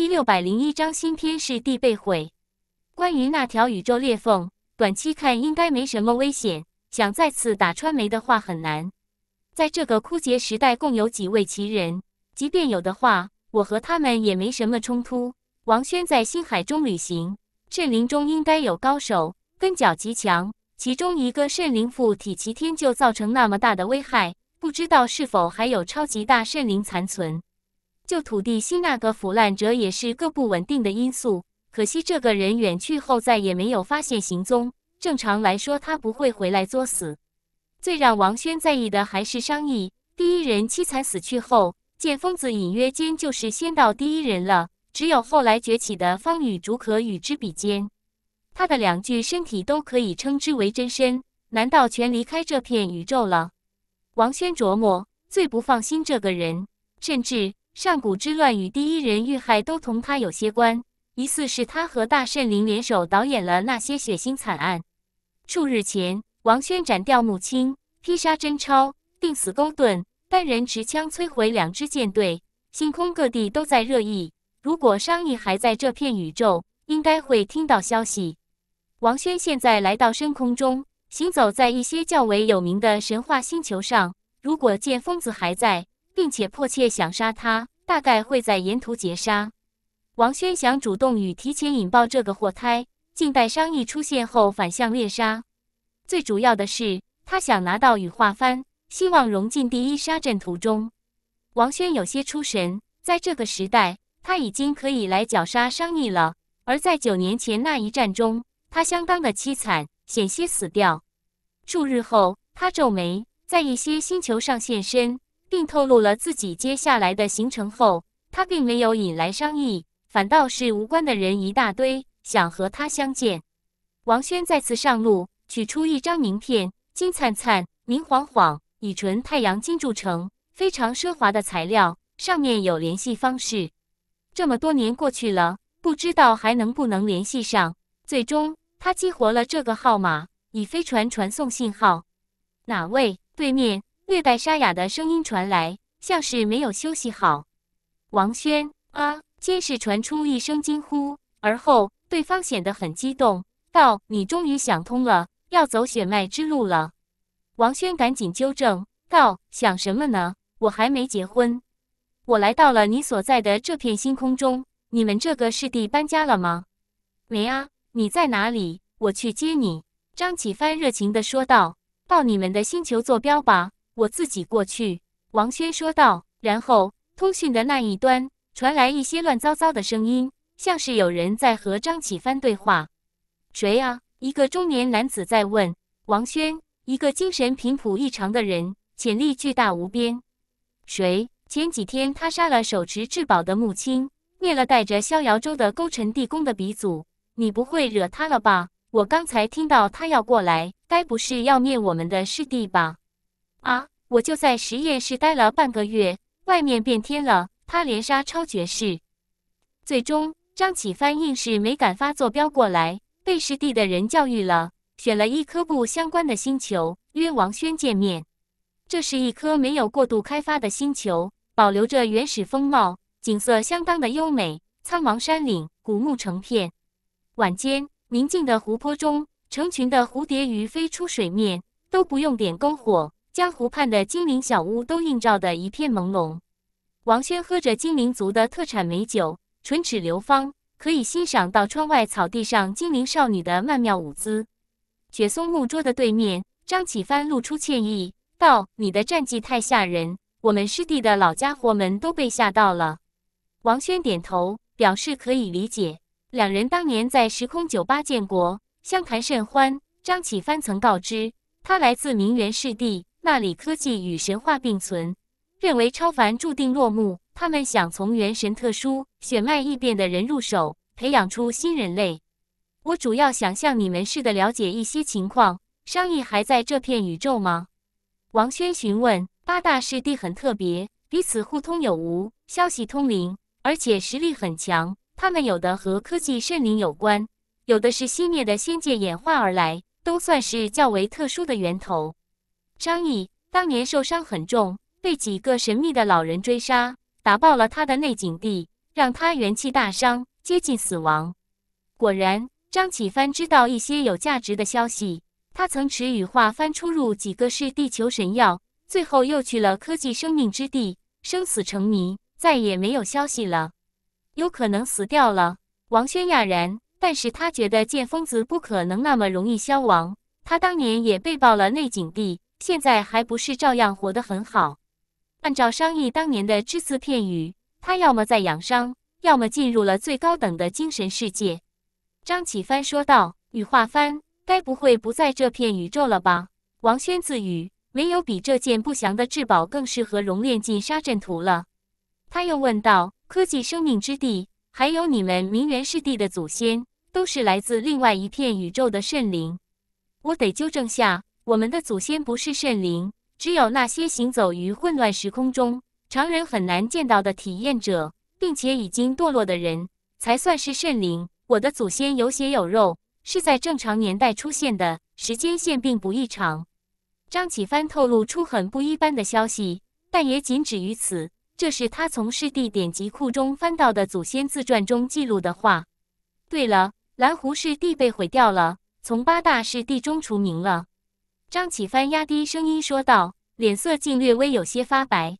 第六百零一章，新天是地被毁。关于那条宇宙裂缝，短期看应该没什么危险。想再次打穿没的话很难。在这个枯竭时代，共有几位奇人，即便有的话，我和他们也没什么冲突。王轩在星海中旅行，圣灵中应该有高手，根脚极强。其中一个圣灵附体齐天就造成那么大的危害，不知道是否还有超级大圣灵残存。就土地新，那个腐烂者也是个不稳定的因素，可惜这个人远去后，再也没有发现行踪。正常来说，他不会回来作死。最让王轩在意的还是商议第一人凄惨死去后，见疯子隐约间就是仙道第一人了，只有后来崛起的方宇竹可与之比肩。他的两具身体都可以称之为真身，难道全离开这片宇宙了？王轩琢磨，最不放心这个人，甚至。上古之乱与第一人遇害都同他有些关，疑似是他和大圣灵联手导演了那些血腥惨案。数日前，王轩斩掉木青，劈杀真超，定死勾顿，单人持枪摧毁两支舰队。星空各地都在热议，如果商议还在这片宇宙，应该会听到消息。王轩现在来到深空中，行走在一些较为有名的神话星球上。如果见疯子还在。并且迫切想杀他，大概会在沿途截杀。王轩想主动与提前引爆这个祸胎，静待商议出现后反向猎杀。最主要的是，他想拿到羽化幡，希望融进第一杀阵途中。王轩有些出神，在这个时代，他已经可以来绞杀商议了。而在九年前那一战中，他相当的凄惨，险些死掉。数日后，他皱眉，在一些星球上现身。并透露了自己接下来的行程后，他并没有引来商议，反倒是无关的人一大堆想和他相见。王轩再次上路，取出一张名片，金灿灿、明晃晃，以纯太阳金铸成，非常奢华的材料，上面有联系方式。这么多年过去了，不知道还能不能联系上。最终，他激活了这个号码，以飞船传送信号。哪位？对面。略带沙哑的声音传来，像是没有休息好。王轩啊，先是传出一声惊呼，而后对方显得很激动，道：“你终于想通了，要走血脉之路了。”王轩赶紧纠正道：“想什么呢？我还没结婚。”“我来到了你所在的这片星空中，你们这个师弟搬家了吗？”“没啊，你在哪里？我去接你。”张启帆热情的说道：“到你们的星球坐标吧。”我自己过去。”王轩说道。然后通讯的那一端传来一些乱糟糟的声音，像是有人在和张启帆对话。“谁啊？”一个中年男子在问王轩，一个精神频谱异常的人，潜力巨大无边。谁？前几天他杀了手持至宝的穆青，灭了带着逍遥州的勾陈地宫的鼻祖。你不会惹他了吧？我刚才听到他要过来，该不是要灭我们的师弟吧？啊！我就在实验室待了半个月，外面变天了。他连杀超绝士，最终张启帆硬是没敢发坐标过来，被师弟的人教育了，选了一颗不相关的星球约王轩见面。这是一颗没有过度开发的星球，保留着原始风貌，景色相当的优美。苍茫山岭，古木成片。晚间，宁静的湖泊中，成群的蝴蝶鱼飞出水面，都不用点篝火。江湖畔的精灵小屋都映照得一片朦胧。王轩喝着精灵族的特产美酒，唇齿流芳，可以欣赏到窗外草地上精灵少女的曼妙舞姿。雪松木桌的对面，张启帆露出歉意道：“你的战绩太吓人，我们师弟的老家伙们都被吓到了。”王轩点头表示可以理解。两人当年在时空酒吧见过，相谈甚欢，张启帆曾告知他来自名媛师弟。那里科技与神话并存，认为超凡注定落幕。他们想从元神特殊、血脉异变的人入手，培养出新人类。我主要想像你们似的了解一些情况，商议还在这片宇宙吗？王轩询问。八大师弟很特别，彼此互通有无，消息通灵，而且实力很强。他们有的和科技圣灵有关，有的是熄灭的仙界演化而来，都算是较为特殊的源头。张毅当年受伤很重，被几个神秘的老人追杀，打爆了他的内景地，让他元气大伤，接近死亡。果然，张启帆知道一些有价值的消息。他曾持羽化翻出入几个是地球神药，最后又去了科技生命之地，生死成谜，再也没有消息了，有可能死掉了。王轩讶然，但是他觉得剑疯子不可能那么容易消亡。他当年也被爆了内景地。现在还不是，照样活得很好。按照商议当年的只字片语，他要么在养伤，要么进入了最高等的精神世界。张启帆说道：“羽化帆，该不会不在这片宇宙了吧？”王轩自语：“没有比这件不祥的至宝更适合熔炼进沙阵图了。”他又问道：“科技生命之地，还有你们明元世帝的祖先，都是来自另外一片宇宙的圣灵。我得纠正下。”我们的祖先不是圣灵，只有那些行走于混乱时空中、常人很难见到的体验者，并且已经堕落的人才算是圣灵。我的祖先有血有肉，是在正常年代出现的时间线并不异常。张启帆透露出很不一般的消息，但也仅止于此。这是他从师弟典籍库中翻到的祖先自传中记录的话。对了，蓝湖师帝被毁掉了，从八大师帝中除名了。张启帆压低声音说道，脸色竟略微有些发白。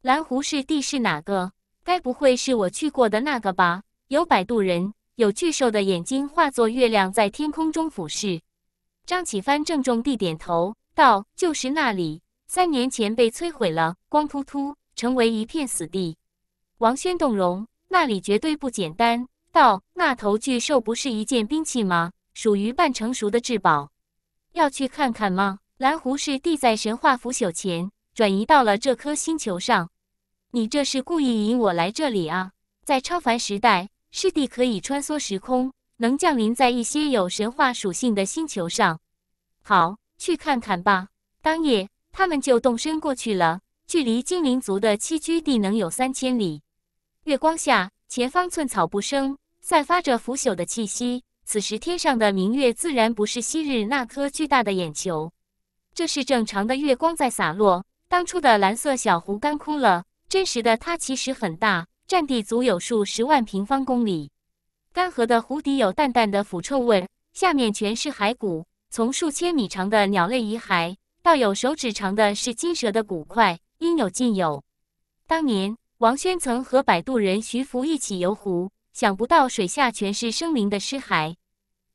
蓝湖是地是哪个？该不会是我去过的那个吧？有摆渡人，有巨兽的眼睛化作月亮，在天空中俯视。张启帆郑重地点头道：“就是那里，三年前被摧毁了，光秃秃，成为一片死地。”王轩动容：“那里绝对不简单。”道：“那头巨兽不是一件兵器吗？属于半成熟的至宝。”要去看看吗？蓝狐是地在神话腐朽前转移到了这颗星球上。你这是故意引我来这里啊？在超凡时代，师弟可以穿梭时空，能降临在一些有神话属性的星球上。好，去看看吧。当夜，他们就动身过去了。距离精灵族的栖居地能有三千里。月光下，前方寸草不生，散发着腐朽的气息。此时天上的明月自然不是昔日那颗巨大的眼球，这是正常的月光在洒落。当初的蓝色小湖干枯了，真实的它其实很大，占地足有数十万平方公里。干涸的湖底有淡淡的腐臭味，下面全是骸骨，从数千米长的鸟类遗骸，到有手指长的是金蛇的骨块，应有尽有。当年王轩曾和摆渡人徐福一起游湖。想不到水下全是生灵的尸骸，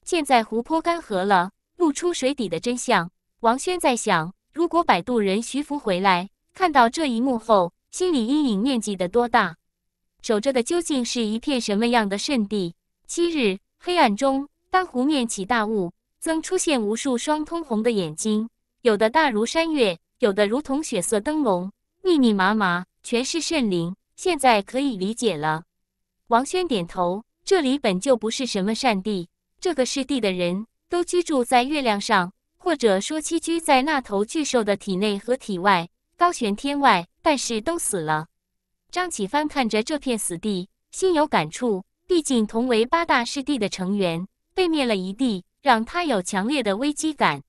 现在湖泊干涸了，露出水底的真相。王轩在想，如果摆渡人徐福回来看到这一幕后，心理阴影面积得多大？守着的究竟是一片什么样的圣地？七日，黑暗中，当湖面起大雾，曾出现无数双通红的眼睛，有的大如山岳，有的如同血色灯笼，密密麻麻，全是圣灵。现在可以理解了。王轩点头，这里本就不是什么善地。这个师地的人都居住在月亮上，或者说栖居在那头巨兽的体内和体外，高悬天外，但是都死了。张启帆看着这片死地，心有感触。毕竟同为八大师地的成员，被灭了一地，让他有强烈的危机感。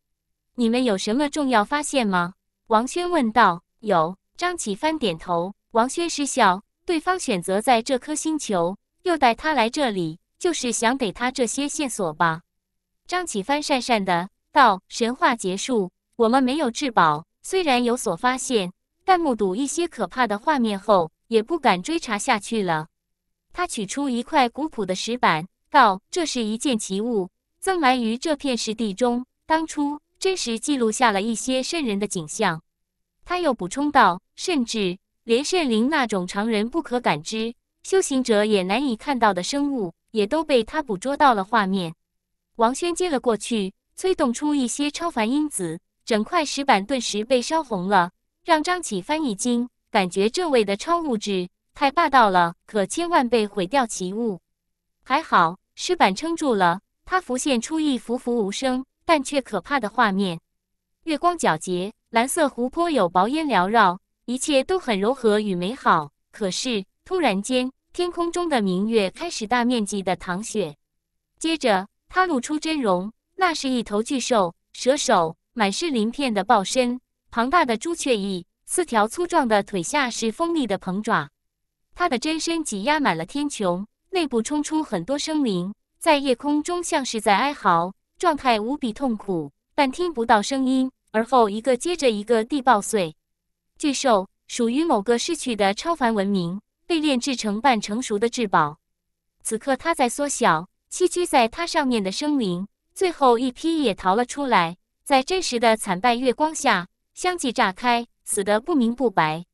你们有什么重要发现吗？王轩问道。有。张启帆点头。王轩失笑。对方选择在这颗星球，又带他来这里，就是想给他这些线索吧。张启帆讪讪的道：“神话结束，我们没有至宝，虽然有所发现，但目睹一些可怕的画面后，也不敢追查下去了。”他取出一块古朴的石板，道：“这是一件奇物，曾埋于这片石地中，当初真实记录下了一些渗人的景象。”他又补充道：“甚至。”连圣灵那种常人不可感知、修行者也难以看到的生物，也都被他捕捉到了画面。王轩接了过去，催动出一些超凡因子，整块石板顿时被烧红了，让张启帆一惊，感觉这位的超物质太霸道了，可千万被毁掉其物。还好石板撑住了，他浮现出一幅幅无声但却可怕的画面。月光皎洁，蓝色湖泊有薄烟缭绕。一切都很柔和与美好，可是突然间，天空中的明月开始大面积的淌血，接着它露出真容，那是一头巨兽，蛇首，满是鳞片的豹身，庞大的朱雀翼，四条粗壮的腿下是锋利的鹏爪，它的真身挤压满了天穹，内部冲出很多生灵，在夜空中像是在哀嚎，状态无比痛苦，但听不到声音，而后一个接着一个地爆碎。巨兽属于某个逝去的超凡文明，被炼制成半成熟的至宝。此刻，它在缩小，栖居在它上面的生灵，最后一批也逃了出来，在真实的惨败月光下，相继炸开，死得不明不白。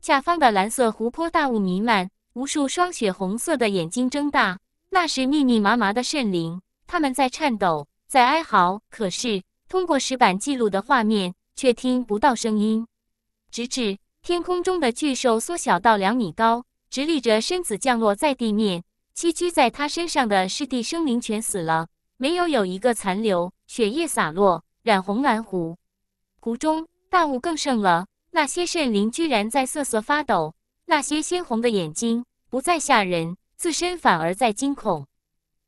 下方的蓝色湖泊，大雾弥漫，无数霜雪红色的眼睛睁大，那是密密麻麻的圣灵，他们在颤抖，在哀嚎，可是通过石板记录的画面，却听不到声音。直至天空中的巨兽缩小到两米高，直立着身子降落在地面，栖居在它身上的湿地生灵全死了，没有有一个残留，血液洒落，染红蓝湖。湖中大雾更盛了，那些圣灵居然在瑟瑟发抖，那些鲜红的眼睛不再吓人，自身反而在惊恐。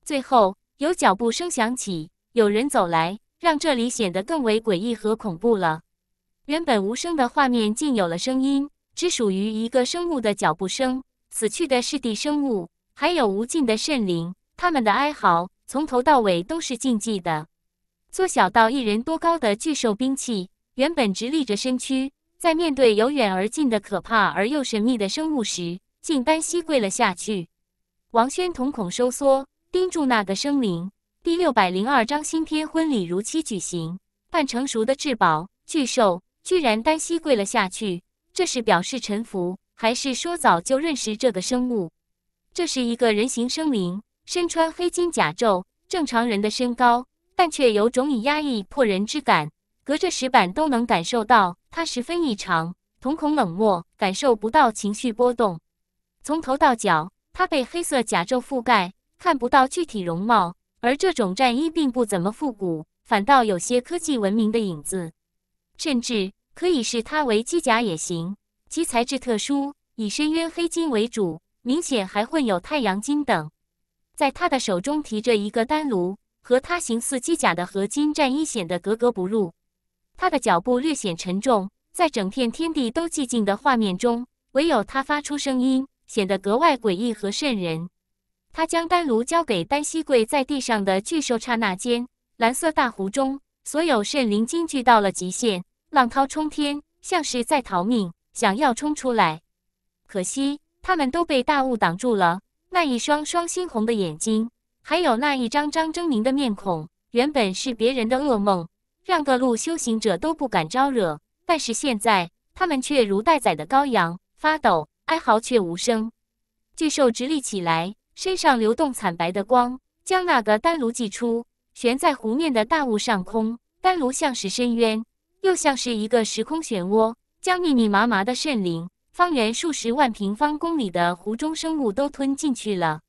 最后有脚步声响起，有人走来，让这里显得更为诡异和恐怖了。原本无声的画面竟有了声音，只属于一个生物的脚步声。死去的是地生物，还有无尽的圣灵，他们的哀嚎从头到尾都是禁忌的。缩小到一人多高的巨兽，兵器原本直立着身躯，在面对由远而近的可怕而又神秘的生物时，竟单膝跪了下去。王轩瞳孔收缩，盯住那个生灵。第六百零二章新天婚礼如期举行，半成熟的至宝巨兽。居然单膝跪了下去，这是表示臣服，还是说早就认识这个生物？这是一个人形生灵，身穿黑金甲胄，正常人的身高，但却有种以压抑破人之感，隔着石板都能感受到他十分异常。瞳孔冷漠，感受不到情绪波动。从头到脚，他被黑色甲胄覆盖，看不到具体容貌。而这种战衣并不怎么复古，反倒有些科技文明的影子。甚至可以视它为机甲也行，其材质特殊，以深渊黑金为主，明显还混有太阳金等。在他的手中提着一个丹炉，和他形似机甲的合金战衣显得格格不入。他的脚步略显沉重，在整片天地都寂静的画面中，唯有他发出声音，显得格外诡异和瘆人。他将丹炉交给单膝跪在地上的巨兽，刹那间，蓝色大湖中。所有圣灵惊惧到了极限，浪涛冲天，像是在逃命，想要冲出来。可惜他们都被大雾挡住了。那一双双猩红的眼睛，还有那一张张狰狞的面孔，原本是别人的噩梦，让各路修行者都不敢招惹。但是现在，他们却如待宰的羔羊，发抖、哀嚎却无声。巨兽直立起来，身上流动惨白的光，将那个丹炉祭出。悬在湖面的大雾上空，丹炉像是深渊，又像是一个时空漩涡，将密密麻麻的圣灵、方圆数十万平方公里的湖中生物都吞进去了。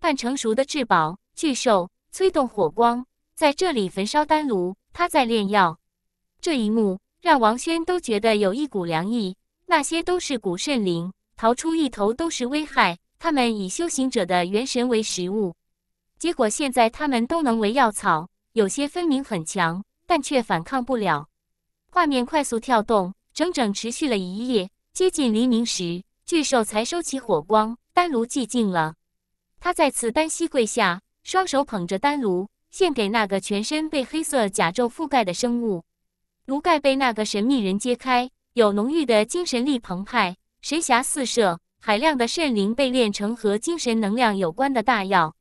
半成熟的至宝巨兽催动火光，在这里焚烧丹炉，他在炼药。这一幕让王轩都觉得有一股凉意。那些都是古圣灵，逃出一头都是危害。他们以修行者的元神为食物。结果现在他们都能为药草，有些分明很强，但却反抗不了。画面快速跳动，整整持续了一夜。接近黎明时，巨兽才收起火光，丹炉寂静了。他再次单膝跪下，双手捧着丹炉，献给那个全身被黑色甲胄覆盖的生物。炉盖被那个神秘人揭开，有浓郁的精神力澎湃，神霞四射，海量的圣灵被炼成和精神能量有关的大药。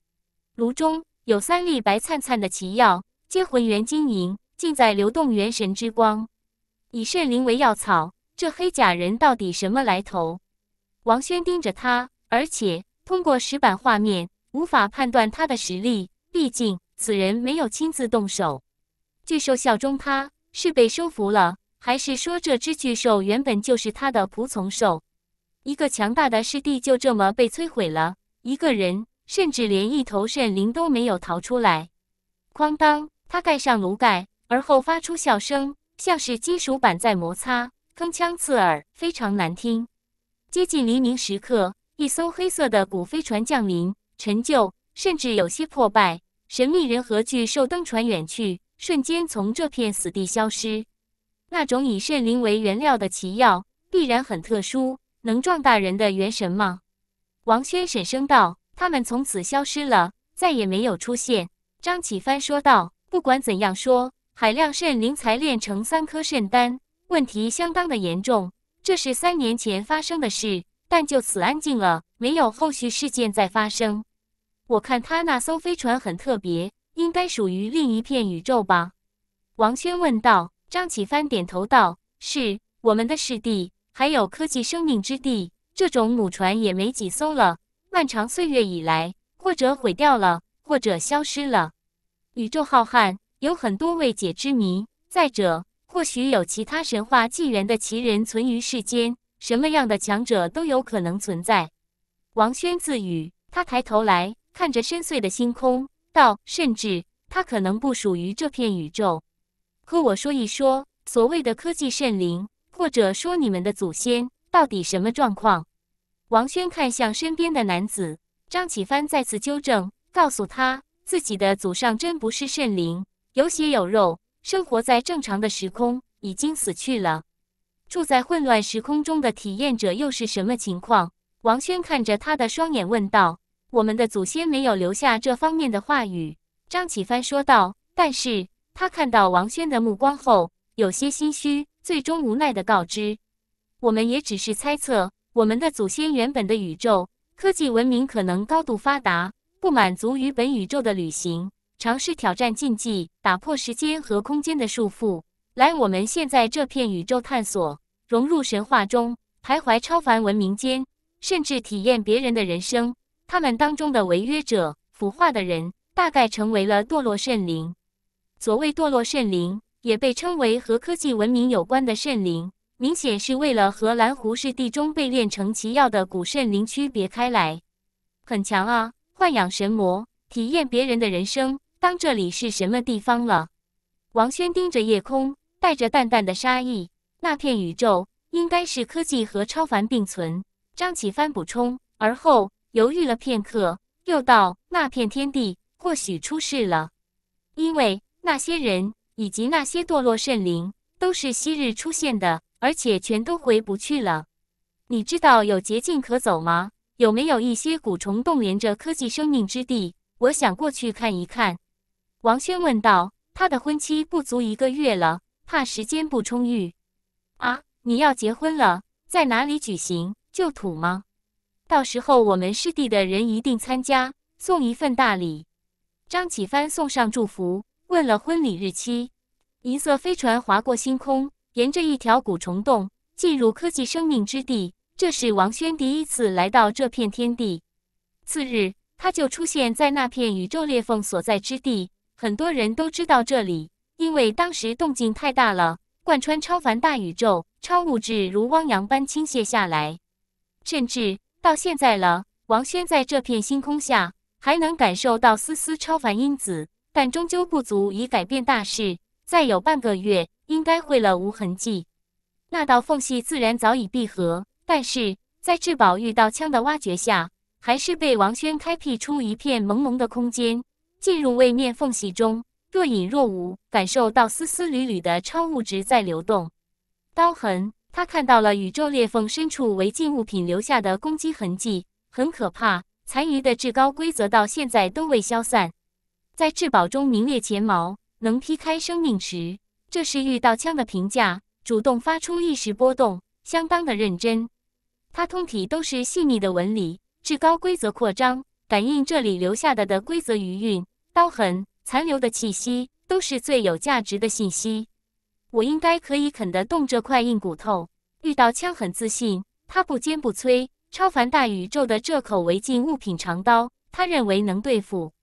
炉中有三粒白灿灿的奇药，皆浑圆晶莹，尽在流动元神之光。以圣灵为药草，这黑甲人到底什么来头？王轩盯着他，而且通过石板画面无法判断他的实力。毕竟此人没有亲自动手，巨兽效忠他是被收服了，还是说这只巨兽原本就是他的仆从兽？一个强大的师弟就这么被摧毁了，一个人。甚至连一头圣灵都没有逃出来。哐当，他盖上炉盖，而后发出笑声，像是金属板在摩擦，铿锵刺耳，非常难听。接近黎明时刻，一艘黑色的古飞船降临，陈旧，甚至有些破败。神秘人和巨兽登船远去，瞬间从这片死地消失。那种以圣灵为原料的奇药，必然很特殊，能壮大人的元神吗？王轩沉声道。他们从此消失了，再也没有出现。张启帆说道：“不管怎样说，海量圣灵才炼成三颗圣丹，问题相当的严重。这是三年前发生的事，但就此安静了，没有后续事件再发生。”我看他那艘飞船很特别，应该属于另一片宇宙吧？王轩问道。张启帆点头道：“是我们的师弟，还有科技生命之地，这种母船也没几艘了。”漫长岁月以来，或者毁掉了，或者消失了。宇宙浩瀚，有很多未解之谜。再者，或许有其他神话纪元的奇人存于世间，什么样的强者都有可能存在。王轩自语，他抬头来看着深邃的星空，道：“甚至他可能不属于这片宇宙。和我说一说，所谓的科技圣灵，或者说你们的祖先，到底什么状况？”王轩看向身边的男子张启帆，再次纠正，告诉他自己的祖上真不是圣灵，有血有肉，生活在正常的时空，已经死去了。住在混乱时空中的体验者又是什么情况？王轩看着他的双眼问道：“我们的祖先没有留下这方面的话语。”张启帆说道，但是他看到王轩的目光后，有些心虚，最终无奈的告知：“我们也只是猜测。”我们的祖先原本的宇宙科技文明可能高度发达，不满足于本宇宙的旅行，尝试挑战禁忌，打破时间和空间的束缚，来我们现在这片宇宙探索，融入神话中，徘徊超凡文明间，甚至体验别人的人生。他们当中的违约者、腐化的人，大概成为了堕落圣灵。所谓堕落圣灵，也被称为和科技文明有关的圣灵。明显是为了和蓝湖市地中被炼成奇药的古圣灵区别开来，很强啊！豢养神魔，体验别人的人生，当这里是什么地方了？王轩盯着夜空，带着淡淡的杀意。那片宇宙应该是科技和超凡并存。张启帆补充，而后犹豫了片刻，又道：“那片天地或许出事了，因为那些人以及那些堕落圣灵都是昔日出现的。”而且全都回不去了，你知道有捷径可走吗？有没有一些蛊虫洞连着科技生命之地？我想过去看一看。王轩问道。他的婚期不足一个月了，怕时间不充裕。啊，你要结婚了，在哪里举行？旧土吗？到时候我们师弟的人一定参加，送一份大礼。张启帆送上祝福，问了婚礼日期。银色飞船划过星空。沿着一条古虫洞进入科技生命之地，这是王轩第一次来到这片天地。次日，他就出现在那片宇宙裂缝所在之地。很多人都知道这里，因为当时动静太大了，贯穿超凡大宇宙，超物质如汪洋般倾泻下来。甚至到现在了，王轩在这片星空下还能感受到丝丝超凡因子，但终究不足以改变大事。再有半个月。应该会了无痕迹，那道缝隙自然早已闭合，但是在至宝玉刀枪的挖掘下，还是被王轩开辟出一片朦胧的空间，进入位面缝隙中，若隐若无，感受到丝丝缕缕的超物质在流动。刀痕，他看到了宇宙裂缝深处违禁物品留下的攻击痕迹，很可怕，残余的至高规则到现在都未消散，在至宝中名列前茅，能劈开生命石。这是遇到枪的评价，主动发出意识波动，相当的认真。它通体都是细腻的纹理，至高规则扩张，感应这里留下的的规则余韵、刀痕、残留的气息，都是最有价值的信息。我应该可以啃得动这块硬骨头。遇到枪很自信，他不坚不摧，超凡大宇宙的这口违禁物品长刀，他认为能对付。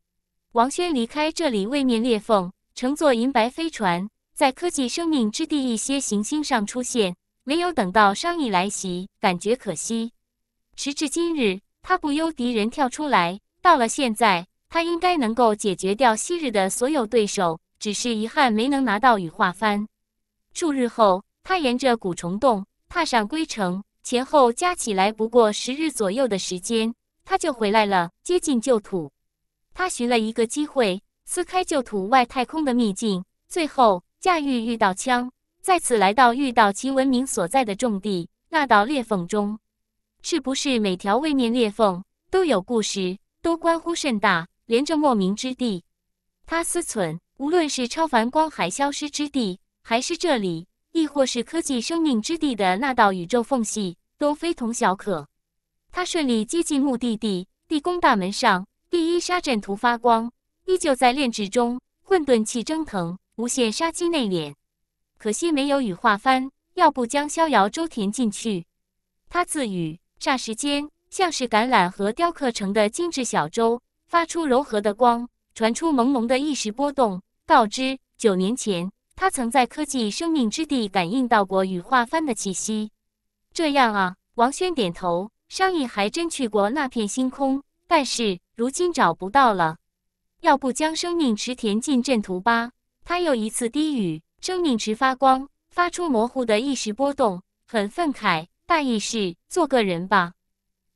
王轩离开这里位面裂缝，乘坐银白飞船。在科技生命之地，一些行星上出现，没有等到商议来袭，感觉可惜。时至今日，他不忧敌人跳出来。到了现在，他应该能够解决掉昔日的所有对手，只是遗憾没能拿到羽化幡。数日后，他沿着古虫洞踏上归程，前后加起来不过十日左右的时间，他就回来了，接近旧土。他寻了一个机会，撕开旧土外太空的秘境，最后。驾驭御道枪，再次来到遇到其文明所在的重地那道裂缝中。是不是每条位面裂缝都有故事，都关乎甚大，连着莫名之地？他思忖，无论是超凡光海消失之地，还是这里，亦或是科技生命之地的那道宇宙缝隙，都非同小可。他顺利接近目的地地宫大门上第一沙阵图发光，依旧在炼制中，混沌气蒸腾。无限杀机内敛，可惜没有羽化幡，要不将逍遥舟填进去。他自语，霎时间，像是橄榄核雕刻成的精致小舟，发出柔和的光，传出朦胧的意识波动，告知九年前他曾在科技生命之地感应到过羽化幡的气息。这样啊，王轩点头，商议还真去过那片星空，但是如今找不到了，要不将生命池填进阵图吧。他又一次低语，生命池发光，发出模糊的意识波动，很愤慨，大意是做个人吧。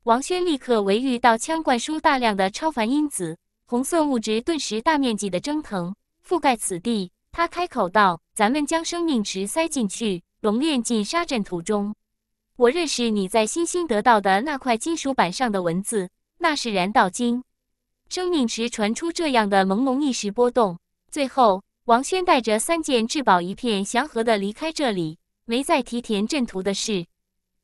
王轩立刻为遇到枪灌输大量的超凡因子，红色物质顿时大面积的蒸腾，覆盖此地。他开口道：“咱们将生命池塞进去，熔炼进沙阵图中。我认识你在星星得到的那块金属板上的文字，那是燃道金。生命池传出这样的朦胧意识波动，最后。”王轩带着三件至宝，一片祥和的离开这里，没再提田震图的事。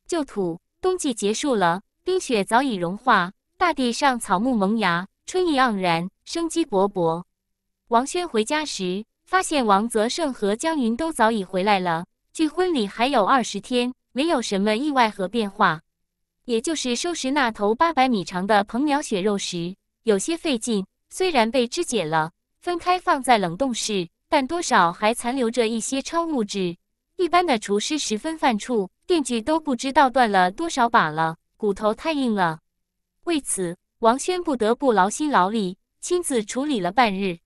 旧土冬季结束了，冰雪早已融化，大地上草木萌芽，春意盎然，生机勃勃。王轩回家时，发现王泽胜和江云都早已回来了。距婚礼还有二十天，没有什么意外和变化。也就是收拾那头八百米长的鹏鸟血肉时，有些费劲。虽然被肢解了，分开放在冷冻室。但多少还残留着一些超物质，一般的厨师十分犯怵，电锯都不知道断了多少把了，骨头太硬了。为此，王轩不得不劳心劳力，亲自处理了半日。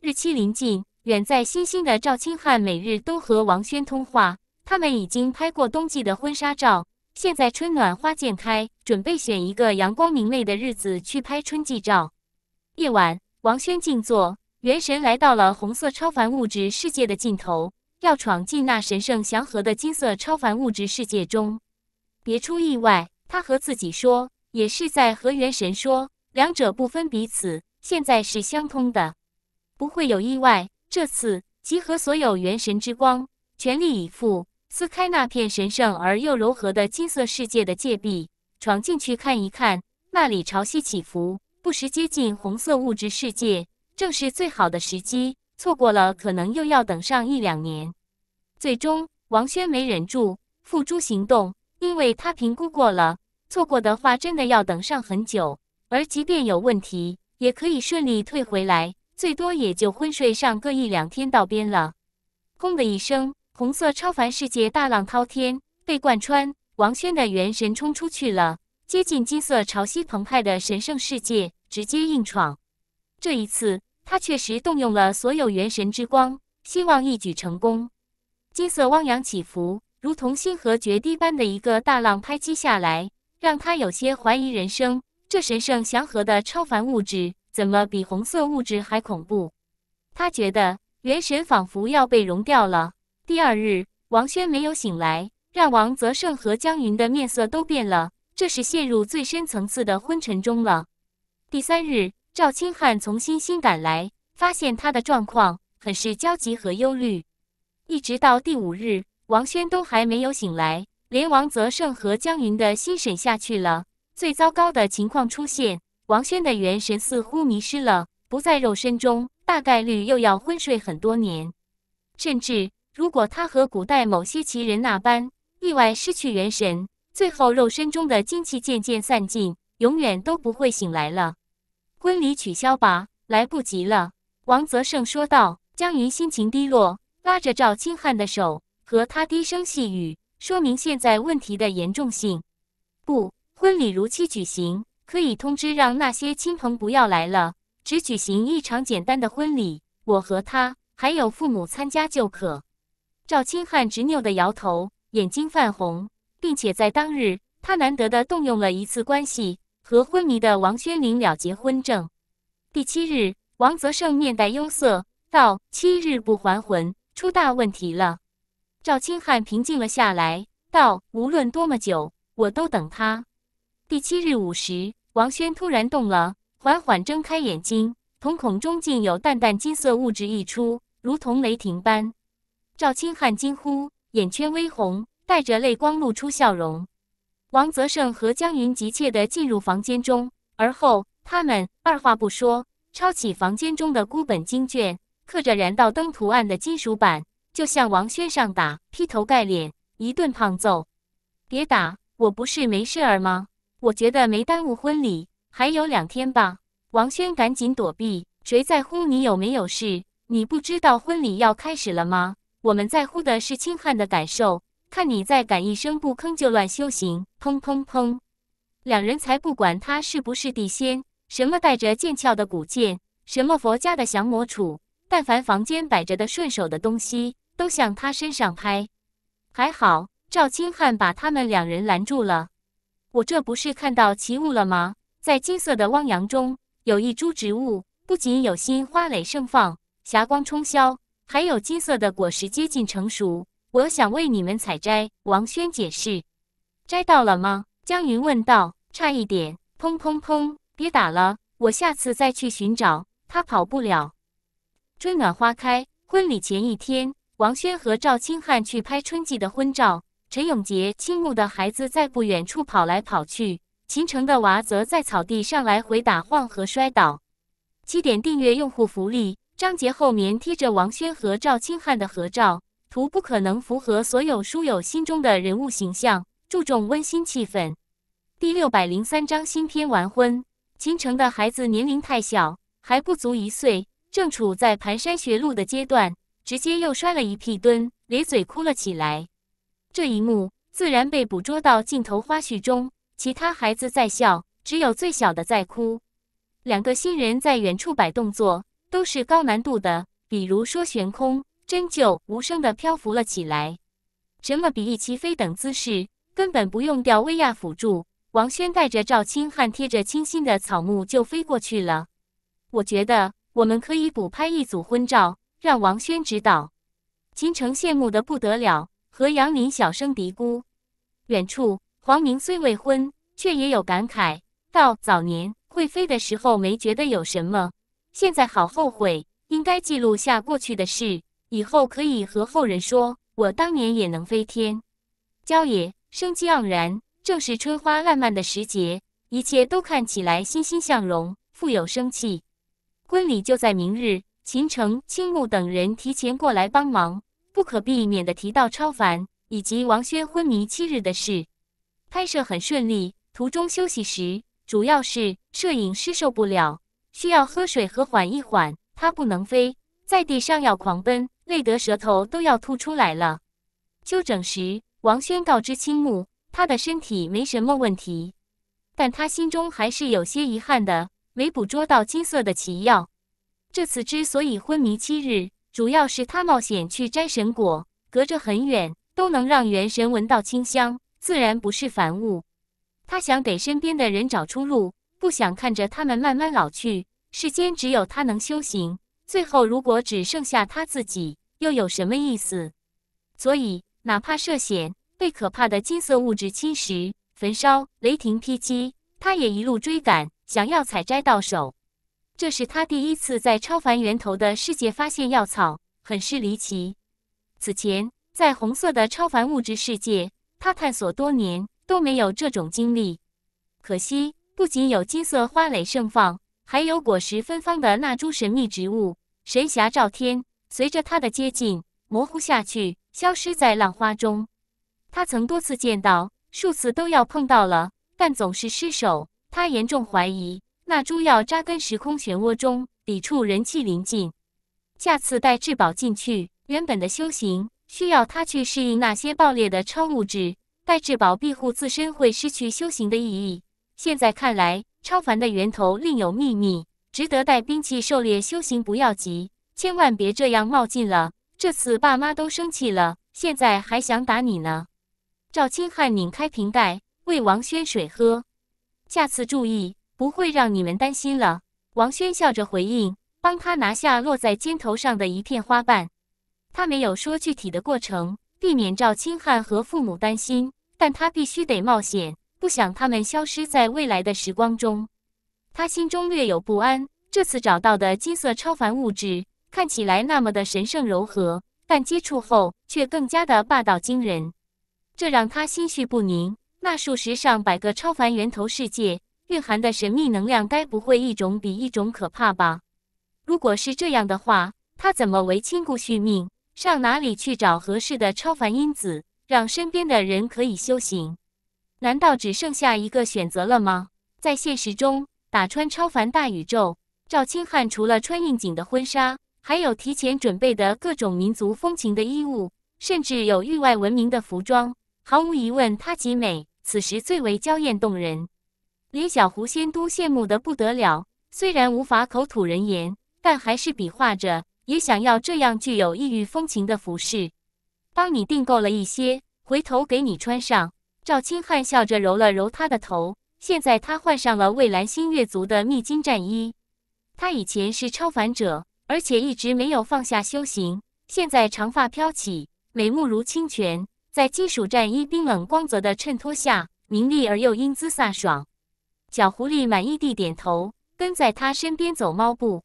日期临近，远在新兴的赵青汉每日都和王轩通话。他们已经拍过冬季的婚纱照，现在春暖花渐开，准备选一个阳光明媚的日子去拍春季照。夜晚，王轩静坐。元神来到了红色超凡物质世界的尽头，要闯进那神圣祥和的金色超凡物质世界中。别出意外，他和自己说，也是在和元神说，两者不分彼此，现在是相通的，不会有意外。这次集合所有元神之光，全力以赴撕开那片神圣而又柔和的金色世界的界壁，闯进去看一看。那里潮汐起伏，不时接近红色物质世界。正是最好的时机，错过了可能又要等上一两年。最终，王轩没忍住，付诸行动，因为他评估过了，错过的话真的要等上很久。而即便有问题，也可以顺利退回来，最多也就昏睡上个一两天到边了。轰的一声，红色超凡世界大浪滔天，被贯穿，王轩的元神冲出去了，接近金色潮汐澎湃的神圣世界，直接硬闯。这一次。他确实动用了所有元神之光，希望一举成功。金色汪洋起伏，如同星河决堤般的一个大浪拍击下来，让他有些怀疑人生。这神圣祥和的超凡物质，怎么比红色物质还恐怖？他觉得元神仿佛要被融掉了。第二日，王轩没有醒来，让王泽胜和江云的面色都变了。这是陷入最深层次的昏沉中了。第三日。赵清汉从新新赶来，发现他的状况，很是焦急和忧虑。一直到第五日，王轩都还没有醒来，连王泽胜和江云的心神下去了。最糟糕的情况出现，王轩的元神似乎迷失了，不在肉身中，大概率又要昏睡很多年。甚至如果他和古代某些奇人那般，意外失去元神，最后肉身中的精气渐渐散尽，永远都不会醒来了。婚礼取消吧，来不及了。”王泽胜说道。江云心情低落，拉着赵清汉的手，和他低声细语，说明现在问题的严重性。“不，婚礼如期举行，可以通知让那些亲朋不要来了，只举行一场简单的婚礼，我和他还有父母参加就可。”赵清汉执拗地摇头，眼睛泛红，并且在当日，他难得的动用了一次关系。和昏迷的王轩领了结婚证。第七日，王泽胜面带忧色，道：“七日不还魂，出大问题了。”赵清汉平静了下来，道：“无论多么久，我都等他。”第七日午时，王轩突然动了，缓缓睁开眼睛，瞳孔中竟有淡淡金色物质溢出，如同雷霆般。赵清汉惊呼，眼圈微红，带着泪光露出笑容。王泽胜和江云急切地进入房间中，而后他们二话不说，抄起房间中的孤本经卷、刻着燃道灯图案的金属板，就向王轩上打，劈头盖脸一顿胖揍。别打，我不是没事儿吗？我觉得没耽误婚礼，还有两天吧。王轩赶紧躲避。谁在乎你有没有事？你不知道婚礼要开始了吗？我们在乎的是清汉的感受。看你在敢一声不吭就乱修行！砰砰砰，两人才不管他是不是地仙，什么带着剑鞘的古剑，什么佛家的降魔杵，但凡房间摆着的顺手的东西，都向他身上拍。还好赵清汉把他们两人拦住了。我这不是看到奇物了吗？在金色的汪洋中，有一株植物，不仅有新花蕾盛放，霞光冲霄，还有金色的果实接近成熟。我想为你们采摘，王轩解释。摘到了吗？江云问道。差一点，砰砰砰！别打了，我下次再去寻找，他跑不了。春暖花开，婚礼前一天，王轩和赵清汉去拍春季的婚照。陈永杰、倾慕的孩子在不远处跑来跑去，秦城的娃则在草地上来回打晃和摔倒。七点订阅用户福利，章节后面贴着王轩和赵清汉的合照。图不可能符合所有书友心中的人物形象，注重温馨气氛。第六百零三章新篇完婚，秦城的孩子年龄太小，还不足一岁，正处在蹒跚学路的阶段，直接又摔了一屁墩，咧嘴哭了起来。这一幕自然被捕捉到镜头花絮中。其他孩子在笑，只有最小的在哭。两个新人在远处摆动作，都是高难度的，比如说悬空。真就无声的漂浮了起来，什么比翼齐飞等姿势，根本不用吊威亚辅助。王轩带着赵清汉贴着清新的草木就飞过去了。我觉得我们可以补拍一组婚照，让王轩指导。秦城羡慕的不得了，和杨林小声嘀咕。远处，黄明虽未婚，却也有感慨：到早年会飞的时候没觉得有什么，现在好后悔，应该记录下过去的事。以后可以和后人说，我当年也能飞天。郊野生机盎然，正是春花烂漫的时节，一切都看起来欣欣向荣，富有生气。婚礼就在明日，秦城、青木等人提前过来帮忙，不可避免地提到超凡以及王轩昏迷七日的事。拍摄很顺利，途中休息时，主要是摄影师受不了，需要喝水和缓一缓。他不能飞，在地上要狂奔。累得舌头都要吐出来了。就整时，王轩告知青木，他的身体没什么问题，但他心中还是有些遗憾的，没捕捉到金色的奇药。这次之所以昏迷七日，主要是他冒险去摘神果，隔着很远都能让元神闻到清香，自然不是凡物。他想给身边的人找出路，不想看着他们慢慢老去。世间只有他能修行，最后如果只剩下他自己。又有什么意思？所以，哪怕涉险被可怕的金色物质侵蚀、焚烧、雷霆劈击，他也一路追赶，想要采摘到手。这是他第一次在超凡源头的世界发现药草，很是离奇。此前，在红色的超凡物质世界，他探索多年都没有这种经历。可惜，不仅有金色花蕾盛放，还有果实芬芳的那株神秘植物，神霞照天。随着他的接近，模糊下去，消失在浪花中。他曾多次见到，数次都要碰到了，但总是失手。他严重怀疑，那猪要扎根时空漩涡中，抵触人气临近。下次带至宝进去，原本的修行需要他去适应那些爆裂的超物质，带至宝庇护自身会失去修行的意义。现在看来，超凡的源头另有秘密，值得带兵器狩猎修行。不要急。千万别这样冒进了！这次爸妈都生气了，现在还想打你呢。赵清汉拧开瓶盖，喂王轩水喝。下次注意，不会让你们担心了。王轩笑着回应，帮他拿下落在肩头上的一片花瓣。他没有说具体的过程，避免赵清汉和父母担心，但他必须得冒险，不想他们消失在未来的时光中。他心中略有不安，这次找到的金色超凡物质。看起来那么的神圣柔和，但接触后却更加的霸道惊人，这让他心绪不宁。那数十上百个超凡源头世界蕴含的神秘能量，该不会一种比一种可怕吧？如果是这样的话，他怎么为亲故续命？上哪里去找合适的超凡因子，让身边的人可以修行？难道只剩下一个选择了吗？在现实中打穿超凡大宇宙，赵清汉除了穿应景的婚纱。还有提前准备的各种民族风情的衣物，甚至有域外文明的服装。毫无疑问，她极美，此时最为娇艳动人，连小狐仙都羡慕得不得了。虽然无法口吐人言，但还是比划着，也想要这样具有异域风情的服饰。帮你订购了一些，回头给你穿上。赵清汉笑着揉了揉他的头。现在他换上了蔚蓝星月族的秘金战衣。他以前是超凡者。而且一直没有放下修行。现在长发飘起，眉目如清泉，在金属战衣冰冷光泽的衬托下，明丽而又英姿飒爽。小狐狸满意地点头，跟在他身边走猫步。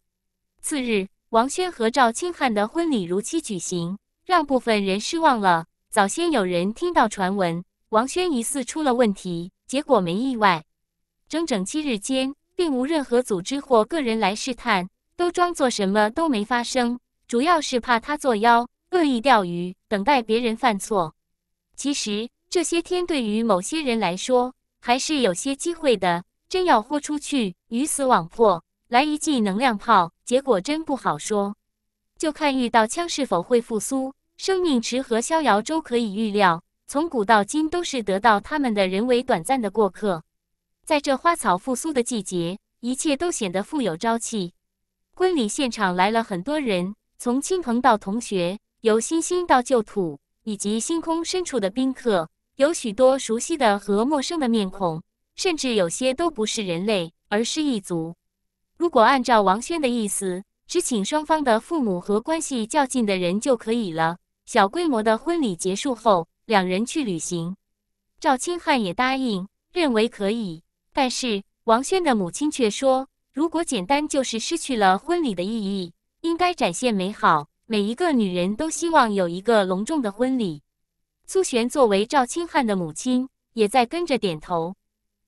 次日，王轩和赵清汉的婚礼如期举行，让部分人失望了。早先有人听到传闻，王轩疑似出了问题，结果没意外。整整七日间，并无任何组织或个人来试探。都装作什么都没发生，主要是怕他作妖、恶意钓鱼，等待别人犯错。其实这些天对于某些人来说，还是有些机会的。真要豁出去，鱼死网破，来一记能量炮，结果真不好说。就看遇到枪是否会复苏。生命池和逍遥舟可以预料，从古到今都是得到他们的人为短暂的过客。在这花草复苏的季节，一切都显得富有朝气。婚礼现场来了很多人，从亲朋到同学，由新星到旧土，以及星空深处的宾客，有许多熟悉的和陌生的面孔，甚至有些都不是人类，而是异族。如果按照王轩的意思，只请双方的父母和关系较近的人就可以了。小规模的婚礼结束后，两人去旅行，赵清汉也答应，认为可以。但是王轩的母亲却说。如果简单，就是失去了婚礼的意义。应该展现美好，每一个女人都希望有一个隆重的婚礼。苏璇作为赵青汉的母亲，也在跟着点头。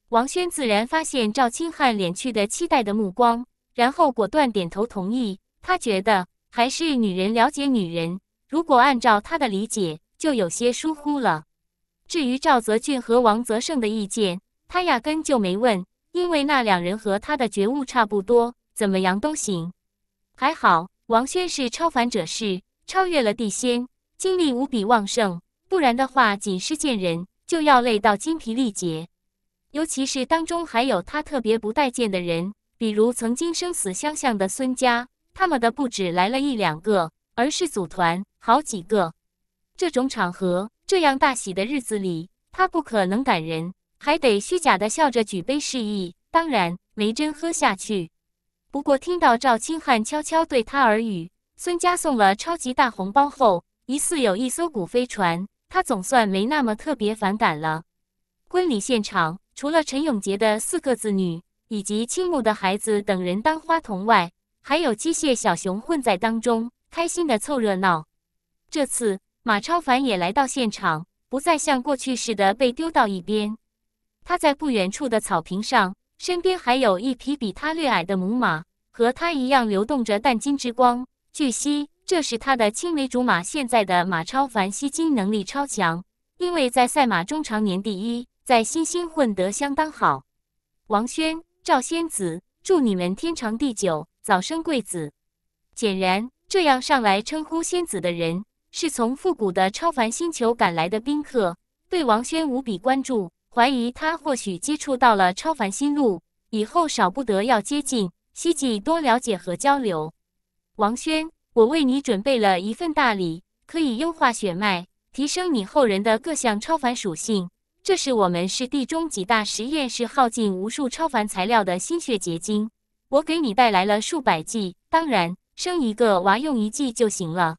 王轩自然发现赵青汉脸去的期待的目光，然后果断点头同意。他觉得还是女人了解女人，如果按照他的理解，就有些疏忽了。至于赵泽俊和王泽胜的意见，他压根就没问。因为那两人和他的觉悟差不多，怎么样都行。还好王轩是超凡者，是超越了地仙，精力无比旺盛，不然的话，仅是见人就要累到精疲力竭。尤其是当中还有他特别不待见的人，比如曾经生死相向的孙家，他们的不止来了一两个，而是组团好几个。这种场合，这样大喜的日子里，他不可能赶人。还得虚假的笑着举杯示意，当然没真喝下去。不过听到赵青汉悄悄对他耳语：“孙家送了超级大红包后，疑似有一艘古飞船。”他总算没那么特别反感了。婚礼现场除了陈永杰的四个子女以及青木的孩子等人当花童外，还有机械小熊混在当中，开心的凑热闹。这次马超凡也来到现场，不再像过去似的被丢到一边。他在不远处的草坪上，身边还有一匹比他略矮的母马，和他一样流动着淡金之光。据悉，这是他的青梅竹马。现在的马超凡吸金能力超强，因为在赛马中常年第一，在新星混得相当好。王轩，赵仙子，祝你们天长地久，早生贵子。显然，这样上来称呼仙子的人，是从复古的超凡星球赶来的宾客，对王轩无比关注。怀疑他或许接触到了超凡心路，以后少不得要接近，希冀多了解和交流。王轩，我为你准备了一份大礼，可以优化血脉，提升你后人的各项超凡属性。这是我们师地中几大实验室耗尽无数超凡材料的心血结晶，我给你带来了数百剂，当然生一个娃用一剂就行了。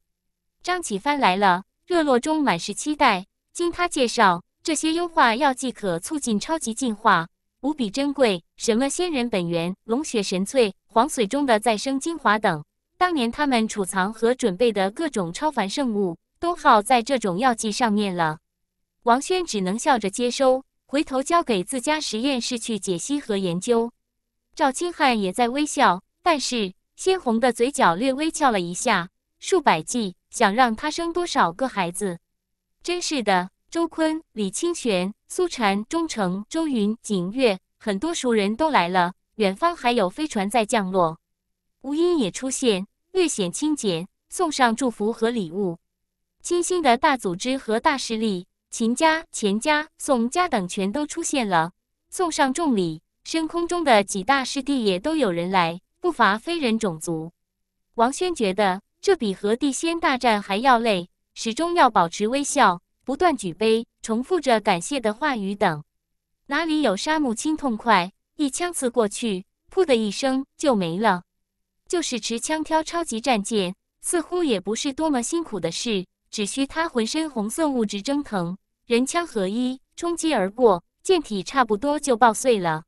张启帆来了，热络中满是期待。经他介绍。这些优化药剂可促进超级进化，无比珍贵，什么仙人本源、龙血神粹、黄水中的再生精华等，当年他们储藏和准备的各种超凡圣物，都耗在这种药剂上面了。王轩只能笑着接收，回头交给自家实验室去解析和研究。赵清汉也在微笑，但是鲜红的嘴角略微翘了一下。数百计，想让他生多少个孩子？真是的。周坤、李清玄、苏禅、钟诚、周云、景月，很多熟人都来了。远方还有飞船在降落。吴英也出现，略显清简，送上祝福和礼物。清新的大组织和大势力，秦家、钱家、宋家等全都出现了，送上重礼。深空中的几大师弟也都有人来，不乏非人种族。王轩觉得这比和地仙大战还要累，始终要保持微笑。不断举杯，重复着感谢的话语等，哪里有杀母亲痛快？一枪刺过去，噗的一声就没了。就是持枪挑超级战舰，似乎也不是多么辛苦的事，只需他浑身红色物质蒸腾，人枪合一，冲击而过，舰体差不多就爆碎了。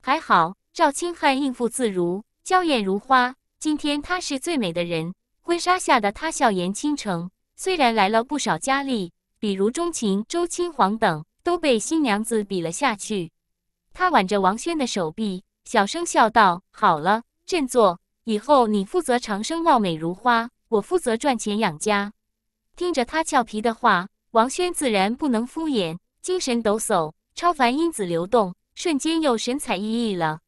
还好赵清汉应付自如，娇艳如花。今天她是最美的人，婚纱下的她笑颜倾城。虽然来了不少佳丽。比如钟情、周清、黄等都被新娘子比了下去。他挽着王轩的手臂，小声笑道：“好了，振作！以后你负责长生貌美如花，我负责赚钱养家。”听着他俏皮的话，王轩自然不能敷衍，精神抖擞，超凡因子流动，瞬间又神采奕奕了。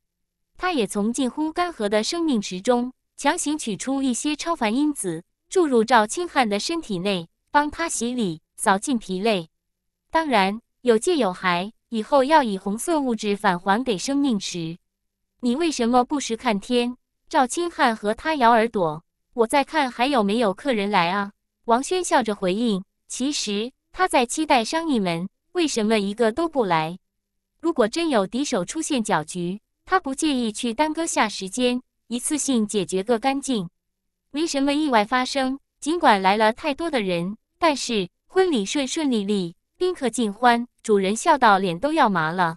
他也从近乎干涸的生命池中强行取出一些超凡因子，注入赵清汉的身体内，帮他洗礼。扫尽疲累，当然有借有还，以后要以红色物质返还给生命池。你为什么不时看天？赵清汉和他摇耳朵，我在看还有没有客人来啊？王轩笑着回应，其实他在期待商议们为什么一个都不来。如果真有敌手出现搅局，他不介意去耽搁下时间，一次性解决个干净。没什么意外发生，尽管来了太多的人，但是。婚礼顺顺利利，宾客尽欢，主人笑到脸都要麻了。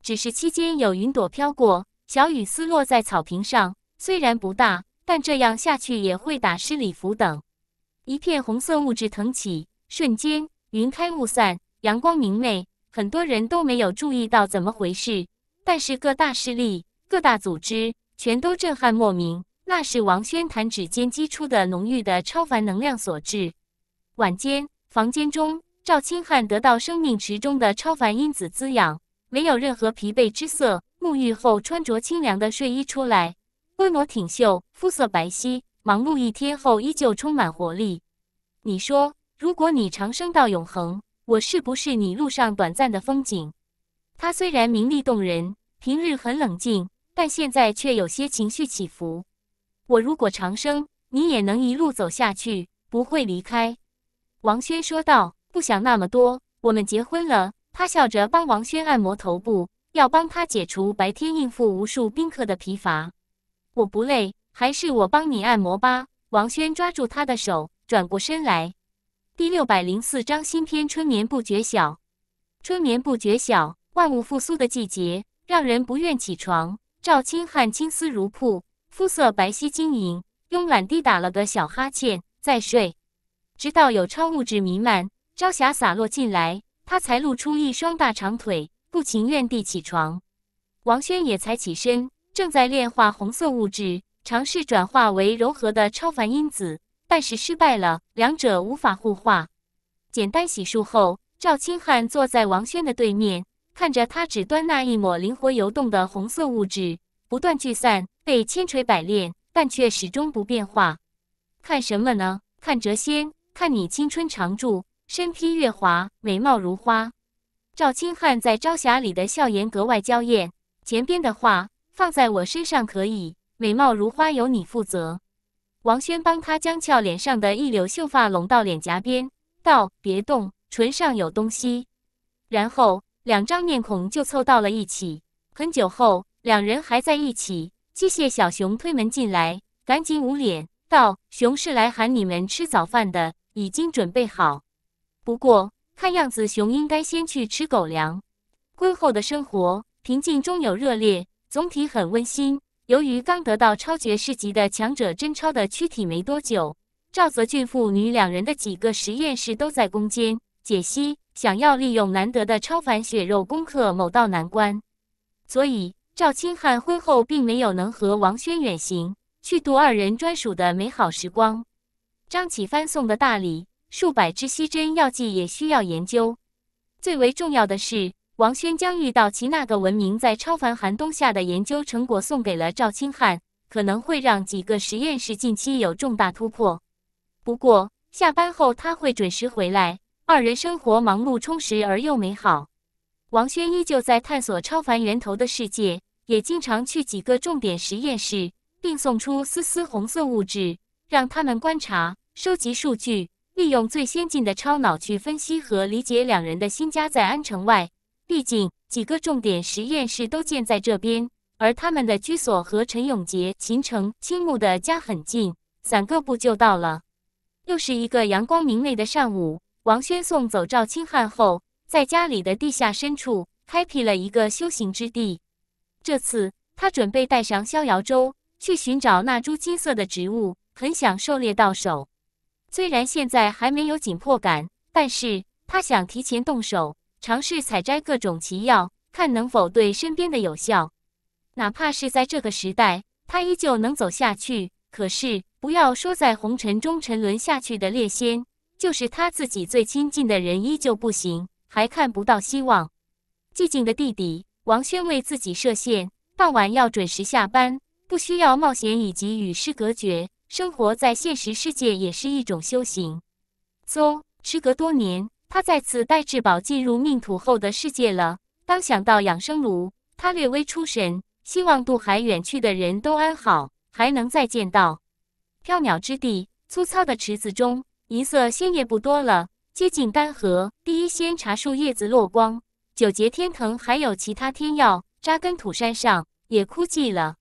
只是期间有云朵飘过，小雨丝落在草坪上，虽然不大，但这样下去也会打湿礼服等。一片红色物质腾起，瞬间云开雾散，阳光明媚，很多人都没有注意到怎么回事。但是各大势力、各大组织全都震撼莫名，那是王轩弹指间击出的浓郁的超凡能量所致。晚间。房间中，赵清汉得到生命池中的超凡因子滋养，没有任何疲惫之色。沐浴后，穿着清凉的睡衣出来，婀娜挺秀，肤色白皙。忙碌一天后，依旧充满活力。你说，如果你长生到永恒，我是不是你路上短暂的风景？他虽然明丽动人，平日很冷静，但现在却有些情绪起伏。我如果长生，你也能一路走下去，不会离开。王轩说道：“不想那么多，我们结婚了。”他笑着帮王轩按摩头部，要帮他解除白天应付无数宾客的疲乏。“我不累，还是我帮你按摩吧。”王轩抓住他的手，转过身来。第六百零四章新篇：春眠不觉晓，春眠不觉晓，万物复苏的季节让人不愿起床。赵清汉青丝如瀑，肤色白皙晶莹，慵懒地打了个小哈欠，再睡。直到有超物质弥漫，朝霞洒落进来，他才露出一双大长腿，不情愿地起床。王轩也才起身，正在炼化红色物质，尝试转化为柔和的超凡因子，但是失败了，两者无法互化。简单洗漱后，赵清汉坐在王轩的对面，看着他指端那一抹灵活游动的红色物质，不断聚散，被千锤百炼，但却始终不变化。看什么呢？看谪仙。看你青春常驻，身披月华，美貌如花，赵清汉在朝霞里的笑颜格外娇艳。前边的话放在我身上可以，美貌如花由你负责。王轩帮他将俏脸上的一绺秀发拢到脸颊边，道：“别动，唇上有东西。”然后两张面孔就凑到了一起。很久后，两人还在一起。机械小熊推门进来，赶紧捂脸，道：“熊是来喊你们吃早饭的。”已经准备好，不过看样子熊应该先去吃狗粮。婚后的生活平静中有热烈，总体很温馨。由于刚得到超绝世级的强者真超的躯体没多久，赵泽俊父女两人的几个实验室都在攻坚解析，想要利用难得的超凡血肉攻克某道难关。所以赵清汉婚后并没有能和王轩远行去度二人专属的美好时光。张启帆送的大礼，数百支西珍药剂也需要研究。最为重要的是，王轩将遇到其那个文明在超凡寒冬下的研究成果送给了赵清汉，可能会让几个实验室近期有重大突破。不过下班后他会准时回来，二人生活忙碌充实而又美好。王轩依旧在探索超凡源头的世界，也经常去几个重点实验室，并送出丝丝红色物质，让他们观察。收集数据，利用最先进的超脑去分析和理解两人的新家在安城外。毕竟几个重点实验室都建在这边，而他们的居所和陈永杰、秦城、青木的家很近，散个步就到了。又是一个阳光明媚的上午，王轩送走赵清汉后，在家里的地下深处开辟了一个修行之地。这次他准备带上逍遥舟去寻找那株金色的植物，很想狩猎到手。虽然现在还没有紧迫感，但是他想提前动手，尝试采摘各种奇药，看能否对身边的有效。哪怕是在这个时代，他依旧能走下去。可是，不要说在红尘中沉沦下去的猎仙，就是他自己最亲近的人，依旧不行，还看不到希望。寂静的弟弟王轩为自己设限，傍晚要准时下班，不需要冒险以及与世隔绝。生活在现实世界也是一种修行。嗖！时隔多年，他再次带至宝进入命土后的世界了。当想到养生炉，他略微出神，希望渡海远去的人都安好，还能再见到。缥缈之地，粗糙的池子中，银色鲜叶不多了，接近干涸。第一仙茶树叶子落光，九节天藤还有其他天药扎根土山上也枯寂了，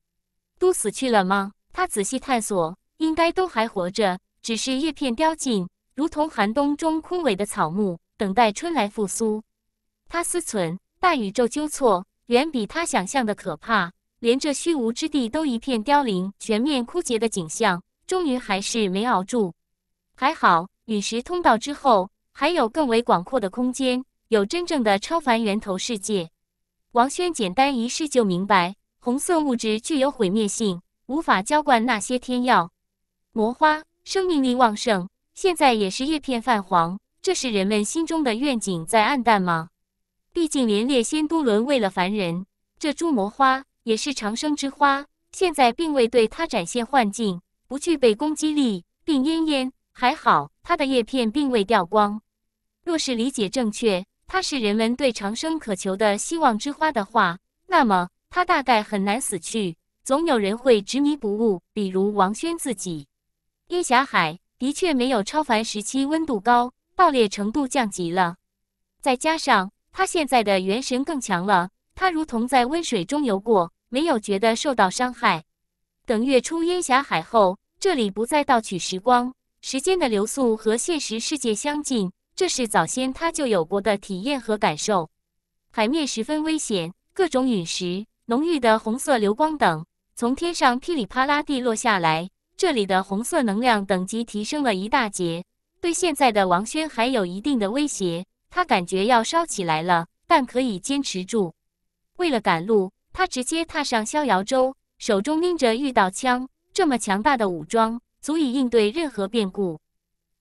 都死去了吗？他仔细探索。应该都还活着，只是叶片凋尽，如同寒冬中枯萎的草木，等待春来复苏。他思忖，大宇宙纠错远比他想象的可怕，连这虚无之地都一片凋零、全面枯竭的景象，终于还是没熬住。还好，陨石通道之后还有更为广阔的空间，有真正的超凡源头世界。王轩简单一试就明白，红色物质具有毁灭性，无法浇灌那些天药。魔花生命力旺盛，现在也是叶片泛黄，这是人们心中的愿景在暗淡吗？毕竟连列仙都伦为了凡人，这株魔花也是长生之花，现在并未对它展现幻境，不具备攻击力，病恹恹，还好它的叶片并未掉光。若是理解正确，它是人们对长生渴求的希望之花的话，那么它大概很难死去，总有人会执迷不悟，比如王轩自己。烟霞海的确没有超凡时期温度高，爆裂程度降级了。再加上他现在的元神更强了，他如同在温水中游过，没有觉得受到伤害。等跃出烟霞海后，这里不再盗取时光，时间的流速和现实世界相近。这是早先他就有过的体验和感受。海面十分危险，各种陨石、浓郁的红色流光等从天上噼里啪啦地落下来。这里的红色能量等级提升了一大截，对现在的王轩还有一定的威胁。他感觉要烧起来了，但可以坚持住。为了赶路，他直接踏上逍遥州，手中拎着玉道枪，这么强大的武装足以应对任何变故。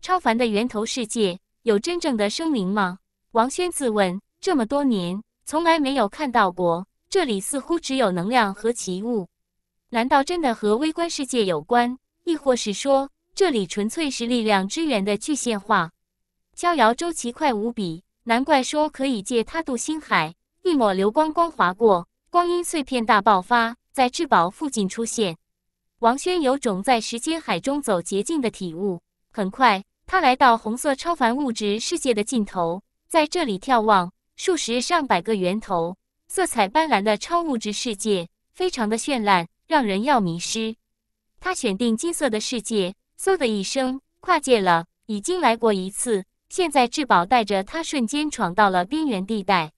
超凡的源头世界有真正的生灵吗？王轩自问，这么多年从来没有看到过。这里似乎只有能量和奇物，难道真的和微观世界有关？亦或是说，这里纯粹是力量之源的具现化。逍遥舟奇快无比，难怪说可以借他渡星海。一抹流光光划过，光阴碎片大爆发，在至宝附近出现。王轩有种在时间海中走捷径的体悟。很快，他来到红色超凡物质世界的尽头，在这里眺望数十上百个源头，色彩斑斓的超物质世界，非常的绚烂，让人要迷失。他选定金色的世界，嗖的一声，跨界了。已经来过一次，现在至宝带着他瞬间闯到了边缘地带。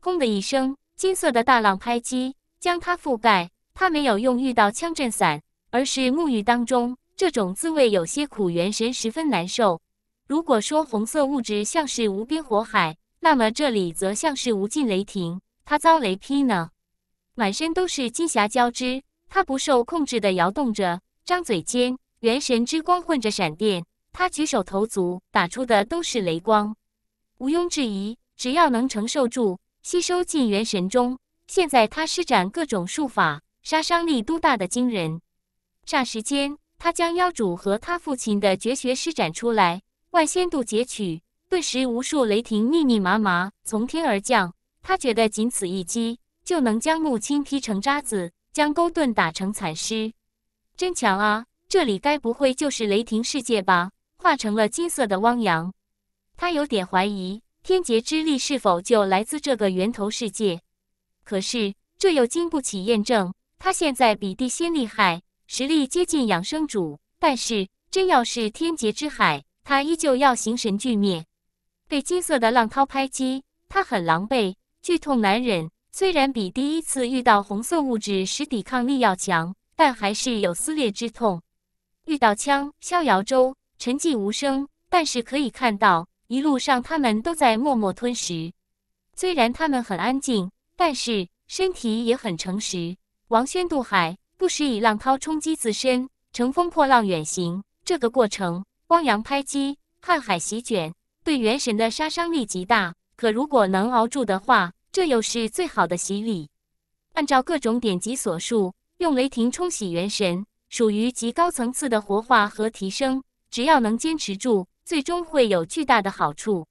轰的一声，金色的大浪拍击，将他覆盖。他没有用遇到枪震散，而是沐浴当中。这种滋味有些苦，元神十分难受。如果说红色物质像是无边火海，那么这里则像是无尽雷霆。他遭雷劈呢，满身都是金霞交织。他不受控制的摇动着，张嘴间，元神之光混着闪电。他举手投足打出的都是雷光，毋庸置疑，只要能承受住，吸收进元神中。现在他施展各种术法，杀伤力都大的惊人。霎时间，他将妖主和他父亲的绝学施展出来，《万仙渡劫曲》，顿时无数雷霆密密麻麻从天而降。他觉得仅此一击就能将木青劈成渣子。将勾盾打成惨尸，真强啊！这里该不会就是雷霆世界吧？化成了金色的汪洋，他有点怀疑天劫之力是否就来自这个源头世界。可是这又经不起验证。他现在比地仙厉害，实力接近养生主，但是真要是天劫之海，他依旧要形神俱灭。被金色的浪涛拍击，他很狼狈，剧痛难忍。虽然比第一次遇到红色物质时抵抗力要强，但还是有撕裂之痛。遇到枪，逍遥舟沉寂无声，但是可以看到一路上他们都在默默吞食。虽然他们很安静，但是身体也很诚实。王轩渡海，不时以浪涛冲击自身，乘风破浪远行。这个过程，汪洋拍击，瀚海席卷，对元神的杀伤力极大。可如果能熬住的话。这又是最好的洗礼。按照各种典籍所述，用雷霆冲洗元神，属于极高层次的活化和提升。只要能坚持住，最终会有巨大的好处。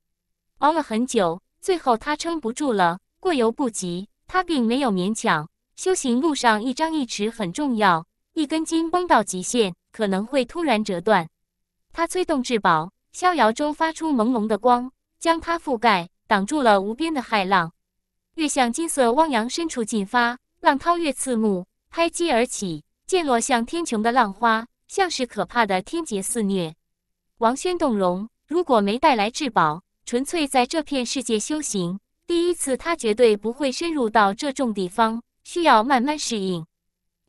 熬了很久，最后他撑不住了，过犹不及。他并没有勉强。修行路上一张一弛很重要，一根筋绷到极限，可能会突然折断。他催动至宝逍遥舟，发出朦胧的光，将它覆盖，挡住了无边的骇浪。越向金色汪洋深处进发，浪涛越刺目，拍击而起，溅落向天穹的浪花，像是可怕的天劫肆虐。王轩动容，如果没带来至宝，纯粹在这片世界修行，第一次他绝对不会深入到这种地方，需要慢慢适应。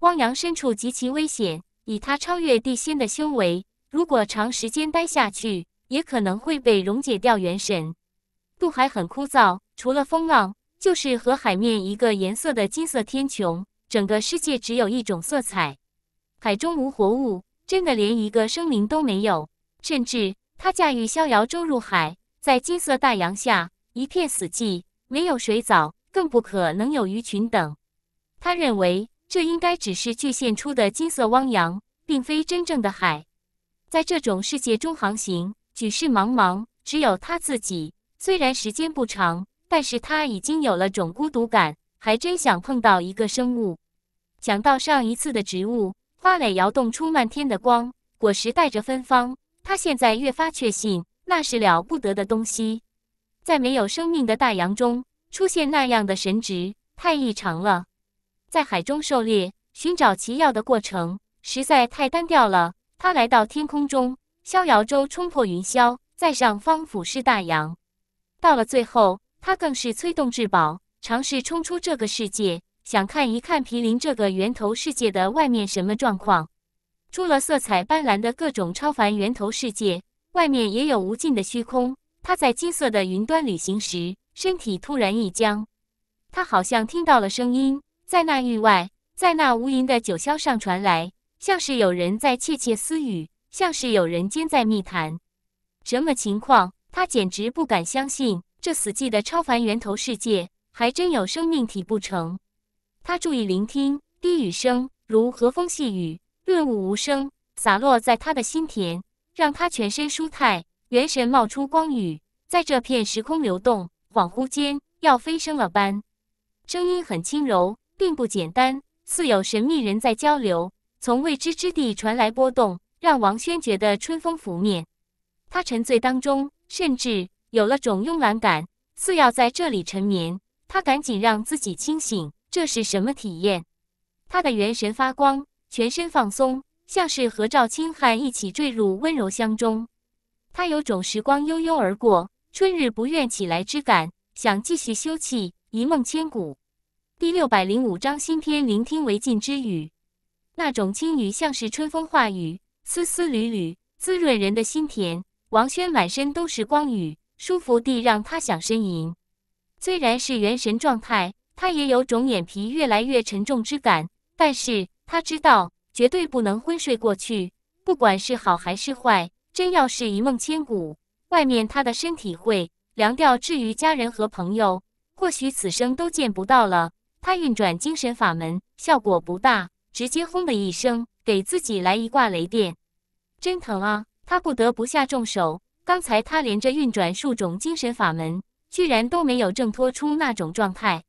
汪洋深处极其危险，以他超越地仙的修为，如果长时间待下去，也可能会被溶解掉元神。渡海很枯燥，除了风浪。就是和海面一个颜色的金色天穹，整个世界只有一种色彩，海中无活物，真的连一个生灵都没有。甚至他驾驭逍遥舟入海，在金色大洋下一片死寂，没有水藻，更不可能有鱼群等。他认为这应该只是巨现出的金色汪洋，并非真正的海。在这种世界中航行，举世茫茫，只有他自己。虽然时间不长。但是他已经有了种孤独感，还真想碰到一个生物。想到上一次的植物，花蕾摇动出漫天的光，果实带着芬芳。他现在越发确信，那是了不得的东西。在没有生命的大洋中出现那样的神职，太异常了。在海中狩猎、寻找奇药的过程实在太单调了。他来到天空中，逍遥舟冲破云霄，在上方俯视大洋。到了最后。他更是催动至宝，尝试冲出这个世界，想看一看毗邻这个源头世界的外面什么状况。除了色彩斑斓的各种超凡源头世界，外面也有无尽的虚空。他在金色的云端旅行时，身体突然一僵。他好像听到了声音，在那域外，在那无垠的九霄上传来，像是有人在窃窃私语，像是有人间在密谈。什么情况？他简直不敢相信。这死寂的超凡源头世界，还真有生命体不成？他注意聆听低语声，如和风细雨，润物无声，洒落在他的心田，让他全身舒泰。元神冒出光雨，在这片时空流动，恍惚间要飞升了般。声音很轻柔，并不简单，似有神秘人在交流，从未知之地传来波动，让王轩觉得春风拂面。他沉醉当中，甚至。有了种慵懒感，似要在这里沉眠。他赶紧让自己清醒，这是什么体验？他的元神发光，全身放松，像是和赵清汉一起坠入温柔乡中。他有种时光悠悠而过，春日不愿起来之感，想继续休憩，一梦千古。第六百零五章新篇，聆听为禁之语。那种轻雨像是春风化雨，丝丝缕缕，滋润人的心田。王轩满身都是光雨。舒服地让他想呻吟，虽然是元神状态，他也有种眼皮越来越沉重之感。但是他知道绝对不能昏睡过去，不管是好还是坏，真要是一梦千古，外面他的身体会凉掉。至于家人和朋友，或许此生都见不到了。他运转精神法门，效果不大，直接轰的一声，给自己来一挂雷电，真疼啊！他不得不下重手。刚才他连着运转数种精神法门，居然都没有挣脱出那种状态，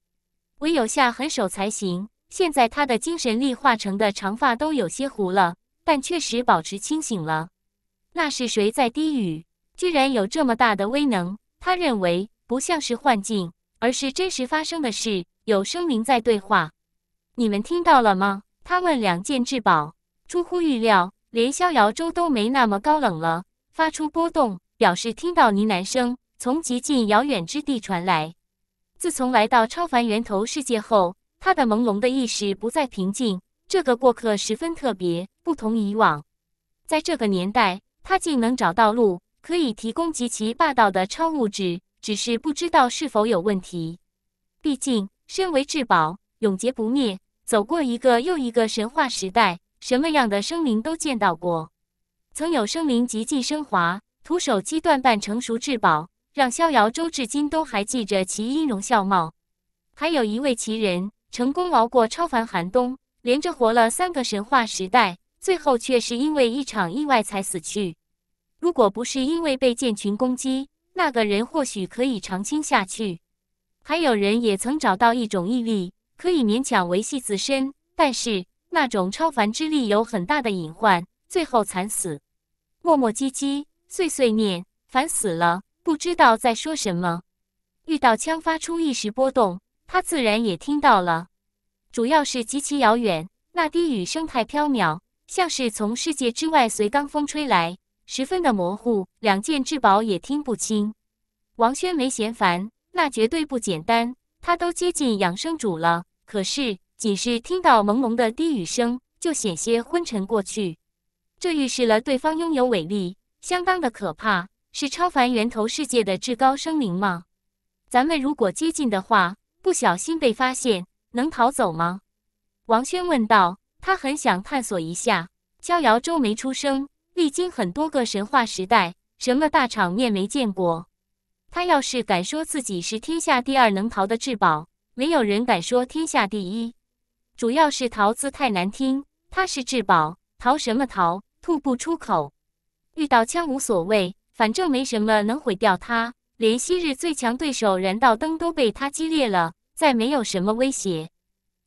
唯有下狠手才行。现在他的精神力化成的长发都有些糊了，但确实保持清醒了。那是谁在低语？居然有这么大的威能！他认为不像是幻境，而是真实发生的事。有生灵在对话，你们听到了吗？他问。两件至宝，出乎预料，连逍遥周都没那么高冷了，发出波动。表示听到呢喃声从极近遥远之地传来。自从来到超凡源头世界后，他的朦胧的意识不再平静。这个过客十分特别，不同以往。在这个年代，他竟能找到路，可以提供极其霸道的超物质，只是不知道是否有问题。毕竟，身为至宝，永劫不灭，走过一个又一个神话时代，什么样的生灵都见到过。曾有生灵极尽升华。徒手击断半成熟至宝，让逍遥周至今都还记着其音容笑貌。还有一位奇人，成功熬过超凡寒冬，连着活了三个神话时代，最后却是因为一场意外才死去。如果不是因为被剑群攻击，那个人或许可以长青下去。还有人也曾找到一种毅力，可以勉强维系自身，但是那种超凡之力有很大的隐患，最后惨死。磨磨唧唧。碎碎念，烦死了，不知道在说什么。遇到枪发出一时波动，他自然也听到了。主要是极其遥远，那低语声太飘渺，像是从世界之外随罡风吹来，十分的模糊，两件至宝也听不清。王轩没嫌烦，那绝对不简单，他都接近养生主了。可是仅是听到朦胧的低语声，就险些昏沉过去。这预示了对方拥有伟力。相当的可怕，是超凡源头世界的至高生灵吗？咱们如果接近的话，不小心被发现，能逃走吗？王轩问道。他很想探索一下。逍遥皱没出生，历经很多个神话时代，什么大场面没见过？他要是敢说自己是天下第二，能逃的至宝，没有人敢说天下第一。主要是“逃”字太难听，他是至宝，逃什么逃？吐不出口。遇到枪无所谓，反正没什么能毁掉他。连昔日最强对手燃道灯都被他击裂了，再没有什么威胁。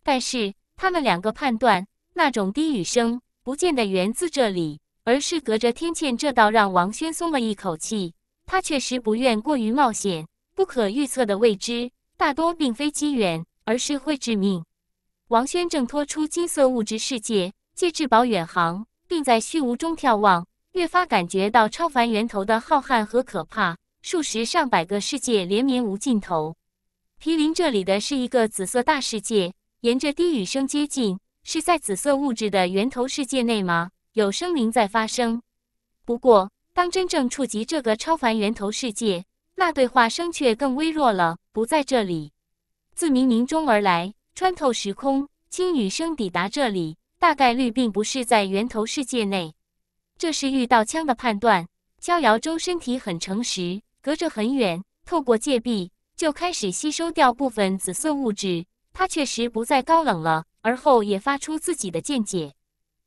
但是他们两个判断，那种低语声不见得源自这里，而是隔着天堑。这道，让王轩松了一口气。他确实不愿过于冒险，不可预测的未知大多并非机缘，而是会致命。王轩挣脱出金色物质世界，借至宝远航，并在虚无中眺望。越发感觉到超凡源头的浩瀚和可怕，数十上百个世界连绵无尽头。毗邻这里的是一个紫色大世界，沿着低语声接近，是在紫色物质的源头世界内吗？有生灵在发声。不过，当真正触及这个超凡源头世界，那对话声却更微弱了，不在这里，自冥冥中而来，穿透时空，轻语声抵达这里，大概率并不是在源头世界内。这是遇到枪的判断，萧遥舟身体很诚实，隔着很远，透过戒壁就开始吸收掉部分紫色物质。他确实不再高冷了，而后也发出自己的见解。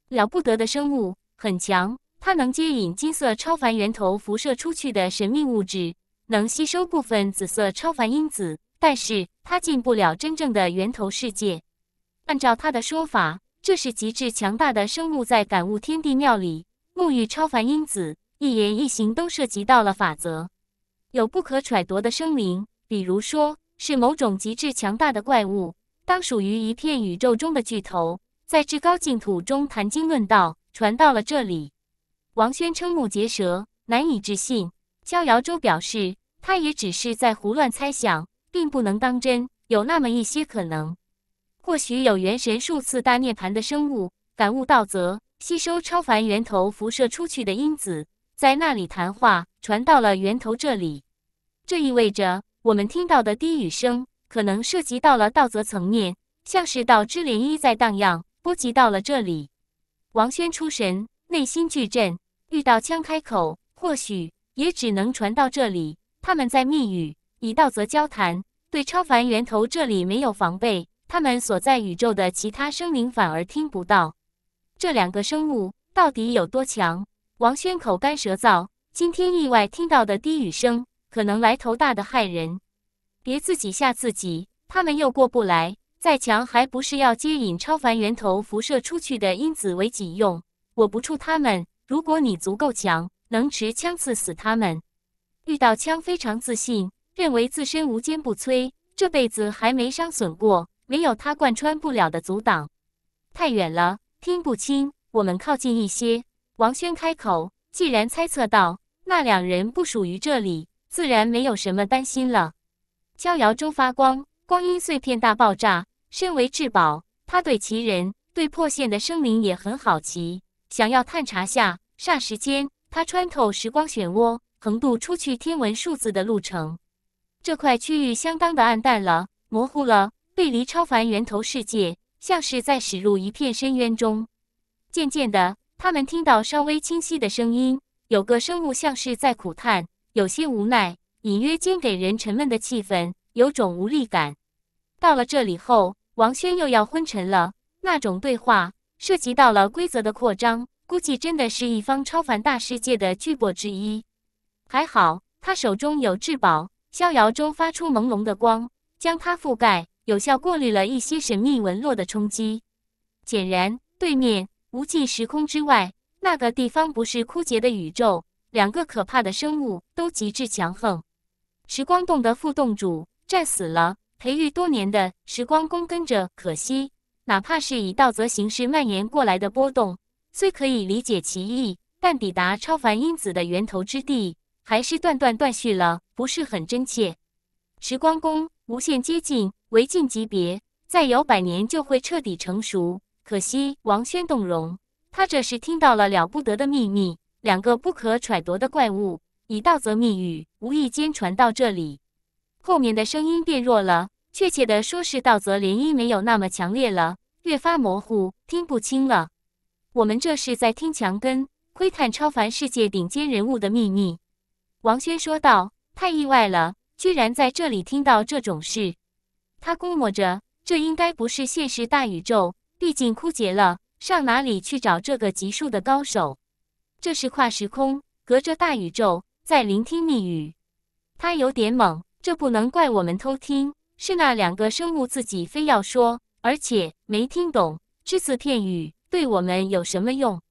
了不得的生物，很强，它能接引金色超凡源头辐射出去的神秘物质，能吸收部分紫色超凡因子，但是它进不了真正的源头世界。按照他的说法，这是极致强大的生物在感悟天地妙理。沐浴超凡因子，一言一行都涉及到了法则，有不可揣度的生灵，比如说是某种极致强大的怪物，当属于一片宇宙中的巨头，在至高净土中谈经论道，传到了这里。王轩瞠目结舌，难以置信。萧遥周表示，他也只是在胡乱猜想，并不能当真。有那么一些可能，或许有元神数次大涅槃的生物，感悟道则。吸收超凡源头辐射出去的因子，在那里谈话传到了源头这里。这意味着我们听到的低语声可能涉及到了道则层面，像是道之涟漪在荡漾，波及到了这里。王轩出神，内心巨震。遇到枪开口，或许也只能传到这里。他们在密语，以道则交谈，对超凡源头这里没有防备。他们所在宇宙的其他生灵反而听不到。这两个生物到底有多强？王轩口干舌燥，今天意外听到的低语声，可能来头大的骇人，别自己吓自己。他们又过不来，再强还不是要接引超凡源头辐射出去的因子为己用？我不触他们。如果你足够强，能持枪刺死他们，遇到枪非常自信，认为自身无坚不摧，这辈子还没伤损过，没有他贯穿不了的阻挡。太远了。听不清，我们靠近一些。”王轩开口，既然猜测到那两人不属于这里，自然没有什么担心了。逍遥中发光，光阴碎片大爆炸。身为至宝，他对奇人、对破线的生灵也很好奇，想要探查下。霎时间，他穿透时光漩涡，横渡出去天文数字的路程。这块区域相当的暗淡了，模糊了，背离超凡源头世界。像是在驶入一片深渊中，渐渐的，他们听到稍微清晰的声音，有个生物像是在苦叹，有些无奈，隐约间给人沉闷的气氛，有种无力感。到了这里后，王轩又要昏沉了。那种对话涉及到了规则的扩张，估计真的是一方超凡大世界的巨擘之一。还好他手中有至宝，逍遥中发出朦胧的光，将它覆盖。有效过滤了一些神秘纹络的冲击。显然，对面无际时空之外那个地方不是枯竭的宇宙。两个可怕的生物都极致强横。时光洞的副洞主战死了，培育多年的时光宫跟着可惜。哪怕是以道则形式蔓延过来的波动，虽可以理解其意，但抵达超凡因子的源头之地，还是断断断续了，不是很真切。时光宫无限接近。为晋级别，再有百年就会彻底成熟。可惜王轩动容，他这是听到了了不得的秘密。两个不可揣度的怪物以道则密语，无意间传到这里。后面的声音变弱了，确切的说是道则联姻没有那么强烈了，越发模糊，听不清了。我们这是在听墙根窥探超凡世界顶尖人物的秘密。王轩说道：“太意外了，居然在这里听到这种事。”他估摸着，这应该不是现实大宇宙，毕竟枯竭了，上哪里去找这个级数的高手？这是跨时空，隔着大宇宙在聆听密语。他有点懵，这不能怪我们偷听，是那两个生物自己非要说，而且没听懂，只字片语，对我们有什么用？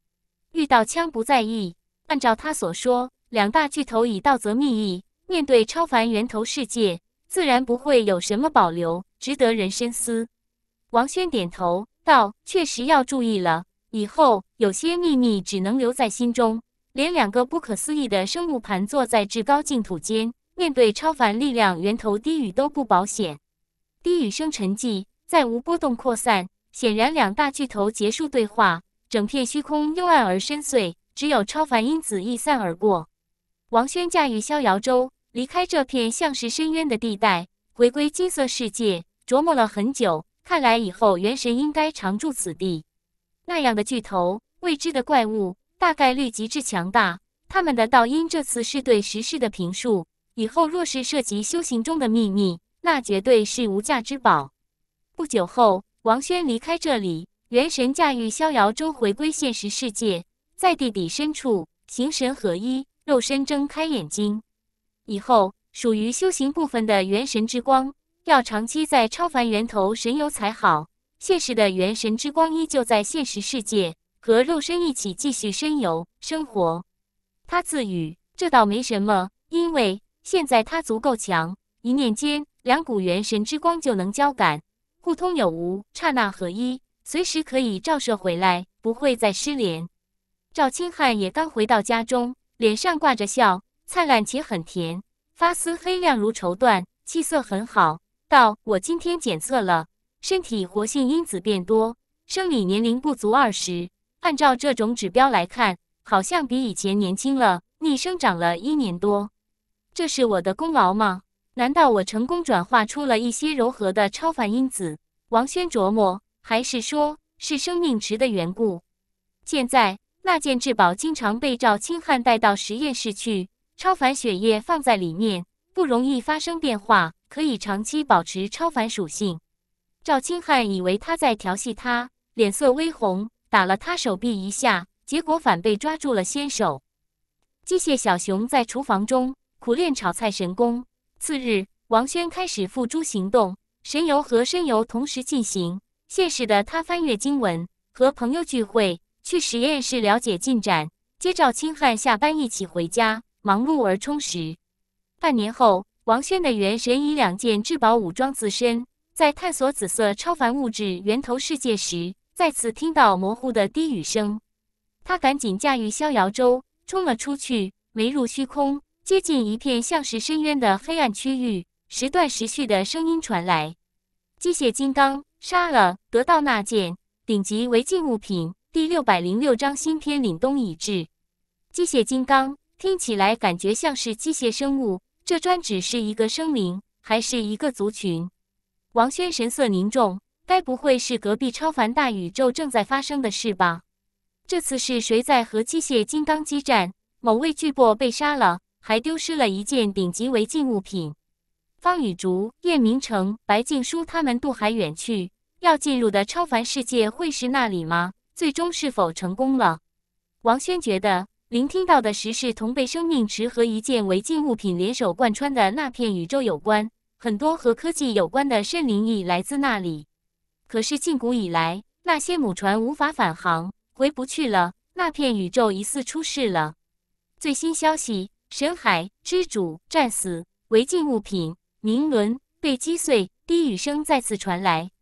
遇到枪不在意。按照他所说，两大巨头以道则密意，面对超凡源头世界。自然不会有什么保留，值得人深思。王轩点头道：“确实要注意了，以后有些秘密只能留在心中。连两个不可思议的生物盘坐在至高净土间，面对超凡力量源头低语都不保险。”低语声沉寂，再无波动扩散。显然，两大巨头结束对话。整片虚空幽暗而深邃，只有超凡因子一散而过。王轩驾驭逍遥舟。离开这片像是深渊的地带，回归金色世界，琢磨了很久。看来以后元神应该常驻此地。那样的巨头，未知的怪物，大概率极致强大。他们的道音这次是对时事的评述。以后若是涉及修行中的秘密，那绝对是无价之宝。不久后，王轩离开这里，元神驾驭逍遥舟回归现实世界，在地底深处，形神合一，肉身睁开眼睛。以后属于修行部分的元神之光，要长期在超凡源头神游才好。现实的元神之光依旧在现实世界和肉身一起继续深游生活。他自语：“这倒没什么，因为现在他足够强，一念间两股元神之光就能交感互通有无，刹那合一，随时可以照射回来，不会再失联。”赵清汉也刚回到家中，脸上挂着笑。灿烂且很甜，发丝黑亮如绸缎，气色很好。道我今天检测了，身体活性因子变多，生理年龄不足二十。按照这种指标来看，好像比以前年轻了，逆生长了一年多。这是我的功劳吗？难道我成功转化出了一些柔和的超凡因子？王轩琢磨，还是说是生命池的缘故。现在那件至宝经常被赵清汉带到实验室去。超凡血液放在里面不容易发生变化，可以长期保持超凡属性。赵清汉以为他在调戏他，脸色微红，打了他手臂一下，结果反被抓住了先手。机械小熊在厨房中苦练炒菜神功。次日，王轩开始付诸行动，神游和身游同时进行。现实的他翻阅经文，和朋友聚会，去实验室了解进展，接赵清汉下班一起回家。忙碌而充实。半年后，王轩的元神以两件至宝武装自身，在探索紫色超凡物质源头世界时，再次听到模糊的低语声。他赶紧驾驭逍遥舟冲了出去，没入虚空，接近一片像是深渊的黑暗区域。时断时续的声音传来：“机械金刚，杀了，得到那件顶级违禁物品。”第六百零六章新篇凛冬已至，机械金刚。听起来感觉像是机械生物，这专指是一个生灵还是一个族群？王轩神色凝重，该不会是隔壁超凡大宇宙正在发生的事吧？这次是谁在和机械金刚激战？某位巨擘被杀了，还丢失了一件顶级违禁物品。方雨竹、叶明成、白静书他们渡海远去，要进入的超凡世界会是那里吗？最终是否成功了？王轩觉得。聆听到的，时是同被生命池和一件违禁物品联手贯穿的那片宇宙有关。很多和科技有关的圣灵翼来自那里。可是近古以来，那些母船无法返航，回不去了。那片宇宙疑似出事了。最新消息：神海之主战死，违禁物品明轮被击碎。低语声再次传来。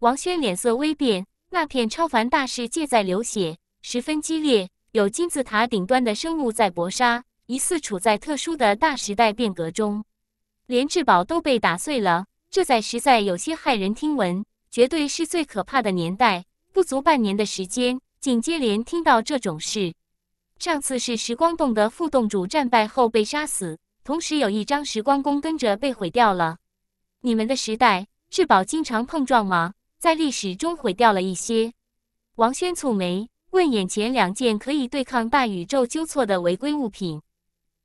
王轩脸色微变，那片超凡大世界在流血，十分激烈。有金字塔顶端的生物在搏杀，疑似处在特殊的大时代变革中，连至宝都被打碎了，这在实在有些骇人听闻，绝对是最可怕的年代。不足半年的时间，紧接连听到这种事。上次是时光洞的副洞主战败后被杀死，同时有一张时光弓跟着被毁掉了。你们的时代至宝经常碰撞吗？在历史中毁掉了一些。王轩蹙眉。问眼前两件可以对抗大宇宙纠错的违规物品，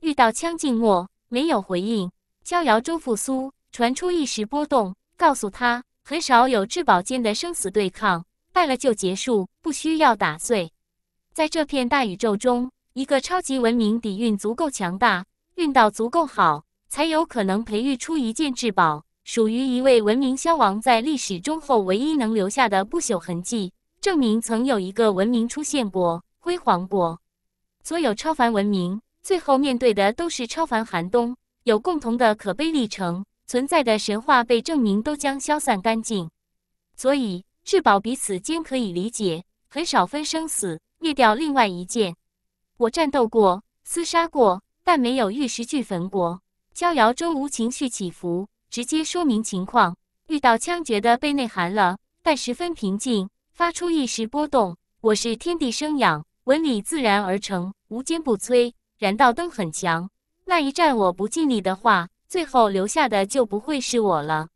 遇到枪静默，没有回应。逍遥周复苏，传出一时波动，告诉他，很少有至宝间的生死对抗，败了就结束，不需要打碎。在这片大宇宙中，一个超级文明底蕴足够强大，运道足够好，才有可能培育出一件至宝，属于一位文明消亡在历史中后唯一能留下的不朽痕迹。证明曾有一个文明出现过、辉煌过，所有超凡文明最后面对的都是超凡寒冬，有共同的可悲历程。存在的神话被证明都将消散干净，所以至宝彼此间可以理解，很少分生死，灭掉另外一件。我战斗过、厮杀过，但没有玉石俱焚过。逍遥中无情绪起伏，直接说明情况。遇到枪决的被内涵了，但十分平静。发出一时波动，我是天地生养，纹理自然而成，无坚不摧。燃道灯很强，那一战我不尽力的话，最后留下的就不会是我了。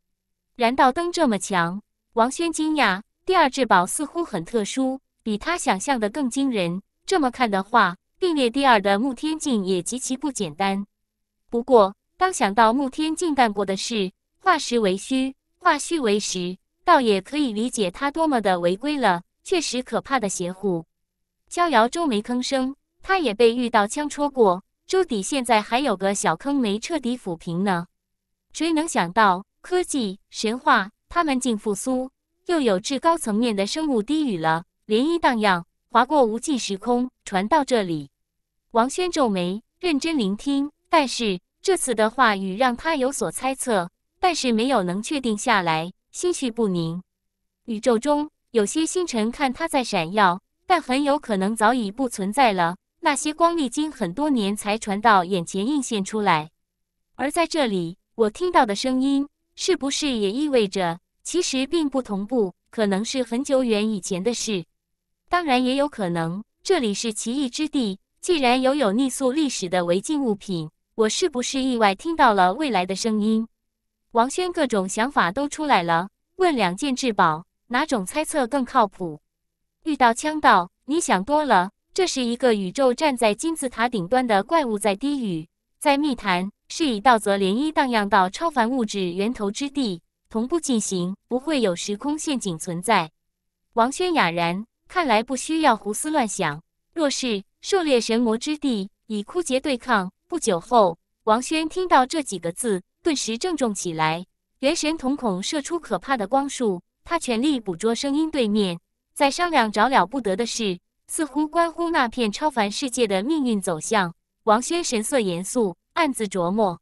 燃道灯这么强，王轩惊讶，第二至宝似乎很特殊，比他想象的更惊人。这么看的话，并列第二的慕天镜也极其不简单。不过，当想到慕天镜干过的事，化实为虚，化虚为实。倒也可以理解他多么的违规了，确实可怕的邪乎。逍遥周没吭声，他也被遇到枪戳过，周底现在还有个小坑没彻底抚平呢。谁能想到科技神话他们竟复苏，又有至高层面的生物低语了，涟漪荡漾，划过无尽时空，传到这里。王轩皱眉，认真聆听，但是这次的话语让他有所猜测，但是没有能确定下来。心绪不宁。宇宙中有些星辰，看它在闪耀，但很有可能早已不存在了。那些光历经很多年才传到眼前，映现出来。而在这里，我听到的声音，是不是也意味着其实并不同步？可能是很久远以前的事。当然，也有可能这里是奇异之地。既然有有逆溯历史的违禁物品，我是不是意外听到了未来的声音？王轩各种想法都出来了，问两件至宝，哪种猜测更靠谱？遇到枪道，你想多了。这是一个宇宙站在金字塔顶端的怪物在低语，在密谈，是以道则涟漪荡漾到超凡物质源头之地，同步进行，不会有时空陷阱存在。王轩哑然，看来不需要胡思乱想。若是狩猎神魔之地，以枯竭对抗。不久后，王轩听到这几个字。顿时郑重起来，元神瞳孔射出可怕的光束，他全力捕捉声音。对面在商量着了不得的事，似乎关乎那片超凡世界的命运走向。王轩神色严肃，暗自琢磨。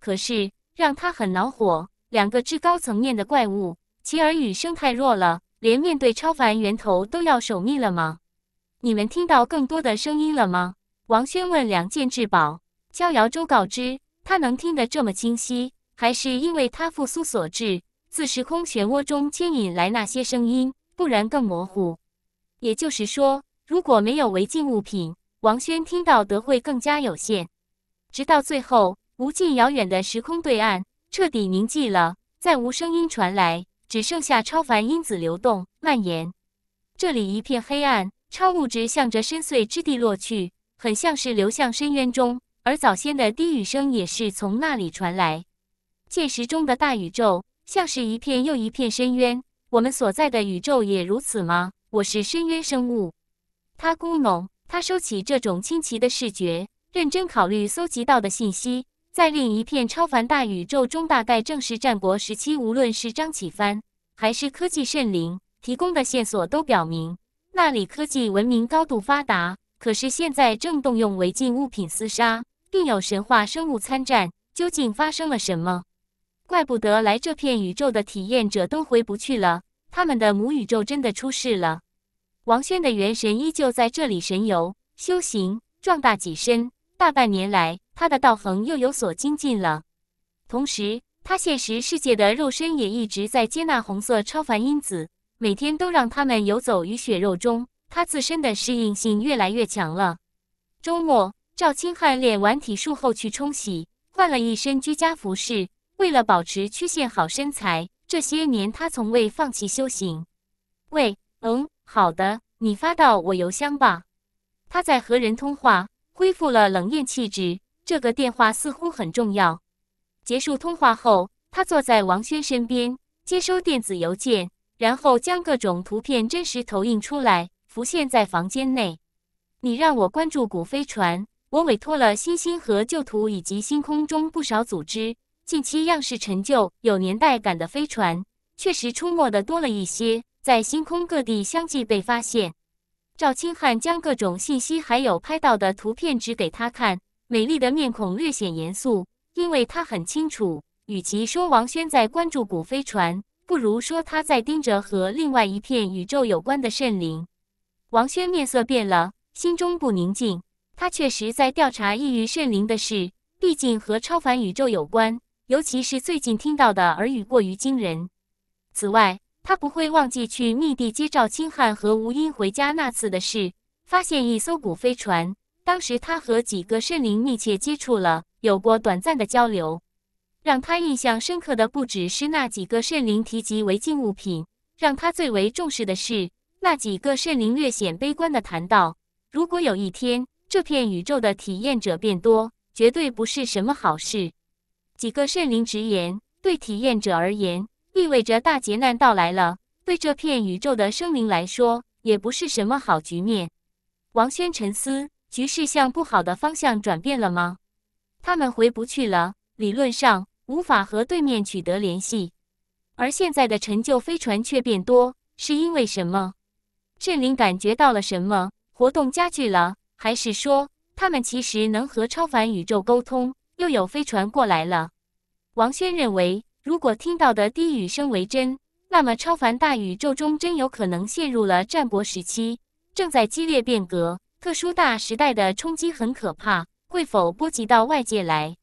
可是让他很恼火，两个至高层面的怪物，其耳语声太弱了，连面对超凡源头都要守密了吗？你们听到更多的声音了吗？王轩问。两件至宝，逍遥州告知。他能听得这么清晰，还是因为他复苏所致，自时空漩涡中牵引来那些声音，不然更模糊。也就是说，如果没有违禁物品，王轩听到的会更加有限。直到最后，无尽遥远的时空对岸彻底凝寂了，再无声音传来，只剩下超凡因子流动蔓延。这里一片黑暗，超物质向着深邃之地落去，很像是流向深渊中。而早先的低语声也是从那里传来。现实中的大宇宙像是一片又一片深渊，我们所在的宇宙也如此吗？我是深渊生物，他咕哝。他收起这种清奇的视觉，认真考虑搜集到的信息。在另一片超凡大宇宙中，大概正是战国时期。无论是张启帆还是科技圣灵提供的线索都表明，那里科技文明高度发达。可是现在正动用违禁物品厮杀。并有神话生物参战，究竟发生了什么？怪不得来这片宇宙的体验者都回不去了，他们的母宇宙真的出事了。王轩的元神依旧在这里神游、修行、壮大己身。大半年来，他的道行又有所精进了。同时，他现实世界的肉身也一直在接纳红色超凡因子，每天都让他们游走于血肉中。他自身的适应性越来越强了。周末。赵清汉练完体术后去冲洗，换了一身居家服饰。为了保持曲线好身材，这些年他从未放弃修行。喂，嗯，好的，你发到我邮箱吧。他在和人通话，恢复了冷艳气质。这个电话似乎很重要。结束通话后，他坐在王轩身边，接收电子邮件，然后将各种图片真实投影出来，浮现在房间内。你让我关注古飞船。我委托了星星和旧图，以及星空中不少组织。近期样式陈旧、有年代感的飞船，确实出没的多了一些，在星空各地相继被发现。赵清汉将各种信息还有拍到的图片指给他看，美丽的面孔略显严肃，因为他很清楚，与其说王轩在关注古飞船，不如说他在盯着和另外一片宇宙有关的圣灵。王轩面色变了，心中不宁静。他确实在调查异域圣灵的事，毕竟和超凡宇宙有关，尤其是最近听到的耳语过于惊人。此外，他不会忘记去密地接赵清汉和吴英回家那次的事，发现一艘古飞船。当时他和几个圣灵密切接触了，有过短暂的交流。让他印象深刻的不只是那几个圣灵提及违禁物品，让他最为重视的是那几个圣灵略显悲观的谈到，如果有一天。这片宇宙的体验者变多，绝对不是什么好事。几个圣灵直言，对体验者而言意味着大劫难到来了，对这片宇宙的生灵来说也不是什么好局面。王轩沉思：局势向不好的方向转变了吗？他们回不去了，理论上无法和对面取得联系，而现在的陈旧飞船却变多，是因为什么？圣灵感觉到了什么？活动加剧了。还是说，他们其实能和超凡宇宙沟通，又有飞船过来了。王轩认为，如果听到的低语声为真，那么超凡大宇宙中真有可能陷入了战国时期，正在激烈变革，特殊大时代的冲击很可怕，会否波及到外界来？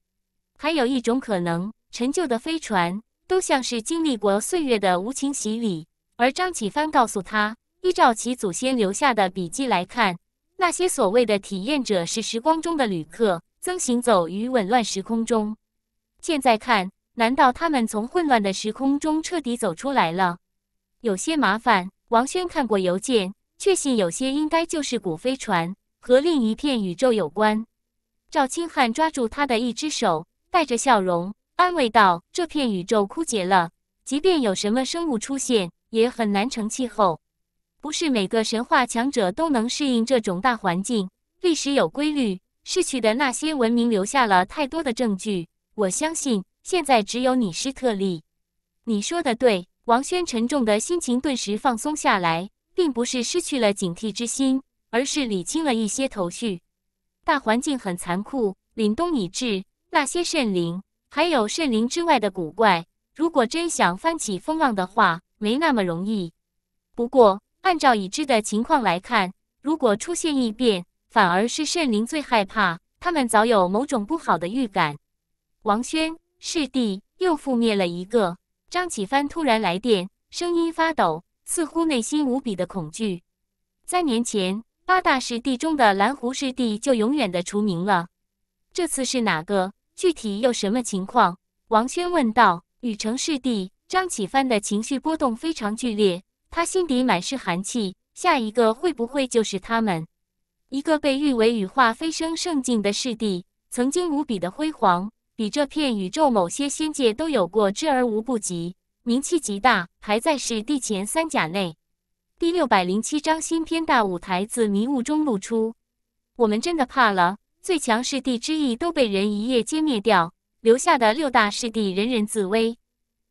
还有一种可能，陈旧的飞船都像是经历过岁月的无情洗礼。而张启帆告诉他，依照其祖先留下的笔记来看。那些所谓的体验者是时光中的旅客，曾行走于紊乱时空中。现在看，难道他们从混乱的时空中彻底走出来了？有些麻烦。王轩看过邮件，确信有些应该就是古飞船和另一片宇宙有关。赵清汉抓住他的一只手，带着笑容安慰道：“这片宇宙枯竭了，即便有什么生物出现，也很难成气候。”不是每个神话强者都能适应这种大环境。历史有规律，逝去的那些文明留下了太多的证据。我相信，现在只有你是特例。你说的对，王轩沉重的心情顿时放松下来，并不是失去了警惕之心，而是理清了一些头绪。大环境很残酷，凛冬已至，那些圣灵，还有圣灵之外的古怪，如果真想翻起风浪的话，没那么容易。不过。按照已知的情况来看，如果出现异变，反而是圣灵最害怕。他们早有某种不好的预感。王轩，师弟又覆灭了一个。张启帆突然来电，声音发抖，似乎内心无比的恐惧。三年前，八大师弟中的蓝狐师弟就永远的除名了。这次是哪个？具体又什么情况？王轩问道。禹城师弟。张启帆的情绪波动非常剧烈。他心底满是寒气，下一个会不会就是他们？一个被誉为羽化飞升圣境的世地，曾经无比的辉煌，比这片宇宙某些仙界都有过之而无不及，名气极大，排在是帝前三甲内。第六百零七章新篇大舞台自迷雾中露出，我们真的怕了，最强势地之意都被人一夜歼灭掉，留下的六大势地人人自危。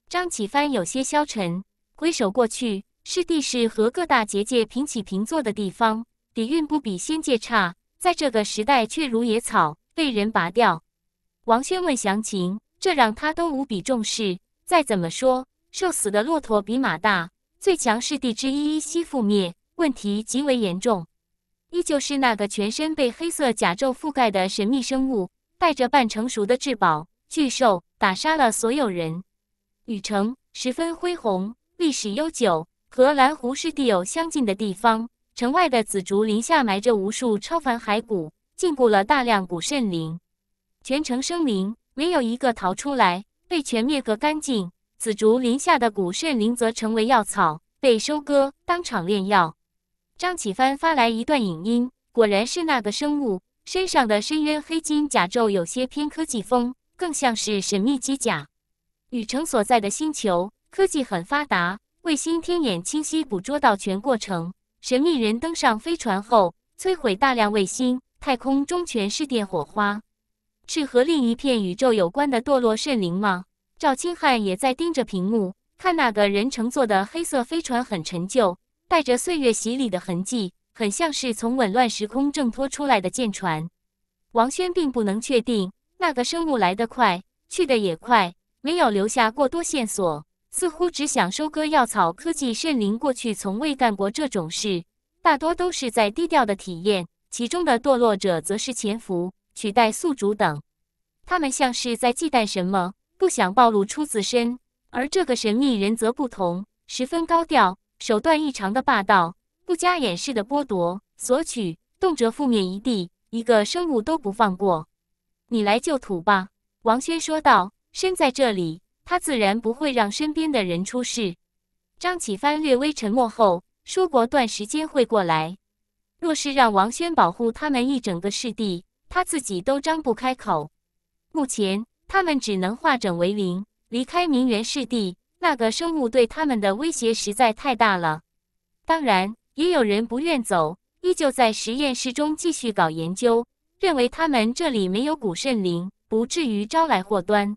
张启帆有些消沉，挥手过去。师弟是和各大结界平起平坐的地方，底蕴不比仙界差，在这个时代却如野草被人拔掉。王轩问详情，这让他都无比重视。再怎么说，瘦死的骆驼比马大，最强师弟之一西覆灭，问题极为严重。依旧是那个全身被黑色甲胄覆盖的神秘生物，带着半成熟的至宝巨兽，打杀了所有人。禹城十分恢弘，历史悠久。和蓝湖湿地有相近的地方，城外的紫竹林下埋着无数超凡骸骨，禁锢了大量古圣灵。全城生灵没有一个逃出来，被全灭个干净。紫竹林下的古圣灵则成为药草，被收割，当场炼药。张启帆发来一段影音，果然是那个生物。身上的深渊黑金甲胄有些偏科技风，更像是神秘机甲。雨城所在的星球科技很发达。卫星天眼清晰捕捉到全过程：神秘人登上飞船后，摧毁大量卫星，太空中全是电火花。是和另一片宇宙有关的堕落圣灵吗？赵清汉也在盯着屏幕，看那个人乘坐的黑色飞船很陈旧，带着岁月洗礼的痕迹，很像是从紊乱时空挣脱出来的舰船。王轩并不能确定，那个生物来得快，去得也快，没有留下过多线索。似乎只想收割药草，科技圣灵过去从未干过这种事，大多都是在低调的体验。其中的堕落者则是潜伏、取代宿主等，他们像是在忌惮什么，不想暴露出自身。而这个神秘人则不同，十分高调，手段异常的霸道，不加掩饰的剥夺、索取，动辄覆灭一地，一个生物都不放过。你来救土吧，王轩说道，身在这里。他自然不会让身边的人出事。张启帆略微沉默后，说过段时间会过来。若是让王轩保护他们一整个势地，他自己都张不开口。目前他们只能化整为零，离开明园势地。那个生物对他们的威胁实在太大了。当然，也有人不愿走，依旧在实验室中继续搞研究，认为他们这里没有古圣灵，不至于招来祸端。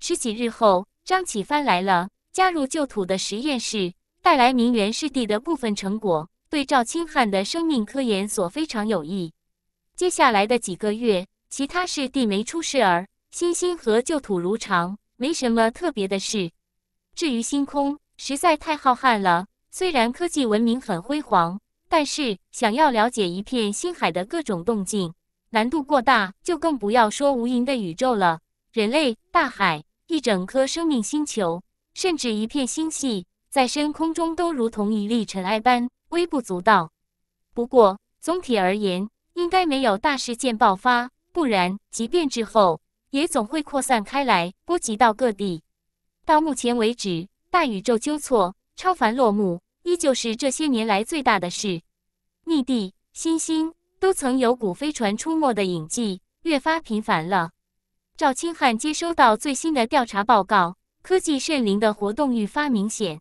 十几日后，张启帆来了，加入旧土的实验室，带来名媛师弟的部分成果，对赵清汉的生命科研所非常有益。接下来的几个月，其他师弟没出事儿，欣欣和旧土如常，没什么特别的事。至于星空，实在太浩瀚了。虽然科技文明很辉煌，但是想要了解一片星海的各种动静，难度过大，就更不要说无垠的宇宙了。人类。大海，一整颗生命星球，甚至一片星系，在深空中都如同一粒尘埃般微不足道。不过，总体而言，应该没有大事件爆发，不然即便之后，也总会扩散开来，波及到各地。到目前为止，大宇宙纠错、超凡落幕，依旧是这些年来最大的事。逆地、星星，都曾有古飞船出没的影迹，越发频繁了。赵清汉接收到最新的调查报告，科技圣灵的活动愈发明显，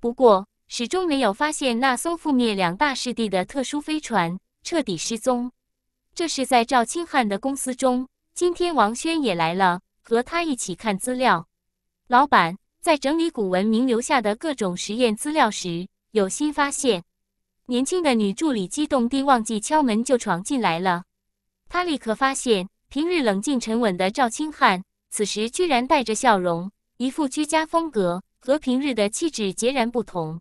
不过始终没有发现那艘覆灭两大势力的特殊飞船彻底失踪。这是在赵清汉的公司中，今天王轩也来了，和他一起看资料。老板在整理古文明留下的各种实验资料时，有新发现。年轻的女助理激动地忘记敲门就闯进来了，她立刻发现。平日冷静沉稳的赵清汉，此时居然带着笑容，一副居家风格，和平日的气质截然不同。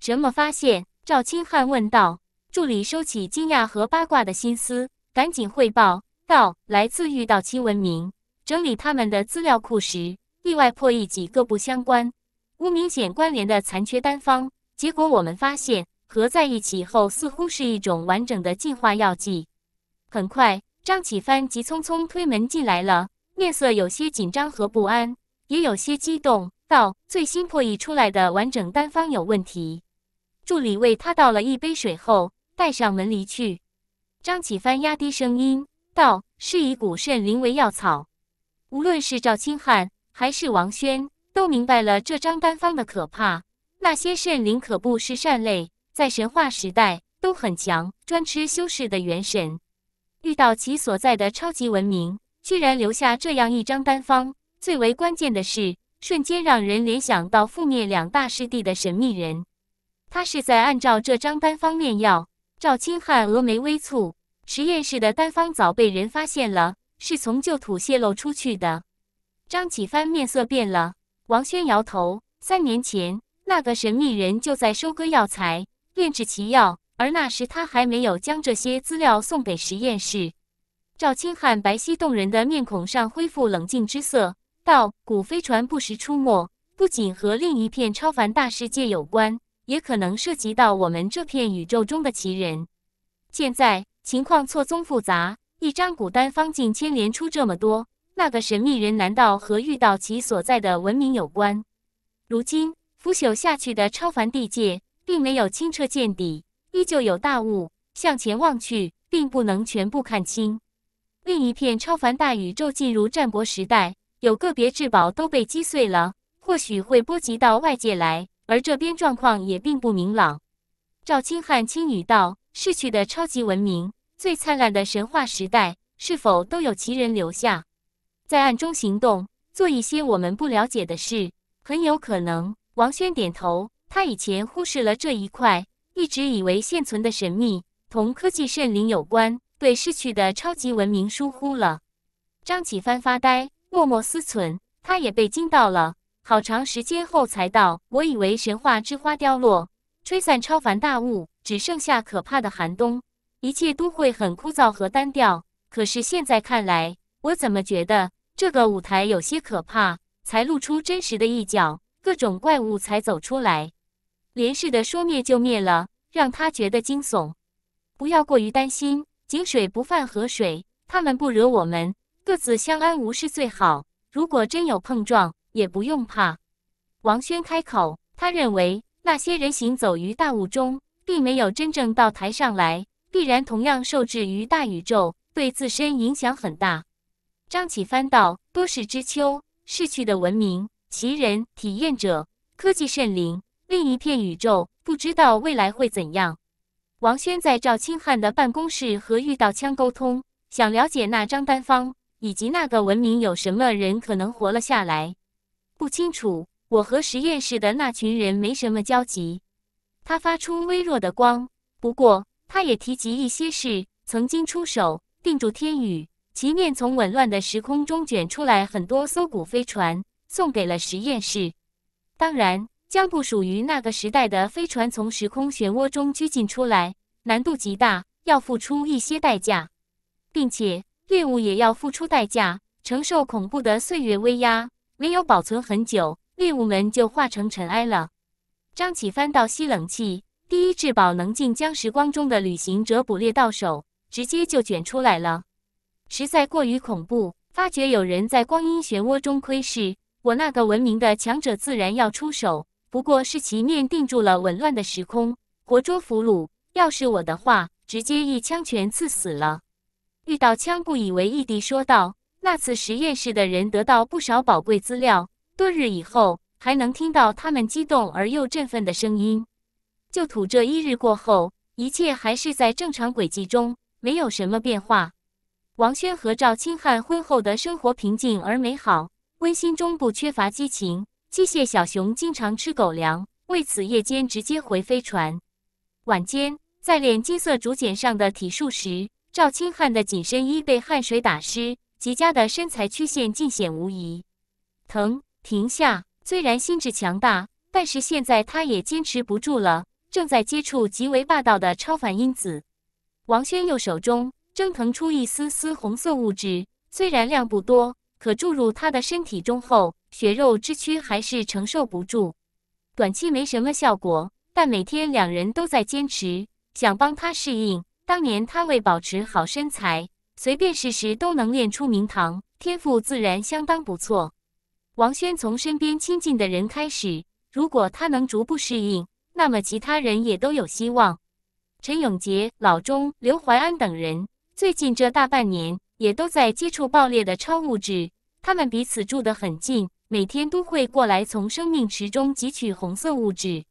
什么发现？赵清汉问道。助理收起惊讶和八卦的心思，赶紧汇报道：“来自遇到七文明，整理他们的资料库时，意外破译几个不相关、无明显关联的残缺单方，结果我们发现合在一起后，似乎是一种完整的进化药剂。”很快。张启帆急匆匆推门进来了，面色有些紧张和不安，也有些激动，道：“最新破译出来的完整单方有问题。”助理为他倒了一杯水后，带上门离去。张启帆压低声音道：“是以古圣灵为药草。”无论是赵清汉还是王轩，都明白了这张丹方的可怕。那些圣灵可不是善类，在神话时代都很强，专吃修士的元神。遇到其所在的超级文明，居然留下这样一张单方。最为关键的是，瞬间让人联想到覆灭两大师弟的神秘人。他是在按照这张单方炼药。赵清汉峨眉微蹙，实验室的单方早被人发现了，是从旧土泄露出去的。张启帆面色变了。王轩摇头。三年前，那个神秘人就在收割药材，炼制奇药。而那时，他还没有将这些资料送给实验室。赵清汉白皙动人的面孔上恢复冷静之色，道：“古飞船不时出没，不仅和另一片超凡大世界有关，也可能涉及到我们这片宇宙中的奇人。现在情况错综复杂，一张古丹方竟牵连出这么多。那个神秘人难道和遇到其所在的文明有关？如今腐朽下去的超凡地界，并没有清澈见底。”依旧有大雾，向前望去，并不能全部看清。另一片超凡大宇宙进入战国时代，有个别至宝都被击碎了，或许会波及到外界来。而这边状况也并不明朗。赵青汉轻语道：“逝去的超级文明，最灿烂的神话时代，是否都有其人留下，在暗中行动，做一些我们不了解的事？很有可能。”王轩点头，他以前忽视了这一块。一直以为现存的神秘同科技圣灵有关，对逝去的超级文明疏忽了。张启帆发呆，默默思忖，他也被惊到了。好长时间后才道：“我以为神话之花凋落，吹散超凡大雾，只剩下可怕的寒冬，一切都会很枯燥和单调。可是现在看来，我怎么觉得这个舞台有些可怕？才露出真实的一角，各种怪物才走出来。”连氏的说灭就灭了，让他觉得惊悚。不要过于担心，井水不犯河水，他们不惹我们，各自相安无事最好。如果真有碰撞，也不用怕。王轩开口，他认为那些人行走于大雾中，并没有真正到台上来，必然同样受制于大宇宙，对自身影响很大。张启帆道：多事之秋，逝去的文明、奇人、体验者、科技圣灵。另一片宇宙，不知道未来会怎样。王轩在赵清汉的办公室和遇到枪沟通，想了解那张单方以及那个文明有什么人可能活了下来。不清楚，我和实验室的那群人没什么交集。他发出微弱的光，不过他也提及一些事，曾经出手定住天宇，其面从紊乱的时空中卷出来很多艘古飞船，送给了实验室。当然。将不属于那个时代的飞船从时空漩涡中拘禁出来，难度极大，要付出一些代价，并且猎物也要付出代价，承受恐怖的岁月威压，没有保存很久，猎物们就化成尘埃了。张启帆倒吸冷气，第一至宝能将时光中的旅行者捕猎到手，直接就卷出来了，实在过于恐怖。发觉有人在光阴漩涡中窥视，我那个文明的强者自然要出手。不过是其念定住了紊乱的时空，活捉俘虏。要是我的话，直接一枪全刺死了。遇到枪不以为意地说道：“那次实验室的人得到不少宝贵资料，多日以后还能听到他们激动而又振奋的声音。就吐这一日过后，一切还是在正常轨迹中，没有什么变化。”王轩和赵清汉婚后的生活平静而美好，温馨中不缺乏激情。机械小熊经常吃狗粮，为此夜间直接回飞船。晚间在练金色竹简上的体术时，赵清汉的紧身衣被汗水打湿，极佳的身材曲线尽显无疑。疼，停下，虽然心智强大，但是现在他也坚持不住了，正在接触极为霸道的超凡因子。王轩右手中蒸腾出一丝丝红色物质，虽然量不多，可注入他的身体中后。血肉之躯还是承受不住，短期没什么效果，但每天两人都在坚持，想帮他适应。当年他为保持好身材，随便试试都能练出名堂，天赋自然相当不错。王轩从身边亲近的人开始，如果他能逐步适应，那么其他人也都有希望。陈永杰、老钟、刘怀安等人最近这大半年也都在接触爆裂的超物质，他们彼此住得很近。每天都会过来从生命池中汲取红色物质，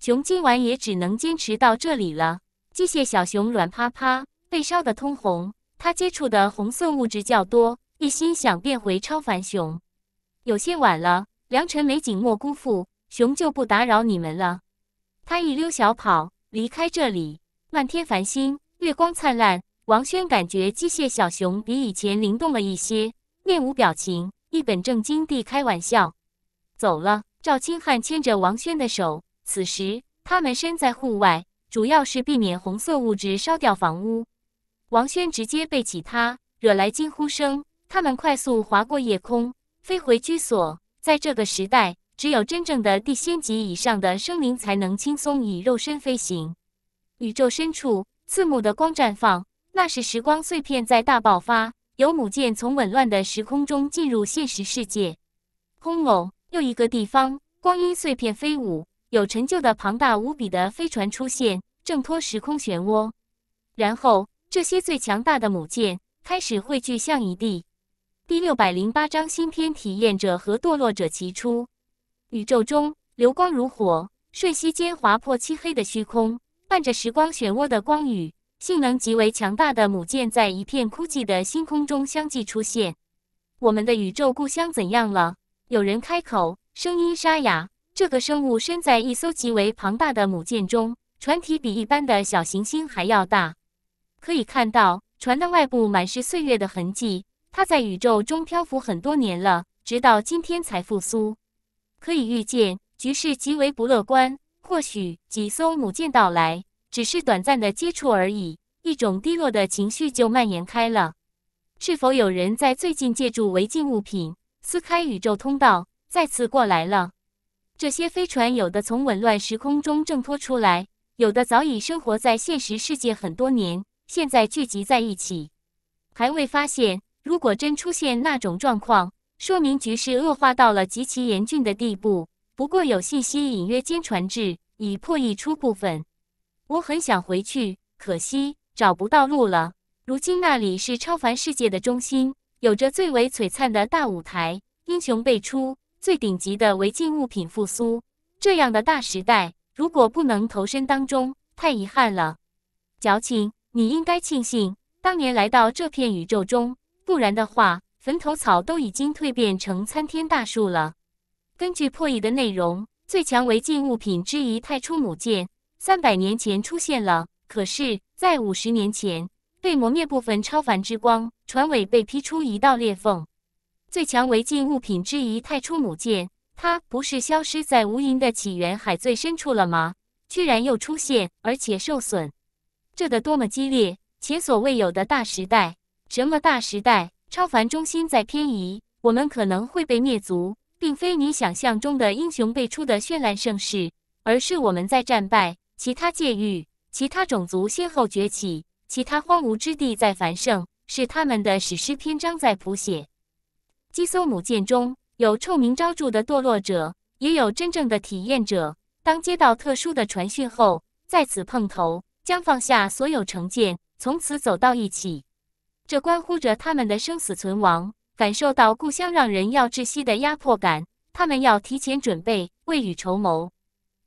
熊今晚也只能坚持到这里了。机械小熊软趴趴被烧得通红，它接触的红色物质较多，一心想变回超凡熊。有些晚了，良辰美景莫辜负，熊就不打扰你们了。它一溜小跑离开这里。漫天繁星，月光灿烂。王轩感觉机械小熊比以前灵动了一些，面无表情。一本正经地开玩笑，走了。赵清汉牵着王轩的手，此时他们身在户外，主要是避免红色物质烧掉房屋。王轩直接被起他，惹来惊呼声。他们快速划过夜空，飞回居所。在这个时代，只有真正的地仙级以上的生灵才能轻松以肉身飞行。宇宙深处，刺目的光绽放，那是时光碎片在大爆发。有母舰从紊乱的时空中进入现实世界，空隆！又一个地方，光阴碎片飞舞，有陈旧的庞大无比的飞船出现，挣脱时空漩涡，然后这些最强大的母舰开始汇聚向一地。第六百零八章新篇，体验者和堕落者齐出，宇宙中流光如火，瞬息间划破漆黑的虚空，伴着时光漩涡的光雨。性能极为强大的母舰在一片枯寂的星空中相继出现。我们的宇宙故乡怎样了？有人开口，声音沙哑。这个生物身在一艘极为庞大的母舰中，船体比一般的小行星还要大。可以看到，船的外部满是岁月的痕迹。它在宇宙中漂浮很多年了，直到今天才复苏。可以预见，局势极为不乐观。或许几艘母舰到来。只是短暂的接触而已，一种低落的情绪就蔓延开了。是否有人在最近借助违禁物品撕开宇宙通道，再次过来了？这些飞船有的从紊乱时空中挣脱出来，有的早已生活在现实世界很多年，现在聚集在一起。还未发现，如果真出现那种状况，说明局势恶化到了极其严峻的地步。不过有信息隐约间传至，已破译出部分。我很想回去，可惜找不到路了。如今那里是超凡世界的中心，有着最为璀璨的大舞台，英雄辈出，最顶级的违禁物品复苏。这样的大时代，如果不能投身当中，太遗憾了。矫情，你应该庆幸当年来到这片宇宙中，不然的话，坟头草都已经蜕变成参天大树了。根据破译的内容，最强违禁物品之一——太初母舰。三百年前出现了，可是，在五十年前被磨灭部分超凡之光，船尾被劈出一道裂缝。最强违禁物品之一太初母舰，它不是消失在无垠的起源海最深处了吗？居然又出现，而且受损。这得多么激烈、前所未有的大时代！什么大时代？超凡中心在偏移，我们可能会被灭族，并非你想象中的英雄辈出的绚烂盛世，而是我们在战败。其他界域，其他种族先后崛起，其他荒芜之地在繁盛，是他们的史诗篇章在谱写。几艘母舰中有臭名昭著的堕落者，也有真正的体验者。当接到特殊的传讯后，在此碰头，将放下所有成见，从此走到一起。这关乎着他们的生死存亡。感受到故乡让人要窒息的压迫感，他们要提前准备，未雨绸缪。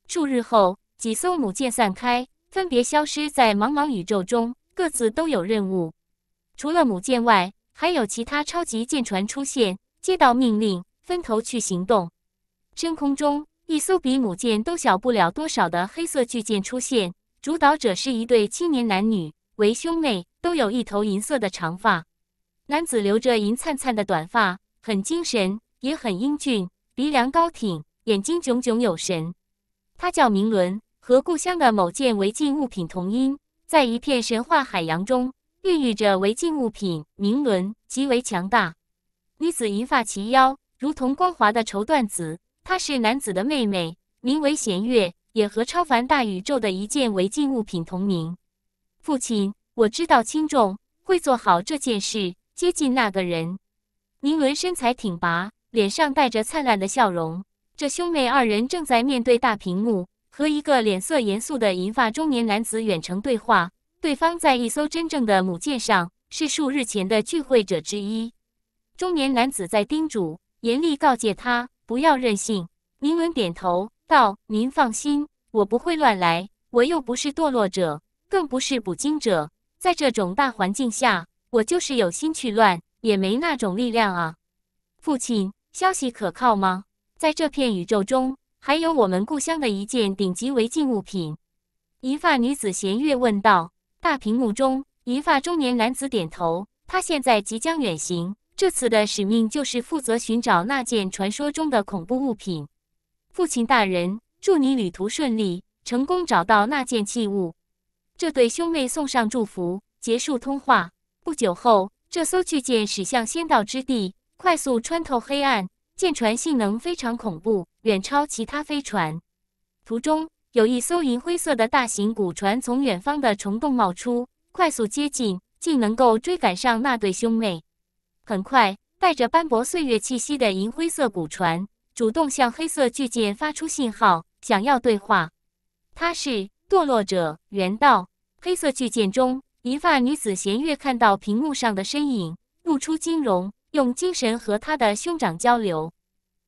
数日后。几艘母舰散开，分别消失在茫茫宇宙中，各自都有任务。除了母舰外，还有其他超级舰船出现，接到命令，分头去行动。深空中，一艘比母舰都小不了多少的黑色巨舰出现，主导者是一对青年男女，为兄妹，都有一头银色的长发。男子留着银灿灿的短发，很精神，也很英俊，鼻梁高挺，眼睛炯炯有神。他叫明伦。和故乡的某件违禁物品同音，在一片神话海洋中孕育着违禁物品。明伦，极为强大，女子银发齐腰，如同光滑的绸缎子。她是男子的妹妹，名为弦月，也和超凡大宇宙的一件违禁物品同名。父亲，我知道轻重，会做好这件事，接近那个人。明伦身材挺拔，脸上带着灿烂的笑容。这兄妹二人正在面对大屏幕。和一个脸色严肃的银发中年男子远程对话，对方在一艘真正的母舰上，是数日前的聚会者之一。中年男子在叮嘱、严厉告诫他不要任性。宁伦点头道：“您放心，我不会乱来，我又不是堕落者，更不是捕鲸者。在这种大环境下，我就是有心去乱，也没那种力量啊。”父亲，消息可靠吗？在这片宇宙中。还有我们故乡的一件顶级违禁物品。银发女子弦月问道。大屏幕中，银发中年男子点头。他现在即将远行，这次的使命就是负责寻找那件传说中的恐怖物品。父亲大人，祝你旅途顺利，成功找到那件器物。这对兄妹送上祝福，结束通话。不久后，这艘巨舰驶向先到之地，快速穿透黑暗。舰船性能非常恐怖，远超其他飞船。途中有一艘银灰色的大型古船从远方的虫洞冒出，快速接近，竟能够追赶上那对兄妹。很快，带着斑驳岁月气息的银灰色古船主动向黑色巨舰发出信号，想要对话。他是堕落者原道。黑色巨舰中，银发女子弦月看到屏幕上的身影，露出金容。用精神和他的兄长交流，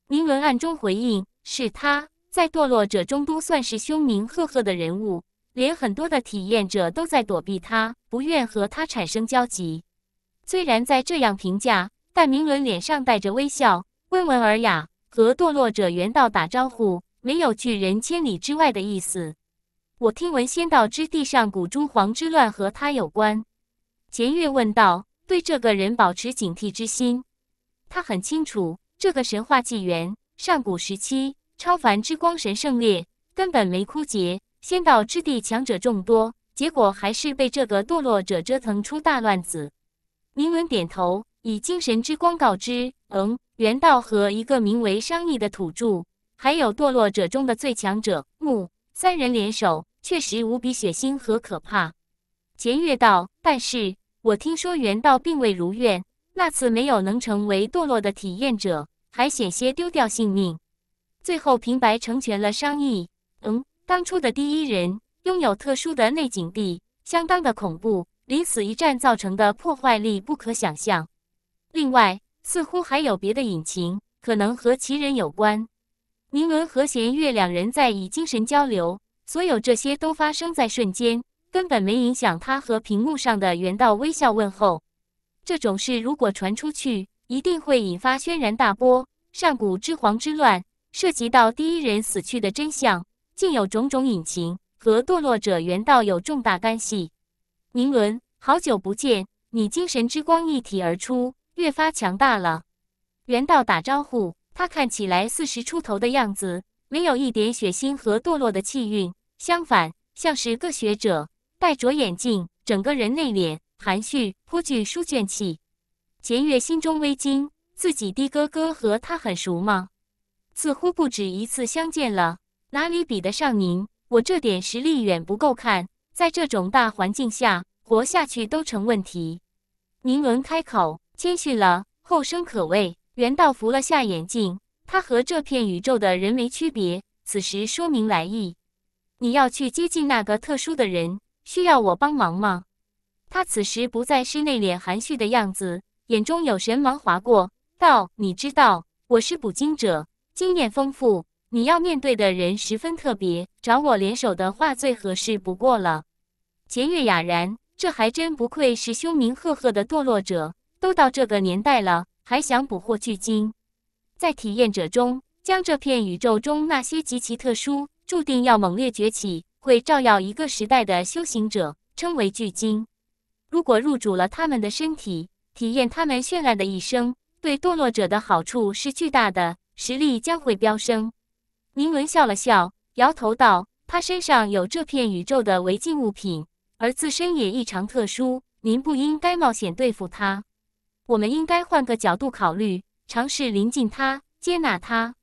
明伦暗中回应：“是他在堕落者中都算是凶名赫赫的人物，连很多的体验者都在躲避他，不愿和他产生交集。”虽然在这样评价，但明伦脸上带着微笑，温文尔雅，和堕落者原道打招呼，没有拒人千里之外的意思。我听闻仙道之地上古诸皇之乱和他有关，钱月问道。对这个人保持警惕之心，他很清楚，这个神话纪元上古时期，超凡之光神圣烈根本没枯竭，仙道之地强者众多，结果还是被这个堕落者折腾出大乱子。明文点头，以精神之光告知：“嗯，元道和一个名为商议的土著，还有堕落者中的最强者木三人联手，确实无比血腥和可怕。”弦月道：“但是。”我听说原道并未如愿，那次没有能成为堕落的体验者，还险些丢掉性命，最后平白成全了商议。嗯，当初的第一人拥有特殊的内景地，相当的恐怖，临死一战造成的破坏力不可想象。另外，似乎还有别的隐情，可能和其人有关。宁伦和弦月两人在以精神交流，所有这些都发生在瞬间。根本没影响他和屏幕上的原道微笑问候。这种事如果传出去，一定会引发轩然大波。上古之皇之乱涉及到第一人死去的真相，竟有种种隐情和堕落者原道有重大干系。宁伦，好久不见，你精神之光一体而出，越发强大了。原道打招呼，他看起来四十出头的样子，没有一点血腥和堕落的气韵，相反像是个学者。戴着眼镜，整个人内敛含蓄，颇具书卷气。钱月心中微惊，自己的哥哥和他很熟吗？似乎不止一次相见了。哪里比得上您？我这点实力远不够看，在这种大环境下活下去都成问题。宁伦开口，谦虚了：“后生可畏。”袁道扶了下眼镜，他和这片宇宙的人没区别。此时说明来意：“你要去接近那个特殊的人。”需要我帮忙吗？他此时不再是内敛含蓄的样子，眼中有神芒划过，道：“你知道我是捕鲸者，经验丰富。你要面对的人十分特别，找我联手的话最合适不过了。”钱月哑然，这还真不愧是凶名赫赫的堕落者，都到这个年代了，还想捕获巨鲸，在体验者中，将这片宇宙中那些极其特殊、注定要猛烈崛起。会照耀一个时代的修行者称为巨鲸。如果入主了他们的身体，体验他们绚烂的一生，对堕落者的好处是巨大的，实力将会飙升。明伦笑了笑，摇头道：“他身上有这片宇宙的违禁物品，而自身也异常特殊，您不应该冒险对付他。我们应该换个角度考虑，尝试临近他，接纳他。”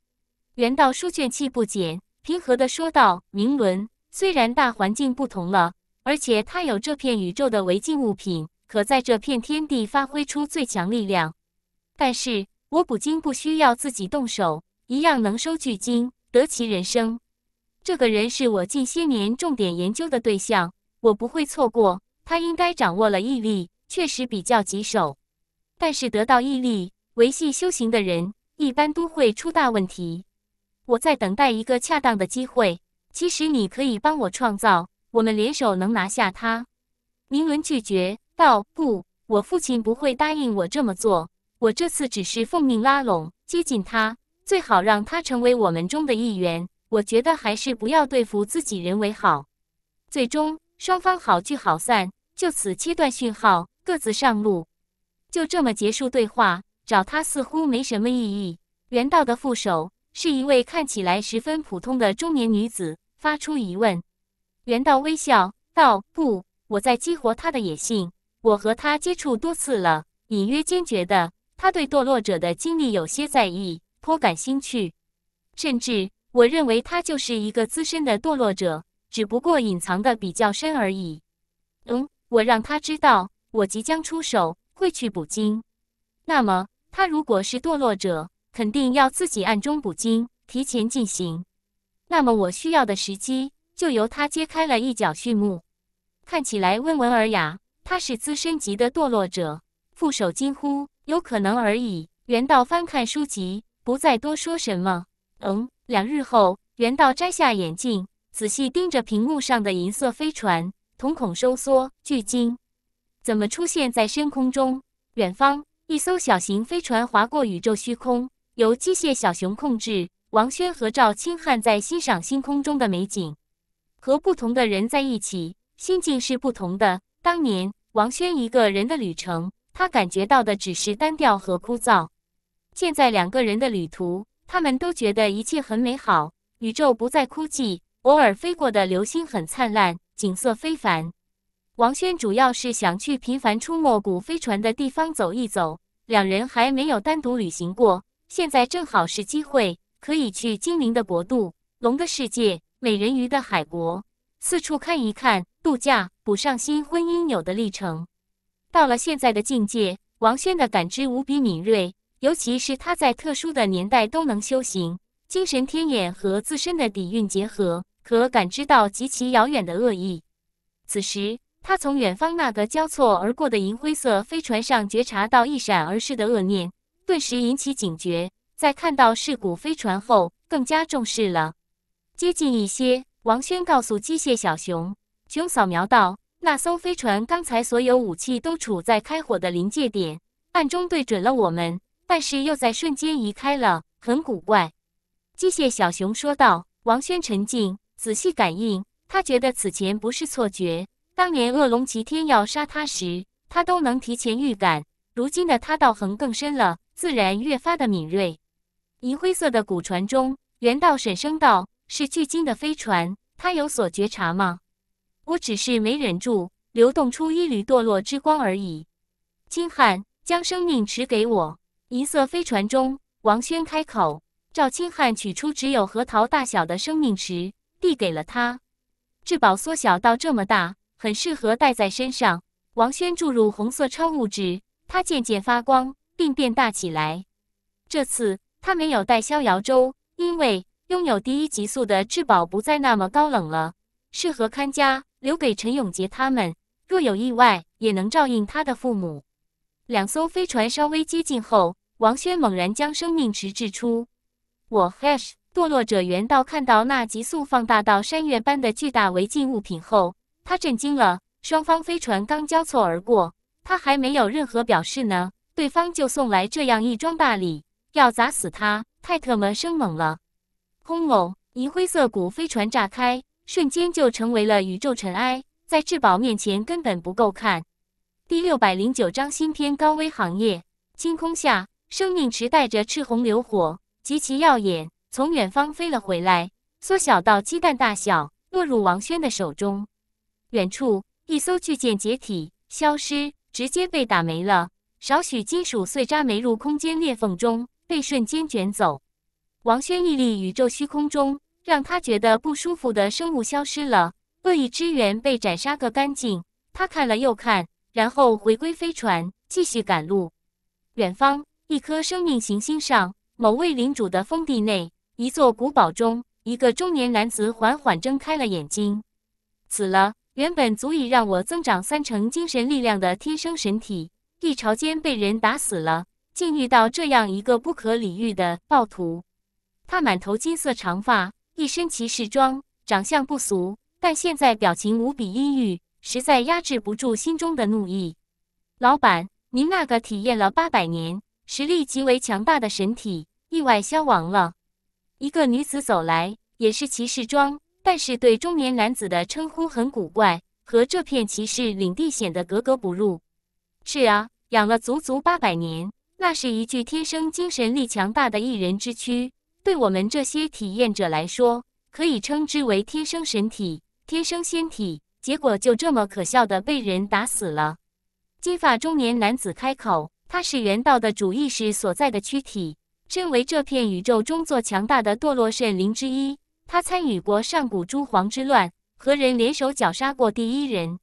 元道书卷气不减，平和地说道：“明伦。”虽然大环境不同了，而且他有这片宇宙的违禁物品，可在这片天地发挥出最强力量。但是，我捕鲸不需要自己动手，一样能收巨鲸，得其人生。这个人是我近些年重点研究的对象，我不会错过。他应该掌握了毅力，确实比较棘手。但是得到毅力维系修行的人，一般都会出大问题。我在等待一个恰当的机会。其实你可以帮我创造，我们联手能拿下他。明伦拒绝道：“不，我父亲不会答应我这么做。我这次只是奉命拉拢、接近他，最好让他成为我们中的一员。我觉得还是不要对付自己人为好。”最终，双方好聚好散，就此切断讯号，各自上路。就这么结束对话，找他似乎没什么意义。原道的副手。是一位看起来十分普通的中年女子发出疑问，原道微笑道：“不，我在激活他的野性。我和他接触多次了，隐约间觉得他对堕落者的经历有些在意，颇感兴趣。甚至我认为他就是一个资深的堕落者，只不过隐藏的比较深而已。”“嗯，我让他知道我即将出手，会去捕鲸。那么，他如果是堕落者？”肯定要自己暗中捕鲸，提前进行。那么我需要的时机，就由他揭开了一角序幕。看起来温文尔雅，他是资深级的堕落者。副手惊呼：“有可能而已。”原道翻看书籍，不再多说什么。嗯，两日后，原道摘下眼镜，仔细盯着屏幕上的银色飞船，瞳孔收缩，巨惊：怎么出现在深空中？远方，一艘小型飞船划过宇宙虚空。由机械小熊控制，王轩和赵青汉在欣赏星空中的美景。和不同的人在一起，心境是不同的。当年王轩一个人的旅程，他感觉到的只是单调和枯燥。现在两个人的旅途，他们都觉得一切很美好，宇宙不再孤寂。偶尔飞过的流星很灿烂，景色非凡。王轩主要是想去频繁出没古飞船的地方走一走，两人还没有单独旅行过。现在正好是机会，可以去精灵的国度、龙的世界、美人鱼的海国，四处看一看，度假补上新婚姻有的历程。到了现在的境界，王轩的感知无比敏锐，尤其是他在特殊的年代都能修行，精神天眼和自身的底蕴结合，可感知到极其遥远的恶意。此时，他从远方那个交错而过的银灰色飞船上觉察到一闪而逝的恶念。顿时引起警觉，在看到事故飞船后，更加重视了。接近一些，王轩告诉机械小熊：“熊扫描到那艘飞船，刚才所有武器都处在开火的临界点，暗中对准了我们，但是又在瞬间移开了，很古怪。”机械小熊说道。王轩沉静仔细感应，他觉得此前不是错觉。当年恶龙齐天要杀他时，他都能提前预感。如今的他道行更深了。自然越发的敏锐。银灰色的古船中，原道沈声道：“是巨鲸的飞船，他有所觉察吗？”“我只是没忍住，流动出一缕堕落之光而已。”金汉将生命池给我。银色飞船中，王轩开口：“赵金汉取出只有核桃大小的生命池，递给了他。至宝缩小到这么大，很适合带在身上。”王轩注入红色超物质，它渐渐发光。并变大起来。这次他没有带逍遥舟，因为拥有第一极速的至宝不再那么高冷了，适合看家，留给陈永杰他们。若有意外，也能照应他的父母。两艘飞船稍微接近后，王轩猛然将生命池掷出。我 hash 堕落者原道看到那极速放大到山岳般的巨大违禁物品后，他震惊了。双方飞船刚交错而过，他还没有任何表示呢。对方就送来这样一桩大礼，要砸死他，太特么生猛了！轰隆，一灰色古飞船炸开，瞬间就成为了宇宙尘埃，在至宝面前根本不够看。第六百零九章新篇：高危行业。星空下，生命池带着赤红流火，极其耀眼，从远方飞了回来，缩小到鸡蛋大小，落入王轩的手中。远处，一艘巨舰解体消失，直接被打没了。少许金属碎渣没入空间裂缝中，被瞬间卷走。王轩屹立宇宙虚空中，让他觉得不舒服的生物消失了，恶意之源被斩杀个干净。他看了又看，然后回归飞船，继续赶路。远方，一颗生命行星上，某位领主的封地内，一座古堡中，一个中年男子缓缓睁开了眼睛。死了，原本足以让我增长三成精神力量的天生神体。一朝间被人打死了，竟遇到这样一个不可理喻的暴徒。他满头金色长发，一身骑士装，长相不俗，但现在表情无比阴郁，实在压制不住心中的怒意。老板，您那个体验了八百年、实力极为强大的神体意外消亡了。一个女子走来，也是骑士装，但是对中年男子的称呼很古怪，和这片骑士领地显得格格不入。是啊，养了足足八百年，那是一具天生精神力强大的一人之躯，对我们这些体验者来说，可以称之为天生神体、天生仙体。结果就这么可笑的被人打死了。金发中年男子开口，他是元道的主意识所在的躯体，身为这片宇宙中最强大的堕落圣灵之一，他参与过上古诸皇之乱，和人联手绞杀过第一人。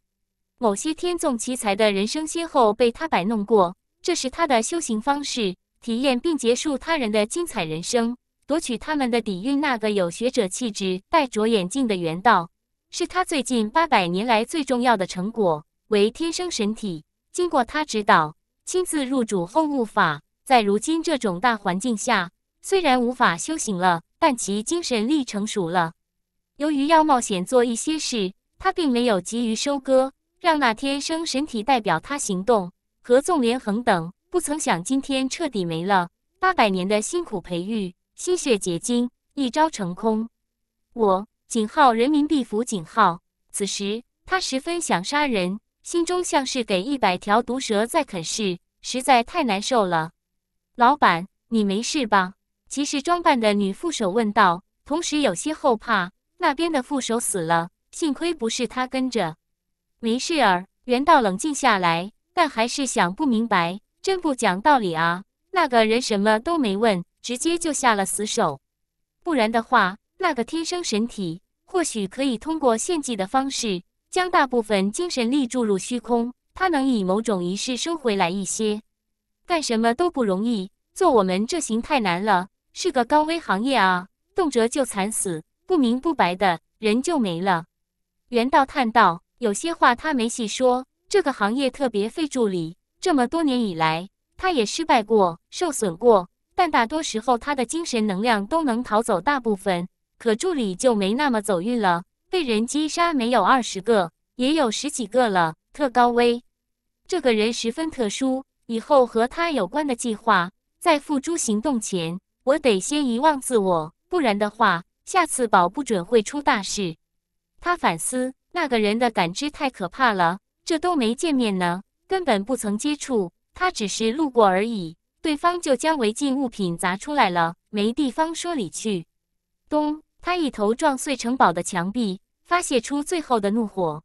某些天纵奇才的人生先后被他摆弄过，这是他的修行方式，体验并结束他人的精彩人生，夺取他们的底蕴。那个有学者气质、戴着眼镜的元道，是他最近八百年来最重要的成果。为天生神体，经过他指导，亲自入主后悟法。在如今这种大环境下，虽然无法修行了，但其精神力成熟了。由于要冒险做一些事，他并没有急于收割。让那天生神体代表他行动，合纵连横等，不曾想今天彻底没了八百年的辛苦培育，心血结晶一朝成空。我景浩，人民币符景浩。此时他十分想杀人，心中像是给一百条毒蛇在啃噬，实在太难受了。老板，你没事吧？骑士装扮的女副手问道，同时有些后怕。那边的副手死了，幸亏不是他跟着。没事儿，袁道冷静下来，但还是想不明白，真不讲道理啊！那个人什么都没问，直接就下了死手。不然的话，那个天生神体或许可以通过献祭的方式，将大部分精神力注入虚空，他能以某种仪式收回来一些。干什么都不容易，做我们这行太难了，是个高危行业啊，动辄就惨死，不明不白的人就没了。袁道叹道。有些话他没细说。这个行业特别费助理，这么多年以来，他也失败过、受损过，但大多时候他的精神能量都能逃走大部分。可助理就没那么走运了，被人击杀没有二十个，也有十几个了，特高危。这个人十分特殊，以后和他有关的计划，在付诸行动前，我得先遗忘自我，不然的话，下次保不准会出大事。他反思。那个人的感知太可怕了，这都没见面呢，根本不曾接触，他只是路过而已。对方就将违禁物品砸出来了，没地方说理去。咚！他一头撞碎城堡的墙壁，发泄出最后的怒火。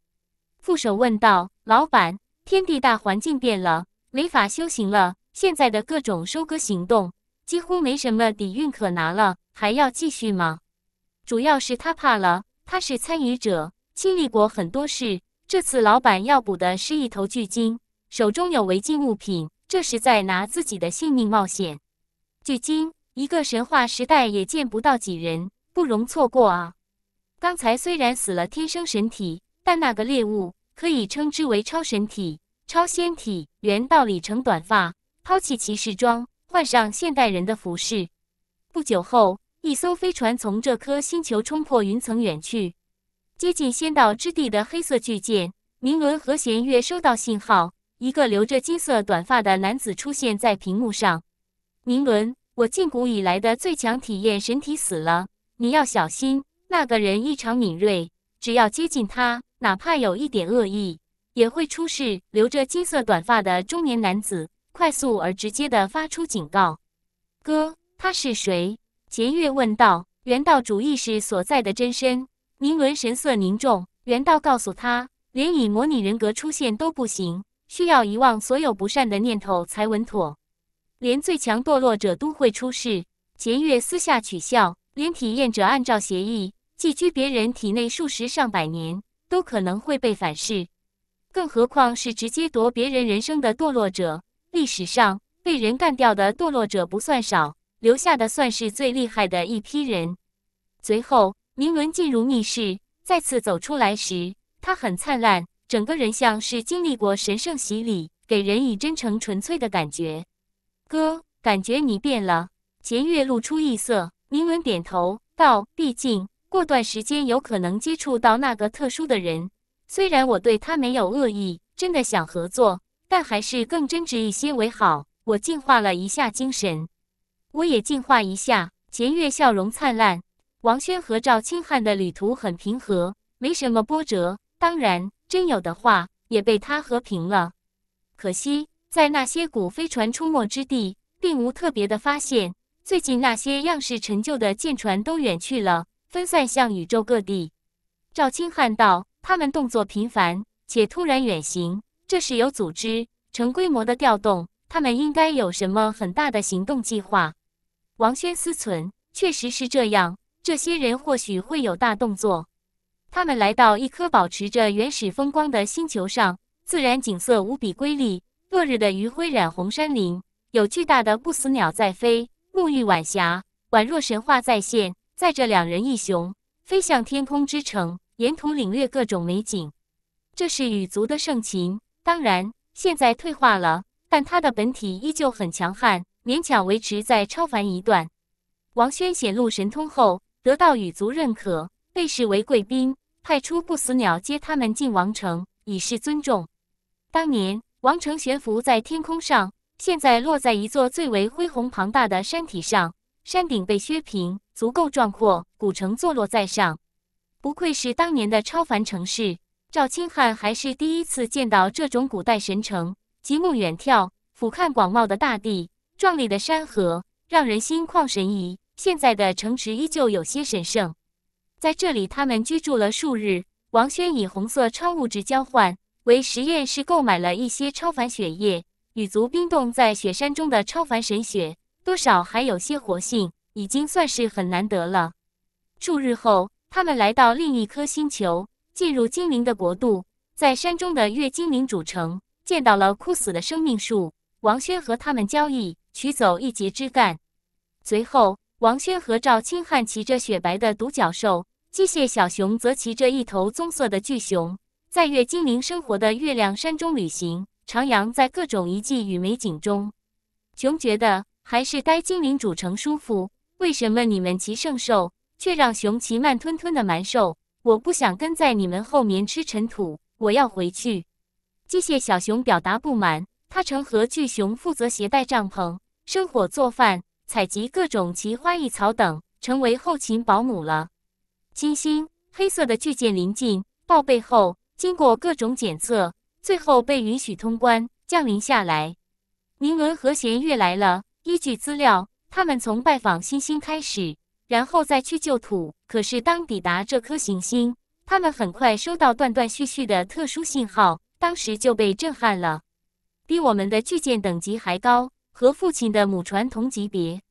副手问道：“老板，天地大环境变了，没法修行了。现在的各种收割行动，几乎没什么底蕴可拿了，还要继续吗？”主要是他怕了，他是参与者。经历过很多事，这次老板要补的是一头巨鲸，手中有违禁物品，这是在拿自己的性命冒险。巨鲸，一个神话时代也见不到几人，不容错过啊！刚才虽然死了天生神体，但那个猎物可以称之为超神体、超仙体。原道理成短发，抛弃骑士装，换上现代人的服饰。不久后，一艘飞船从这颗星球冲破云层远去。接近仙道之地的黑色巨剑，鸣轮和弦月收到信号。一个留着金色短发的男子出现在屏幕上。鸣轮，我近古以来的最强体验神体死了，你要小心。那个人异常敏锐，只要接近他，哪怕有一点恶意，也会出事。留着金色短发的中年男子快速而直接地发出警告。哥，他是谁？弦月问道。原道主意识所在的真身。宁伦神色凝重，原道告诉他：“连以模拟人格出现都不行，需要遗忘所有不善的念头才稳妥。连最强堕落者都会出事。杰月私下取笑，连体验者按照协议寄居别人体内数十上百年，都可能会被反噬，更何况是直接夺别人人生的堕落者。历史上被人干掉的堕落者不算少，留下的算是最厉害的一批人。”随后。铭文进入密室，再次走出来时，他很灿烂，整个人像是经历过神圣洗礼，给人以真诚纯粹的感觉。哥，感觉你变了。钱月露出异色，铭文点头道：“毕竟过段时间有可能接触到那个特殊的人，虽然我对他没有恶意，真的想合作，但还是更真挚一些为好。”我净化了一下精神，我也净化一下。钱月笑容灿烂。王轩和赵清汉的旅途很平和，没什么波折。当然，真有的话也被他和平了。可惜，在那些古飞船出没之地，并无特别的发现。最近那些样式陈旧的舰船都远去了，分散向宇宙各地。赵清汉道：“他们动作频繁，且突然远行，这是有组织、成规模的调动。他们应该有什么很大的行动计划？”王轩思忖：“确实是这样。”这些人或许会有大动作。他们来到一颗保持着原始风光的星球上，自然景色无比瑰丽，落日的余晖染红山林，有巨大的不死鸟在飞，沐浴晚霞，宛若神话再现。载着两人一熊，飞向天空之城，沿途领略各种美景。这是羽族的盛情，当然现在退化了，但他的本体依旧很强悍，勉强维持在超凡一段。王轩显露神通后。得到羽族认可，被视为贵宾，派出不死鸟接他们进王城，以示尊重。当年王城悬浮在天空上，现在落在一座最为恢宏庞大的山体上，山顶被削平，足够壮阔。古城坐落在上，不愧是当年的超凡城市。赵清汉还是第一次见到这种古代神城，极目远眺，俯瞰广袤的大地，壮丽的山河，让人心旷神怡。现在的城池依旧有些神圣，在这里他们居住了数日。王轩以红色超物质交换，为实验室购买了一些超凡血液。羽族冰冻在雪山中的超凡神血，多少还有些活性，已经算是很难得了。数日后，他们来到另一颗星球，进入精灵的国度，在山中的月精灵主城，见到了枯死的生命树。王轩和他们交易，取走一截枝干，随后。王轩和赵青汉骑着雪白的独角兽，机械小熊则骑着一头棕色的巨熊，在月精灵生活的月亮山中旅行，徜徉在各种遗迹与美景中。熊觉得还是呆精灵主城舒服。为什么你们骑圣兽，却让熊骑慢吞吞的蛮兽？我不想跟在你们后面吃尘土，我要回去。机械小熊表达不满，它曾和巨熊负责携带帐篷、生火做饭。采集各种奇花异草等，成为后勤保姆了。金星黑色的巨舰临近报备后，经过各种检测，最后被允许通关降临下来。明伦和弦月来了。依据资料，他们从拜访星星开始，然后再去旧土。可是当抵达这颗行星，他们很快收到断断续续的特殊信号，当时就被震撼了。比我们的巨舰等级还高。和父亲的母船同级别，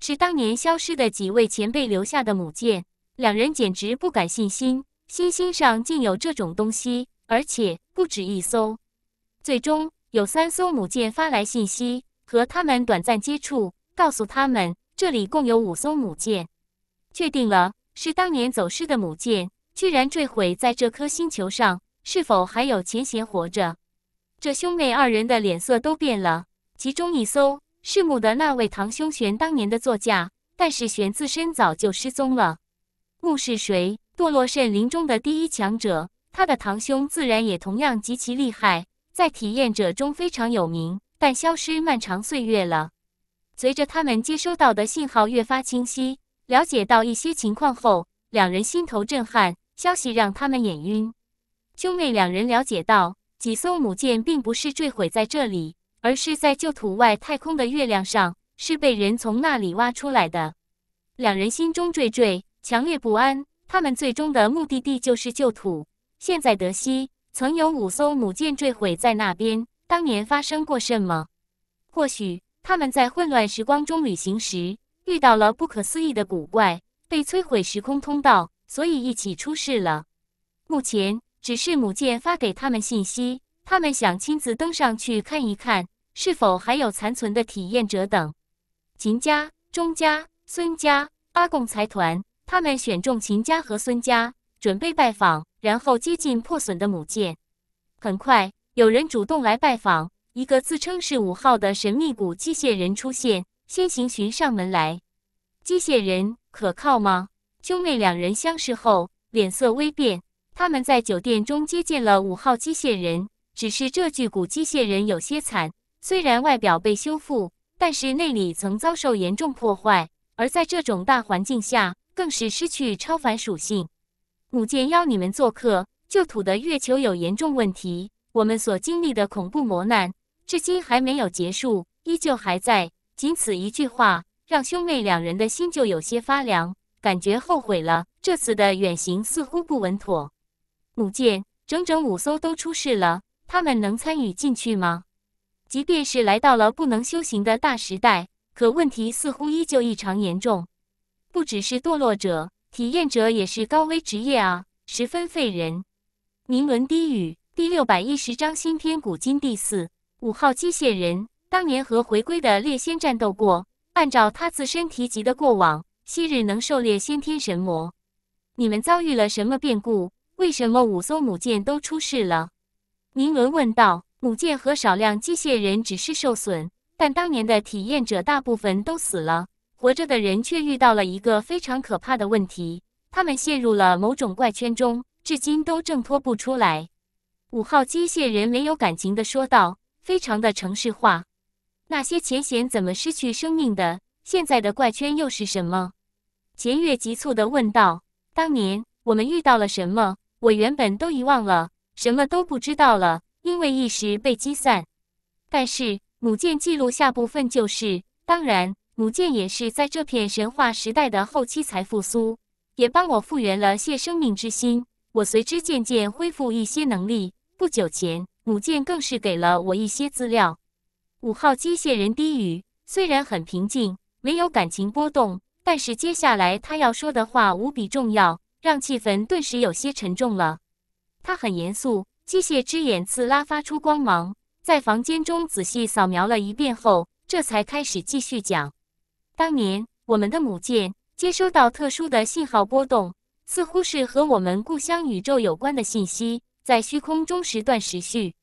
是当年消失的几位前辈留下的母舰。两人简直不敢信心，星星上竟有这种东西，而且不止一艘。最终有三艘母舰发来信息，和他们短暂接触，告诉他们这里共有五艘母舰，确定了是当年走失的母舰，居然坠毁在这颗星球上。是否还有前贤活着？这兄妹二人的脸色都变了。其中一艘是母的那位堂兄玄当年的座驾，但是玄自身早就失踪了。墓是谁？堕落圣林中的第一强者，他的堂兄自然也同样极其厉害，在体验者中非常有名，但消失漫长岁月了。随着他们接收到的信号越发清晰，了解到一些情况后，两人心头震撼，消息让他们眼晕。兄妹两人了解到，几艘母舰并不是坠毁在这里。而是在旧土外太空的月亮上，是被人从那里挖出来的。两人心中惴惴，强烈不安。他们最终的目的地就是旧土。现在德西曾有五艘母舰坠毁在那边。当年发生过什么？或许他们在混乱时光中旅行时，遇到了不可思议的古怪，被摧毁时空通道，所以一起出事了。目前只是母舰发给他们信息，他们想亲自登上去看一看。是否还有残存的体验者等？秦家、钟家、孙家、八共财团，他们选中秦家和孙家，准备拜访，然后接近破损的母舰。很快，有人主动来拜访，一个自称是五号的神秘古机械人出现，先行寻上门来。机械人可靠吗？兄妹两人相视后，脸色微变。他们在酒店中接见了五号机械人，只是这具古机械人有些惨。虽然外表被修复，但是内里曾遭受严重破坏，而在这种大环境下，更是失去超凡属性。母舰邀你们做客，旧土的月球有严重问题，我们所经历的恐怖磨难，至今还没有结束，依旧还在。仅此一句话，让兄妹两人的心就有些发凉，感觉后悔了这次的远行似乎不稳妥。母舰，整整五艘都出事了，他们能参与进去吗？即便是来到了不能修行的大时代，可问题似乎依旧异常严重。不只是堕落者，体验者也是高危职业啊，十分费人。宁伦低语：“第六百一十章新篇，古今第四五号机械人，当年和回归的猎仙战斗过。按照他自身提及的过往，昔日能狩猎先天神魔。你们遭遇了什么变故？为什么五艘母舰都出事了？”宁伦问道。母舰和少量机械人只是受损，但当年的体验者大部分都死了。活着的人却遇到了一个非常可怕的问题，他们陷入了某种怪圈中，至今都挣脱不出来。五号机械人没有感情的说道：“非常的城市化，那些前贤怎么失去生命的？现在的怪圈又是什么？”钱月急促的问道：“当年我们遇到了什么？我原本都遗忘了，什么都不知道了。”因为一时被击散，但是母舰记录下部分旧事。当然，母舰也是在这片神话时代的后期才复苏，也帮我复原了谢生命之心。我随之渐渐恢复一些能力。不久前，母舰更是给了我一些资料。五号机械人低语，虽然很平静，没有感情波动，但是接下来他要说的话无比重要，让气氛顿时有些沉重了。他很严肃。机械之眼刺啦发出光芒，在房间中仔细扫描了一遍后，这才开始继续讲。当年，我们的母舰接收到特殊的信号波动，似乎是和我们故乡宇宙有关的信息，在虚空中时断时续。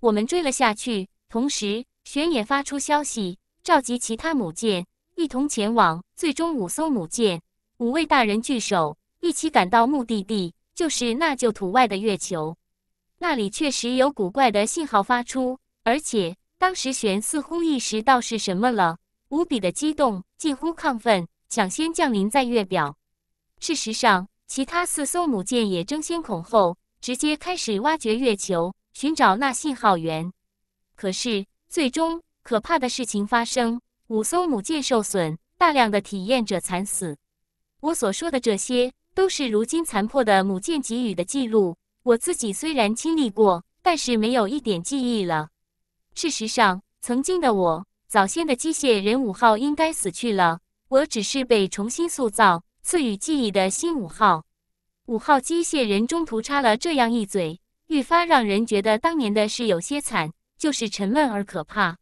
我们追了下去，同时玄也发出消息，召集其他母舰一同前往。最终，五艘母舰，五位大人聚首，一起赶到目的地，就是那旧土外的月球。那里确实有古怪的信号发出，而且当时玄似乎意识到是什么了，无比的激动，近乎亢奋，抢先降临在月表。事实上，其他四艘母舰也争先恐后，直接开始挖掘月球，寻找那信号源。可是，最终可怕的事情发生，五艘母舰受损，大量的体验者惨死。我所说的这些，都是如今残破的母舰给予的记录。我自己虽然经历过，但是没有一点记忆了。事实上，曾经的我，早先的机械人五号应该死去了。我只是被重新塑造、赐予记忆的新五号。五号机械人中途插了这样一嘴，愈发让人觉得当年的事有些惨，就是沉闷而可怕。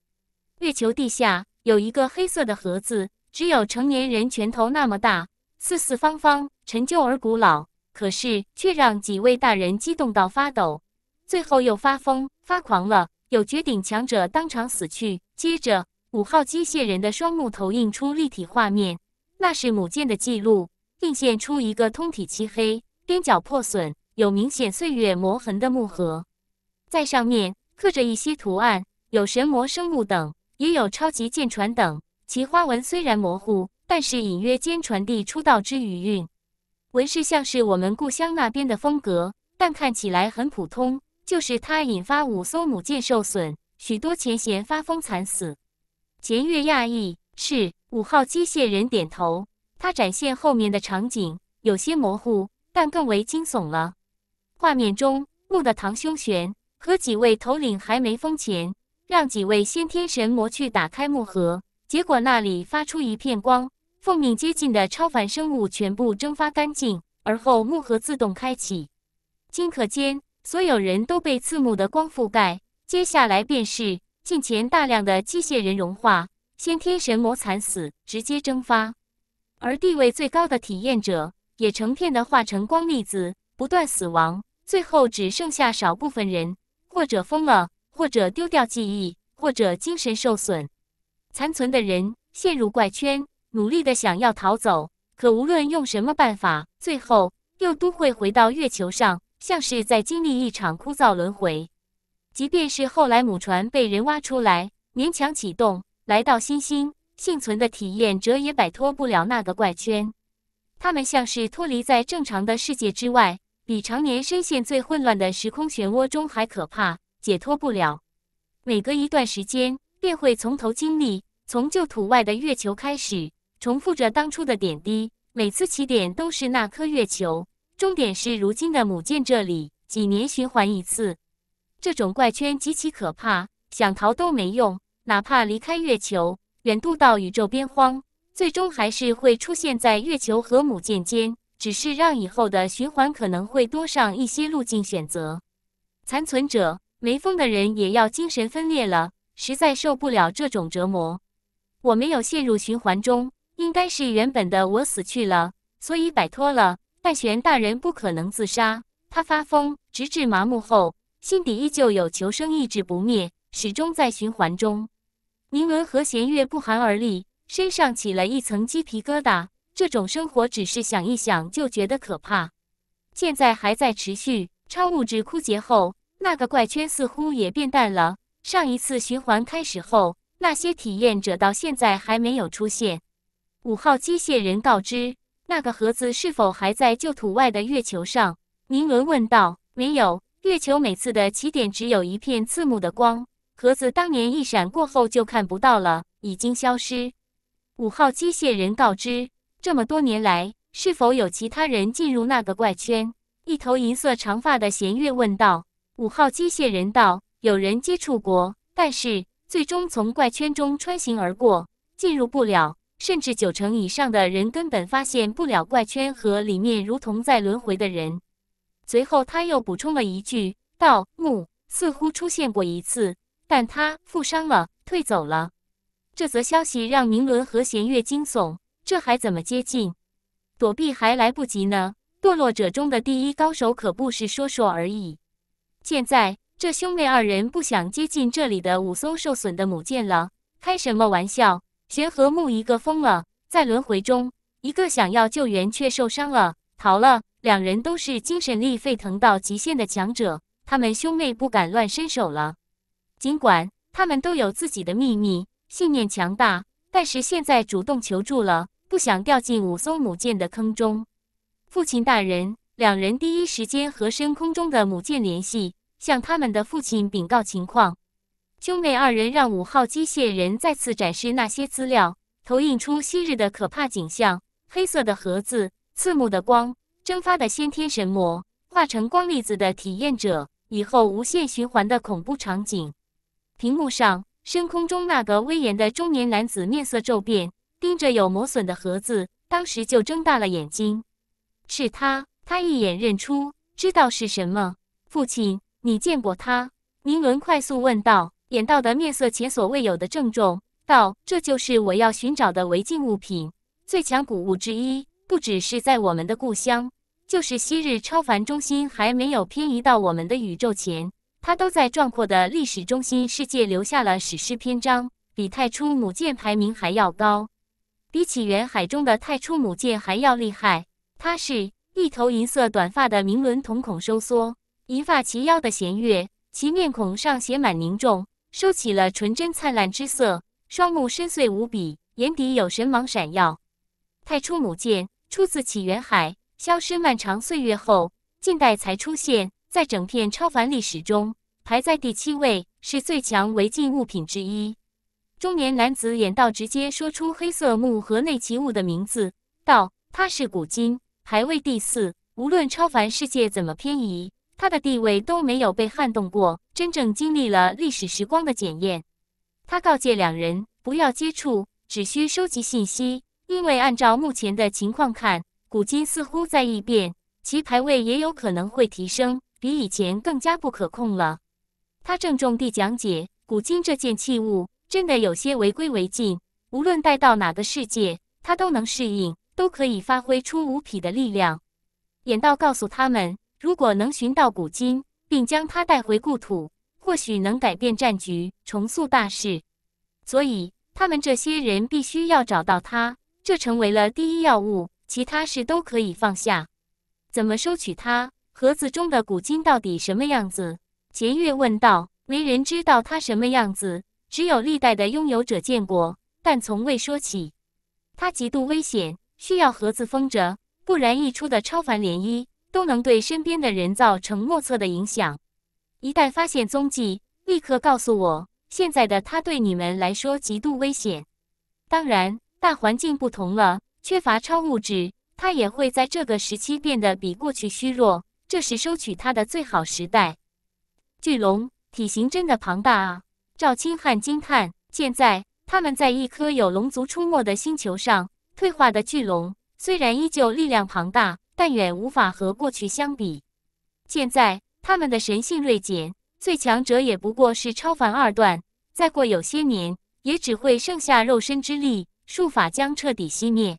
月球地下有一个黑色的盒子，只有成年人拳头那么大，四四方方，陈旧而古老。可是，却让几位大人激动到发抖，最后又发疯发狂了。有绝顶强者当场死去。接着，五号机械人的双目投影出立体画面，那是母舰的记录，并现出一个通体漆黑、边角破损、有明显岁月磨痕的木盒，在上面刻着一些图案，有神魔生物等，也有超级舰船等。其花纹虽然模糊，但是隐约间传递出道之余韵。纹饰像是我们故乡那边的风格，但看起来很普通。就是它引发武松母舰受损，许多前贤发疯惨死。钱月讶异，是五号机械人点头。他展现后面的场景，有些模糊，但更为惊悚了。画面中，木的堂兄玄和几位头领还没封前，让几位先天神魔去打开木盒，结果那里发出一片光。寿命接近的超凡生物全部蒸发干净，而后木盒自动开启，顷刻间所有人都被刺目的光覆盖。接下来便是近前大量的机械人融化，先天神魔惨死，直接蒸发。而地位最高的体验者也成片的化成光粒子，不断死亡，最后只剩下少部分人，或者疯了，或者丢掉记忆，或者精神受损。残存的人陷入怪圈。努力的想要逃走，可无论用什么办法，最后又都会回到月球上，像是在经历一场枯燥轮回。即便是后来母船被人挖出来，勉强启动，来到新星，幸存的体验者也摆脱不了那个怪圈。他们像是脱离在正常的世界之外，比常年深陷最混乱的时空漩涡中还可怕，解脱不了。每隔一段时间，便会从头经历，从旧土外的月球开始。重复着当初的点滴，每次起点都是那颗月球，终点是如今的母舰。这里几年循环一次，这种怪圈极其可怕，想逃都没用。哪怕离开月球，远渡到宇宙边荒，最终还是会出现在月球和母舰间，只是让以后的循环可能会多上一些路径选择。残存者，没疯的人也要精神分裂了，实在受不了这种折磨。我没有陷入循环中。应该是原本的我死去了，所以摆脱了。但玄大人不可能自杀，他发疯，直至麻木后，心底依旧有求生意志不灭，始终在循环中。宁伦和弦月不寒而栗，身上起了一层鸡皮疙瘩。这种生活只是想一想就觉得可怕。现在还在持续，超物质枯竭后，那个怪圈似乎也变淡了。上一次循环开始后，那些体验者到现在还没有出现。五号机械人告知：“那个盒子是否还在旧土外的月球上？”明伦问道。“没有，月球每次的起点只有一片刺目的光，盒子当年一闪过后就看不到了，已经消失。”五号机械人告知：“这么多年来，是否有其他人进入那个怪圈？”一头银色长发的弦月问道。五号机械人道：“有人接触过，但是最终从怪圈中穿行而过，进入不了。”甚至九成以上的人根本发现不了怪圈和里面如同在轮回的人。随后他又补充了一句道：“木似乎出现过一次，但他负伤了，退走了。”这则消息让明伦和弦月惊悚，这还怎么接近？躲避还来不及呢！堕落者中的第一高手可不是说说而已。现在这兄妹二人不想接近这里的武松受损的母舰了，开什么玩笑？玄和木一个疯了，在轮回中，一个想要救援却受伤了，逃了。两人都是精神力沸腾到极限的强者，他们兄妹不敢乱伸手了。尽管他们都有自己的秘密，信念强大，但是现在主动求助了，不想掉进武松母舰的坑中。父亲大人，两人第一时间和深空中的母舰联系，向他们的父亲禀告情况。兄妹二人让五号机械人再次展示那些资料，投影出昔日的可怕景象：黑色的盒子、刺目的光、蒸发的先天神魔、化成光粒子的体验者，以后无限循环的恐怖场景。屏幕上，深空中那个威严的中年男子面色骤变，盯着有磨损的盒子，当时就睁大了眼睛。是他，他一眼认出，知道是什么。父亲，你见过他？宁伦快速问道。演到的面色前所未有的郑重，道：“这就是我要寻找的违禁物品，最强古物之一。不只是在我们的故乡，就是昔日超凡中心还没有偏移到我们的宇宙前，它都在壮阔的历史中心世界留下了史诗篇章，比太初母舰排名还要高，比起原海中的太初母舰还要厉害。它是一头银色短发的明轮，瞳孔收缩，银发齐腰的弦月，其面孔上写满凝重。”收起了纯真灿烂之色，双目深邃无比，眼底有神芒闪耀。太初母剑出自起源海，消失漫长岁月后，近代才出现在整片超凡历史中，排在第七位，是最强违禁物品之一。中年男子眼到，直接说出黑色木盒内奇物的名字，道：“它是古今排位第四。无论超凡世界怎么偏移。”他的地位都没有被撼动过，真正经历了历史时光的检验。他告诫两人不要接触，只需收集信息，因为按照目前的情况看，古今似乎在异变，其排位也有可能会提升，比以前更加不可控了。他郑重地讲解，古今这件器物真的有些违规违禁，无论带到哪个世界，它都能适应，都可以发挥出无匹的力量。演道告诉他们。如果能寻到古今，并将它带回故土，或许能改变战局，重塑大势。所以，他们这些人必须要找到它，这成为了第一要务，其他事都可以放下。怎么收取它？盒子中的古今到底什么样子？钱月问道。没人知道它什么样子，只有历代的拥有者见过，但从未说起。它极度危险，需要盒子封着，不然溢出的超凡涟漪。都能对身边的人造成莫测的影响。一旦发现踪迹，立刻告诉我。现在的他对你们来说极度危险。当然，大环境不同了，缺乏超物质，他也会在这个时期变得比过去虚弱。这是收取他的最好时代。巨龙体型真的庞大啊！赵清汉惊叹。现在他们在一颗有龙族出没的星球上，退化的巨龙虽然依旧力量庞大。但远无法和过去相比。现在他们的神性锐减，最强者也不过是超凡二段。再过有些年，也只会剩下肉身之力，术法将彻底熄灭。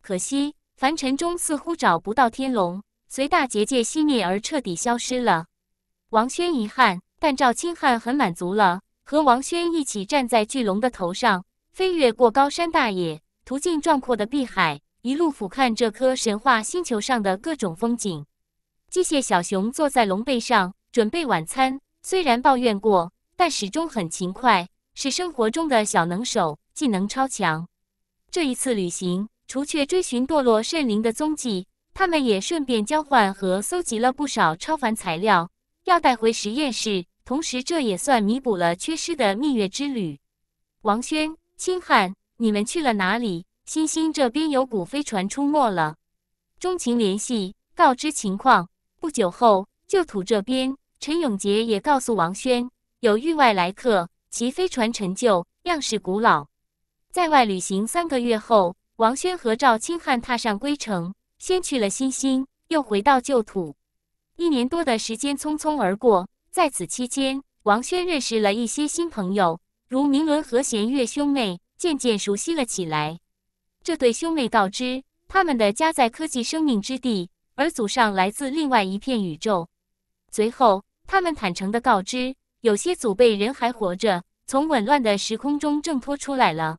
可惜凡尘中似乎找不到天龙，随大结界熄灭而彻底消失了。王轩遗憾，但赵清汉很满足了，和王轩一起站在巨龙的头上，飞越过高山大野，途径壮阔的碧海。一路俯瞰这颗神话星球上的各种风景，机械小熊坐在龙背上准备晚餐。虽然抱怨过，但始终很勤快，是生活中的小能手，技能超强。这一次旅行，除却追寻堕落圣灵的踪迹，他们也顺便交换和搜集了不少超凡材料，要带回实验室。同时，这也算弥补了缺失的蜜月之旅。王轩、清汉，你们去了哪里？星星这边有古飞船出没了，钟情联系告知情况。不久后，旧土这边陈永杰也告诉王轩，有域外来客，其飞船陈旧，样式古老。在外旅行三个月后，王轩和赵清汉踏上归程，先去了星星，又回到旧土。一年多的时间匆匆而过，在此期间，王轩认识了一些新朋友，如明伦和弦月兄妹，渐渐熟悉了起来。这对兄妹告知他们的家在科技生命之地，而祖上来自另外一片宇宙。随后，他们坦诚地告知，有些祖辈人还活着，从紊乱的时空中挣脱出来了。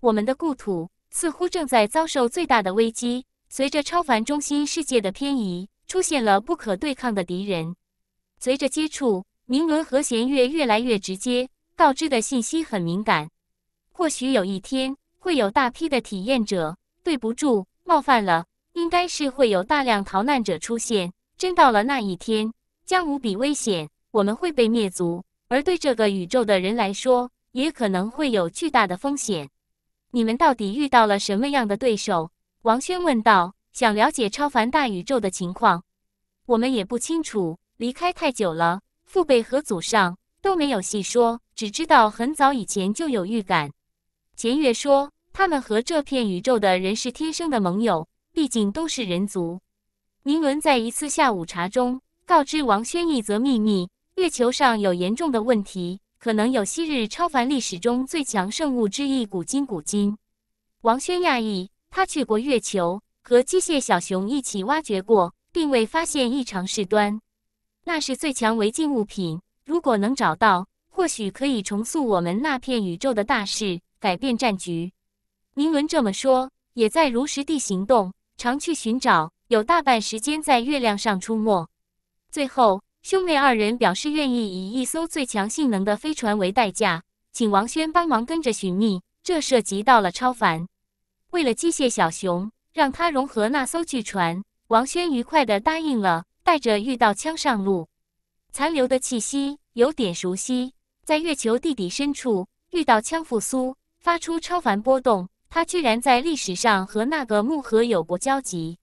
我们的故土似乎正在遭受最大的危机，随着超凡中心世界的偏移，出现了不可对抗的敌人。随着接触，明伦和弦乐越来越直接，告知的信息很敏感。或许有一天。会有大批的体验者，对不住，冒犯了。应该是会有大量逃难者出现。真到了那一天，将无比危险，我们会被灭族，而对这个宇宙的人来说，也可能会有巨大的风险。你们到底遇到了什么样的对手？王轩问道。想了解超凡大宇宙的情况，我们也不清楚。离开太久了，父辈和祖上都没有细说，只知道很早以前就有预感。钱月说：“他们和这片宇宙的人是天生的盟友，毕竟都是人族。”明伦在一次下午茶中告知王轩一则秘密：月球上有严重的问题，可能有昔日超凡历史中最强圣物之一——古今古今。王轩讶异，他去过月球，和机械小熊一起挖掘过，并未发现异常事端。那是最强违禁物品，如果能找到，或许可以重塑我们那片宇宙的大事。改变战局，宁伦这么说，也在如实地行动。常去寻找，有大半时间在月亮上出没。最后，兄妹二人表示愿意以一艘最强性能的飞船为代价，请王轩帮忙跟着寻觅。这涉及到了超凡。为了机械小熊，让他融合那艘巨船，王轩愉快地答应了，带着遇到枪上路。残留的气息有点熟悉，在月球地底深处，遇到枪复苏。发出超凡波动，他居然在历史上和那个木盒有过交集。